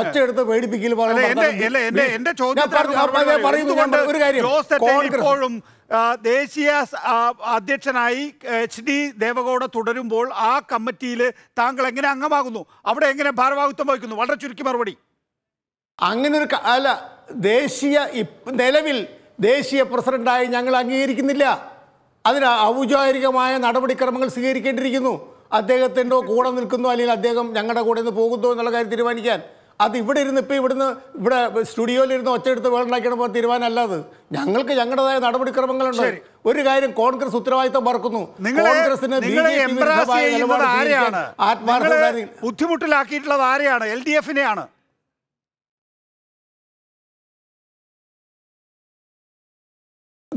ഒച്ചയെടുത്ത് പേടിപ്പിക്കൽ ഒരു കാര്യം ദേശീയ അധ്യക്ഷനായി എച്ച് ഡി ദേവഗൌഡ തുടരുമ്പോൾ ആ കമ്മിറ്റിയിൽ താങ്കൾ എങ്ങനെ അംഗമാകുന്നു അവിടെ എങ്ങനെ ഭാരവാഹിത്വം വഹിക്കുന്നു വളരെ ചുരുക്കി മറുപടി അങ്ങനെ ഒരു അല്ല ദേശീയ നിലവിൽ ദേശീയ പ്രസിഡന്റായി ഞങ്ങൾ അംഗീകരിക്കുന്നില്ല അതിന് ഔപചാരികമായ നടപടിക്രമങ്ങൾ സ്വീകരിക്കേണ്ടിയിരിക്കുന്നു അദ്ദേഹത്തിൻ്റെ കൂടെ നിൽക്കുന്നു അല്ലെങ്കിൽ അദ്ദേഹം ഞങ്ങളുടെ കൂടെ നിന്ന് പോകുന്നു എന്നുള്ള കാര്യം തീരുമാനിക്കാൻ അത് ഇവിടെ ഇരുന്ന് ഇപ്പോൾ ഇവിടുന്ന് ഇവിടെ സ്റ്റുഡിയോയിലിരുന്ന് ഒച്ചയെടുത്ത് വേണ്ടാക്കിയാണ് പോലെ തീരുമാനമല്ല അത് ഞങ്ങൾക്ക് ഞങ്ങളുടേതായ നടപടിക്രമങ്ങളുണ്ട് ഒരു കാര്യം കോൺഗ്രസ് ഉത്തരവാദിത്തം മറക്കുന്നു കോൺഗ്രസിന് ബുദ്ധിമുട്ടിലാക്കിയിട്ടുള്ളത് ആരെയാണ് എൽ ഡി എഫിനെയാണ്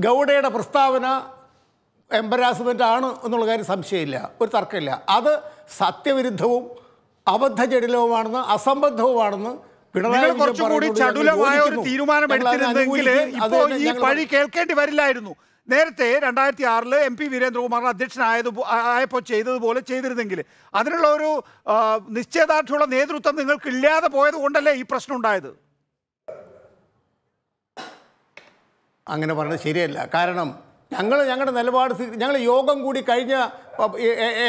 ഗൗഡയുടെ പ്രസ്താവന എംബരാസ്മെൻ്റ് ആണ് എന്നുള്ള കാര്യം സംശയമില്ല ഒരു തർക്കമില്ല അത് സത്യവിരുദ്ധവും അബദ്ധജടിലവുമാണെന്ന് അസംബദ്ധവുമാണെന്ന് നിങ്ങൾ കുറച്ചുകൂടി ഒരു ഈ പഴി കേൾക്കേണ്ടി വരില്ലായിരുന്നു നേരത്തെ രണ്ടായിരത്തി ആറില് എം പി വീരേന്ദ്രകുമാർ അധ്യക്ഷനായത് ആയപ്പോൾ ചെയ്തതുപോലെ ചെയ്തിരുന്നെങ്കിൽ അതിനുള്ള ഒരു നിശ്ചയദാർഢ്യമുള്ള നേതൃത്വം നിങ്ങൾക്ക് ഇല്ലാതെ പോയത് കൊണ്ടല്ലേ ഈ പ്രശ്നം ഉണ്ടായത് അങ്ങനെ പറഞ്ഞത് ശരിയല്ല കാരണം ഞങ്ങൾ ഞങ്ങളുടെ നിലപാട് ഞങ്ങൾ യോഗം കൂടി കഴിഞ്ഞ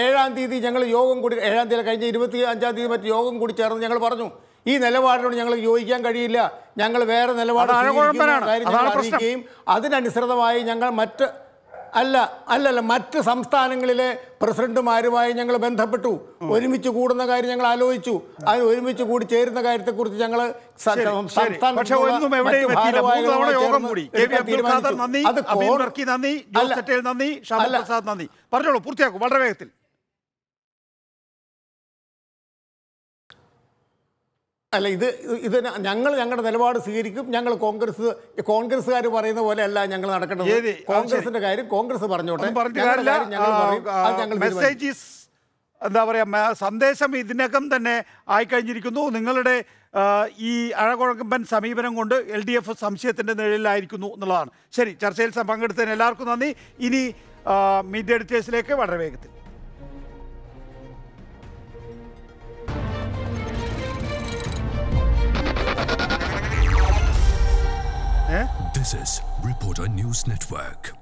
ഏഴാം തീയതി ഞങ്ങൾ യോഗം കൂടി ഏഴാം തീയതി കഴിഞ്ഞ ഇരുപത്തി അഞ്ചാം തീയതി മറ്റ് യോഗം കൂടി ചേർന്ന് ഞങ്ങൾ പറഞ്ഞു ഈ നിലപാടിനോട് ഞങ്ങൾ യോജിക്കാൻ കഴിയില്ല ഞങ്ങൾ വേറെ നിലപാട് അറിയിക്കുകയും അതിനനുസൃതമായി ഞങ്ങൾ മറ്റ് അല്ല അല്ലല്ല മറ്റ് സംസ്ഥാനങ്ങളിലെ പ്രസിഡന്റുമാരുമായി ഞങ്ങൾ ബന്ധപ്പെട്ടു ഒരുമിച്ച് കൂടുന്ന കാര്യം ഞങ്ങൾ ആലോചിച്ചു അതിന് ഒരുമിച്ച് കൂടി ചേരുന്ന കാര്യത്തെ കുറിച്ച് ഞങ്ങൾ അത് പറഞ്ഞോളൂ പൂർത്തിയാക്കും വളരെ വേഗത്തിൽ അല്ല ഇത് ഇത് ഞങ്ങൾ ഞങ്ങളുടെ നിലപാട് സ്വീകരിക്കും ഞങ്ങൾ കോൺഗ്രസ് കോൺഗ്രസ്സുകാർ പറയുന്ന പോലെ അല്ല ഞങ്ങൾ നടക്കേണ്ടത് കോൺഗ്രസിന്റെ കാര്യം കോൺഗ്രസ് പറഞ്ഞോട്ടെ എന്താ പറയുക സന്ദേശം ഇതിനകം തന്നെ ആയിക്കഴിഞ്ഞിരിക്കുന്നു നിങ്ങളുടെ ഈ അഴകുഴക്കമ്പൻ സമീപനം കൊണ്ട് എൽ ഡി എഫ് സംശയത്തിൻ്റെ നിഴലിലായിരിക്കുന്നു എന്നുള്ളതാണ് ശരി ചർച്ചയിൽ പങ്കെടുത്തതിന് എല്ലാവർക്കും നന്ദി ഇനി മീഡിയ എഡിറ്റേഴ്സിലേക്ക് വളരെ വേഗത്തിൽ Eh? This is Reporter News Network.